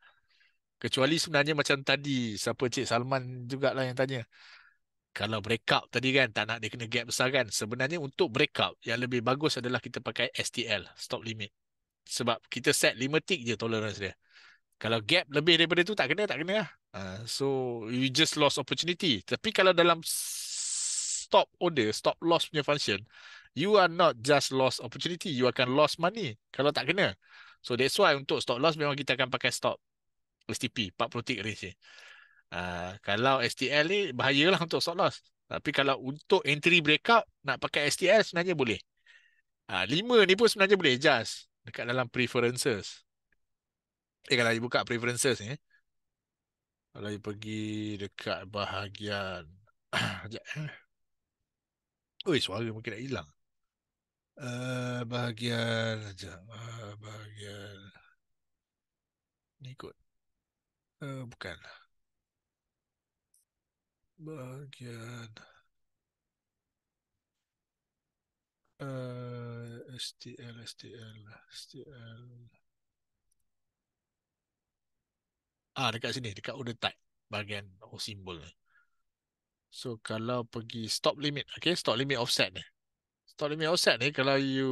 Kecuali sebenarnya macam tadi, siapa Cik Salman jugalah yang tanya kalau breakout tadi kan tak nak dia kena gap besar kan sebenarnya untuk breakout yang lebih bagus adalah kita pakai STL stop limit sebab kita set 5 tick je tolerance dia kalau gap lebih daripada tu tak kena tak kena lah uh, so you just lost opportunity tapi kalau dalam stop order stop loss punya function you are not just lost opportunity you akan lost money kalau tak kena so that's why untuk stop loss memang kita akan pakai stop STP 40 tick range ni Ah, kalau STL ni bahayalah untuk stop loss. Tapi kalau untuk entry breakout nak pakai STL sebenarnya boleh. Ah uh, 5 ni pun sebenarnya boleh adjust dekat dalam preferences. Eh kalau you buka preferences ni. Kalau you pergi dekat bahagian Oi, [clears throat] eh. suara mungkin dah hilang. Uh, bahagian sekejap. Uh, bahagian. Ni kot. Uh, bukanlah bagian uh, eh, STL STL STL ah dekat sini dekat order type bagian oh simbol ni so kalau pergi stop limit okay stop limit offset ni stop limit offset ni kalau you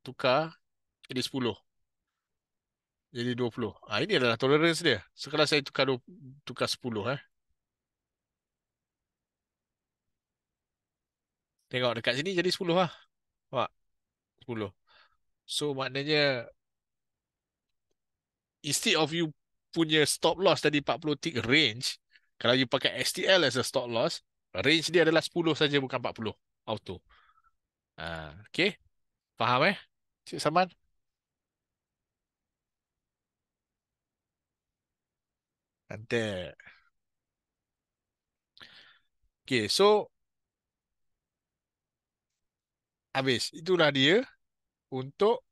tukar jadi 10 jadi 20 ah ini adalah tolerance dia so saya tukar tukar 10 eh Tengok dekat sini jadi 10 lah. Nampak? 10. So maknanya instead of you punya stop loss tadi 40 tick range, kalau you pakai STL as a stop loss, range dia adalah 10 saja bukan 40 auto. Ah, ha, okay. Faham eh? Cik Saman? Nanti. Okay, so Habis. Itulah dia untuk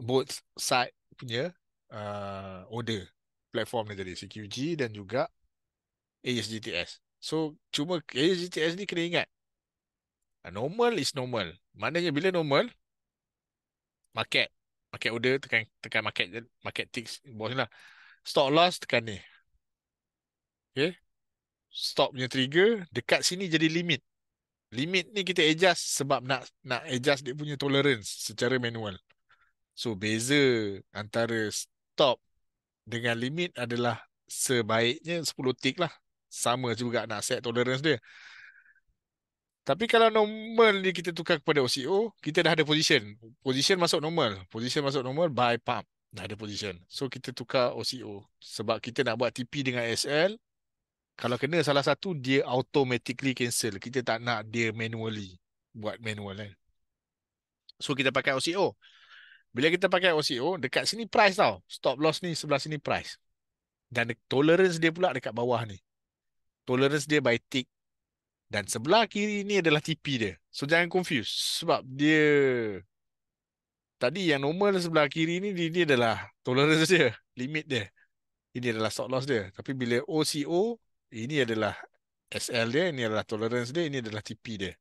both side punya uh, order platform ni tadi. CQG dan juga ASGTS. So, cuma ASGTS ni kena ingat. Uh, normal is normal. Maknanya bila normal, market. Market order tekan tekan market market ticks bos lah. Stop loss tekan ni. Okay. Stop punya trigger. Dekat sini jadi limit limit ni kita adjust sebab nak nak adjust dia punya tolerance secara manual. So beza antara stop dengan limit adalah sebaiknya 10 tick lah. Sama juga nak set tolerance dia. Tapi kalau normal ni kita tukar kepada OCO, kita dah ada position. Position masuk normal. Position masuk normal by pump. Dah ada position. So kita tukar OCO. Sebab kita nak buat TP dengan SL, kalau kena salah satu dia automatically cancel kita tak nak dia manually buat manual kan so kita pakai OCO bila kita pakai OCO dekat sini price tau stop loss ni sebelah sini price dan tolerance dia pula dekat bawah ni tolerance dia by tick dan sebelah kiri ni adalah TP dia so jangan confuse sebab dia tadi yang normal sebelah kiri ni ini adalah tolerance dia [laughs] limit dia ini adalah stop loss dia tapi bila OCO ini adalah SL dia, ini adalah tolerance dia, ini adalah TP dia.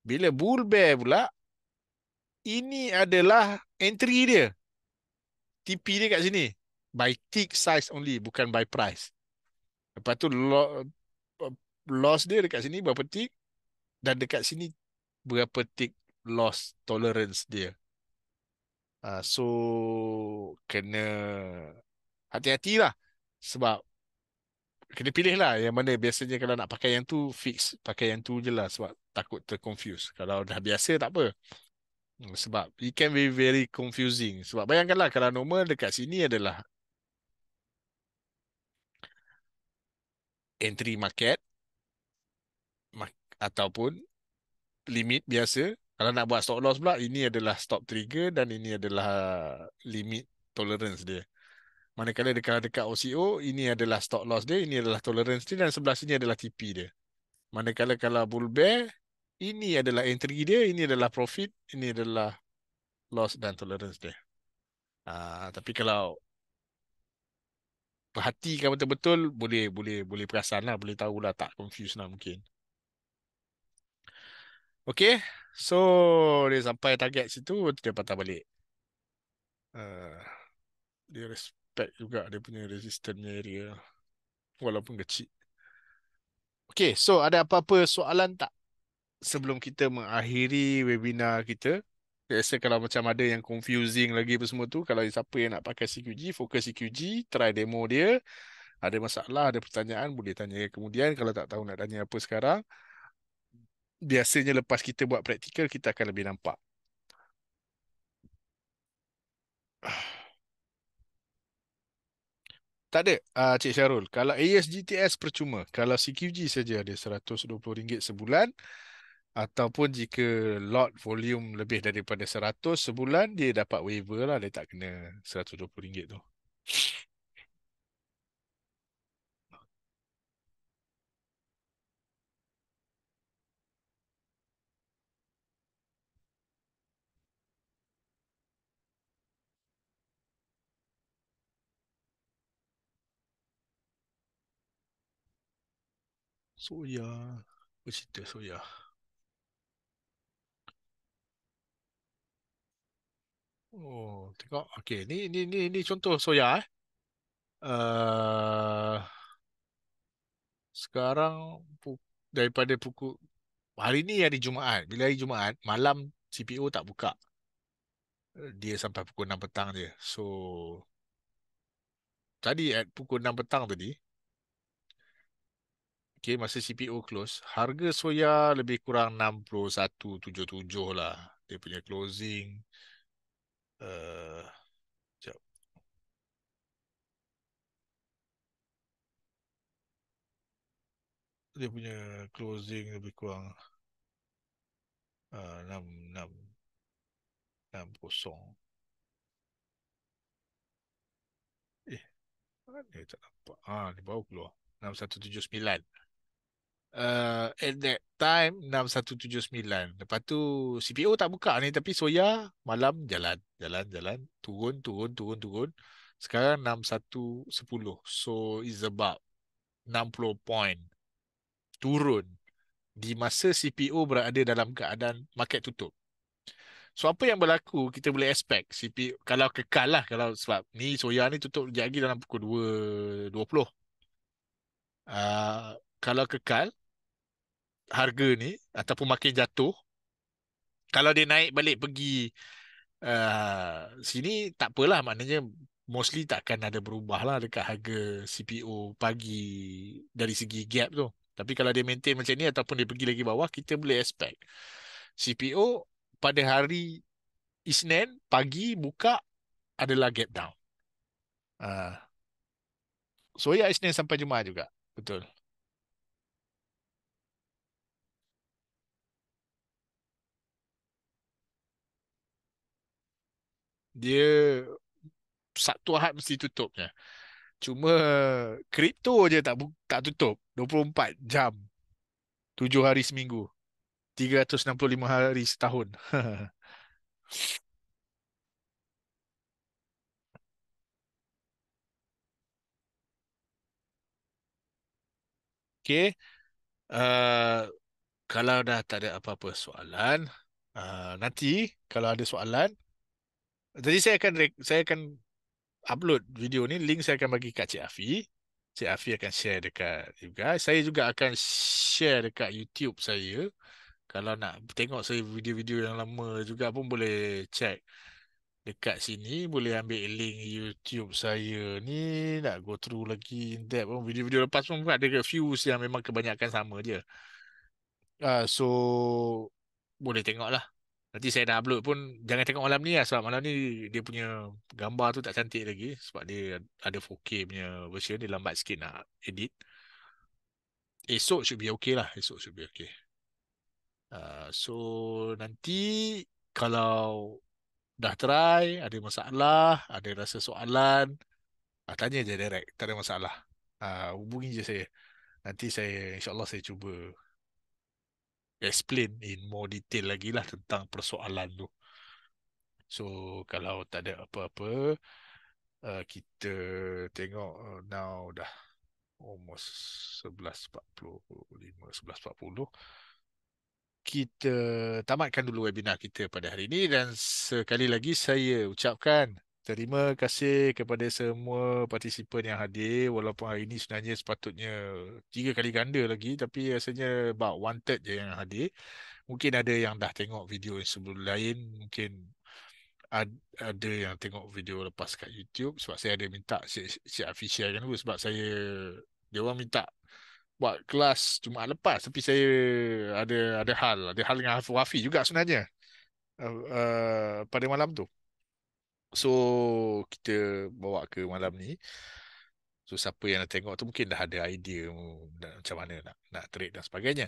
Bila bull bear pula, ini adalah entry dia. TP dia kat sini. By tick size only, bukan by price. Lepas tu, lo, loss dia dekat sini berapa tick. Dan dekat sini, berapa tick loss tolerance dia. Uh, so, kena hati hati lah Sebab kena pilih lah yang mana biasanya kalau nak pakai yang tu fix pakai yang tu je lah sebab takut terconfuse kalau dah biasa tak apa hmm, sebab it can be very confusing sebab bayangkanlah kalau normal dekat sini adalah entry market ataupun limit biasa kalau nak buat stop loss pula ini adalah stop trigger dan ini adalah limit tolerance dia Manakala dekat dekat OCO, ini adalah stock loss dia, ini adalah tolerance dia dan sebelah sini adalah TP dia. Manakala kalau bull bear, ini adalah entry dia, ini adalah profit, ini adalah loss dan tolerance dia. Uh, tapi kalau perhatikan betul-betul, boleh boleh boleh perasan lah, boleh tahu lah tak confuse lah mungkin. Okay, so dia sampai target situ, dia patah balik. Uh, dia respect respect juga dia punya resistance area walaupun kecil. Okay, so ada apa-apa soalan tak sebelum kita mengakhiri webinar kita? Biasa kalau macam ada yang confusing lagi apa semua tu, kalau siapa yang nak pakai CQG, fokus CQG, try demo dia. Ada masalah, ada pertanyaan, boleh tanya kemudian. Kalau tak tahu nak tanya apa sekarang, biasanya lepas kita buat praktikal, kita akan lebih nampak. Ah. [sighs] Tak ada, uh, Cik Syarul. Kalau ASGTS percuma. Kalau CQG saja ada RM120 sebulan. Ataupun jika lot volume lebih daripada 100 sebulan, dia dapat waiver lah. Dia tak kena RM120 tu. そういや、うちってそういや。おー、てか、あけ、に、に、に、に、ちょっとそういや。あー、すからん、ぷ、だいぱでぷく、hari ni hari Jumaat. Bila hari Jumaat, malam CPO tak buka. Dia sampai pukul enam petang dia So, tadi at pukul enam petang tadi, okay, masa CPO close, harga soya lebih kurang 61.77 lah. Dia punya closing. Uh, sekejap. Dia punya closing lebih kurang uh, eh, 6.60. Eh, mana dia tak nampak? Ah, ha, dia baru keluar. 6179 uh, at that time 6179. Lepas tu CPO tak buka ni tapi soya malam jalan jalan jalan turun turun turun turun. Sekarang 6110. So is about 60 point turun di masa CPO berada dalam keadaan market tutup. So apa yang berlaku kita boleh expect CPO kalau kekal lah kalau sebab ni soya ni tutup lagi dalam pukul 2.20. Uh, ah, kalau kekal harga ni ataupun makin jatuh kalau dia naik balik pergi uh, sini tak apalah maknanya mostly takkan ada berubah lah dekat harga CPO pagi dari segi gap tu tapi kalau dia maintain macam ni ataupun dia pergi lagi bawah kita boleh expect CPO pada hari Isnin pagi buka adalah gap down. Uh, so ya yeah, Isnin sampai Jumaat juga. Betul. dia Sabtu Ahad mesti tutupnya. Cuma kripto aja tak tak tutup 24 jam 7 hari seminggu 365 hari setahun. [laughs] okay. Uh, kalau dah tak ada apa-apa soalan, uh, nanti kalau ada soalan, jadi saya akan saya akan upload video ni link saya akan bagi kat Cik Afi. Cik Afi akan share dekat you guys. Saya juga akan share dekat YouTube saya. Kalau nak tengok saya video-video yang lama juga pun boleh check dekat sini boleh ambil link YouTube saya ni nak go through lagi in depth pun video-video lepas pun ada views yang memang kebanyakan sama je. Uh, ah, so boleh tengok lah. Nanti saya nak upload pun jangan tengok malam ni lah sebab malam ni dia punya gambar tu tak cantik lagi sebab dia ada 4K punya version dia lambat sikit nak edit. Esok should be okay lah. Esok should be okay. Uh, so nanti kalau dah try, ada masalah, ada rasa soalan, uh, tanya je direct. Tak ada masalah. Uh, hubungi je saya. Nanti saya insyaAllah saya cuba explain in more detail lagi lah tentang persoalan tu. So kalau tak ada apa-apa, uh, kita tengok uh, now dah almost 11.45, 11.40. Kita tamatkan dulu webinar kita pada hari ini dan sekali lagi saya ucapkan Terima kasih kepada semua partisipan yang hadir walaupun hari ini sebenarnya sepatutnya tiga kali ganda lagi tapi rasanya about one third je yang hadir. Mungkin ada yang dah tengok video yang sebelum lain, mungkin ada yang tengok video lepas kat YouTube sebab saya ada minta si si official kan dulu sebab saya dia orang minta buat kelas cuma lepas tapi saya ada ada hal ada hal dengan Hafiz juga sebenarnya uh, uh, pada malam tu So kita bawa ke malam ni. So siapa yang nak tengok tu mungkin dah ada idea dah macam mana nak nak trade dan sebagainya.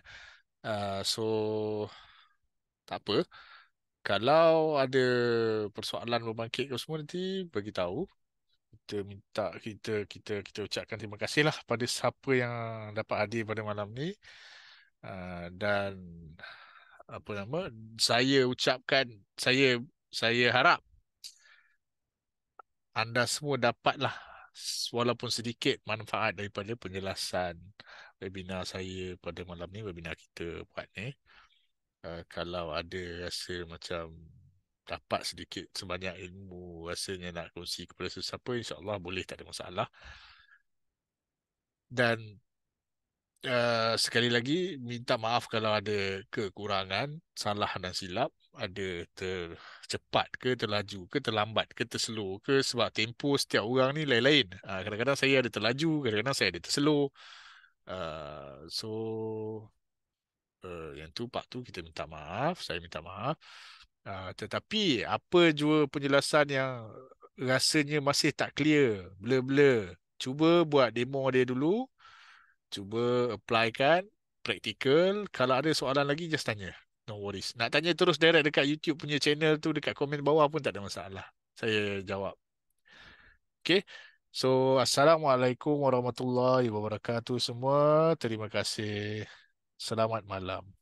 Uh, so tak apa. Kalau ada persoalan membangkit ke semua nanti bagi tahu. Kita minta kita kita kita ucapkan terima kasihlah pada siapa yang dapat hadir pada malam ni. Ah, dan apa nama saya ucapkan saya saya harap anda semua dapatlah walaupun sedikit manfaat daripada penjelasan webinar saya pada malam ni webinar kita buat ni uh, kalau ada rasa macam dapat sedikit sebanyak ilmu rasanya nak kongsi kepada sesiapa insyaallah boleh tak ada masalah dan uh, sekali lagi minta maaf kalau ada kekurangan salah dan silap ada tercepat ke terlaju ke terlambat ke terslow ke sebab tempo setiap orang ni lain-lain. Ah, kadang-kadang saya ada terlaju, kadang-kadang saya ada terslow. Uh, so uh, yang tu pak tu kita minta maaf, saya minta maaf. Uh, tetapi apa jua penjelasan yang rasanya masih tak clear, blur-blur. Cuba buat demo dia dulu. Cuba applykan, praktikal. Kalau ada soalan lagi, just tanya. No worries. Nak tanya terus direct dekat YouTube punya channel tu dekat komen bawah pun tak ada masalah. Saya jawab. Okay. So, Assalamualaikum warahmatullahi wabarakatuh semua. Terima kasih. Selamat malam.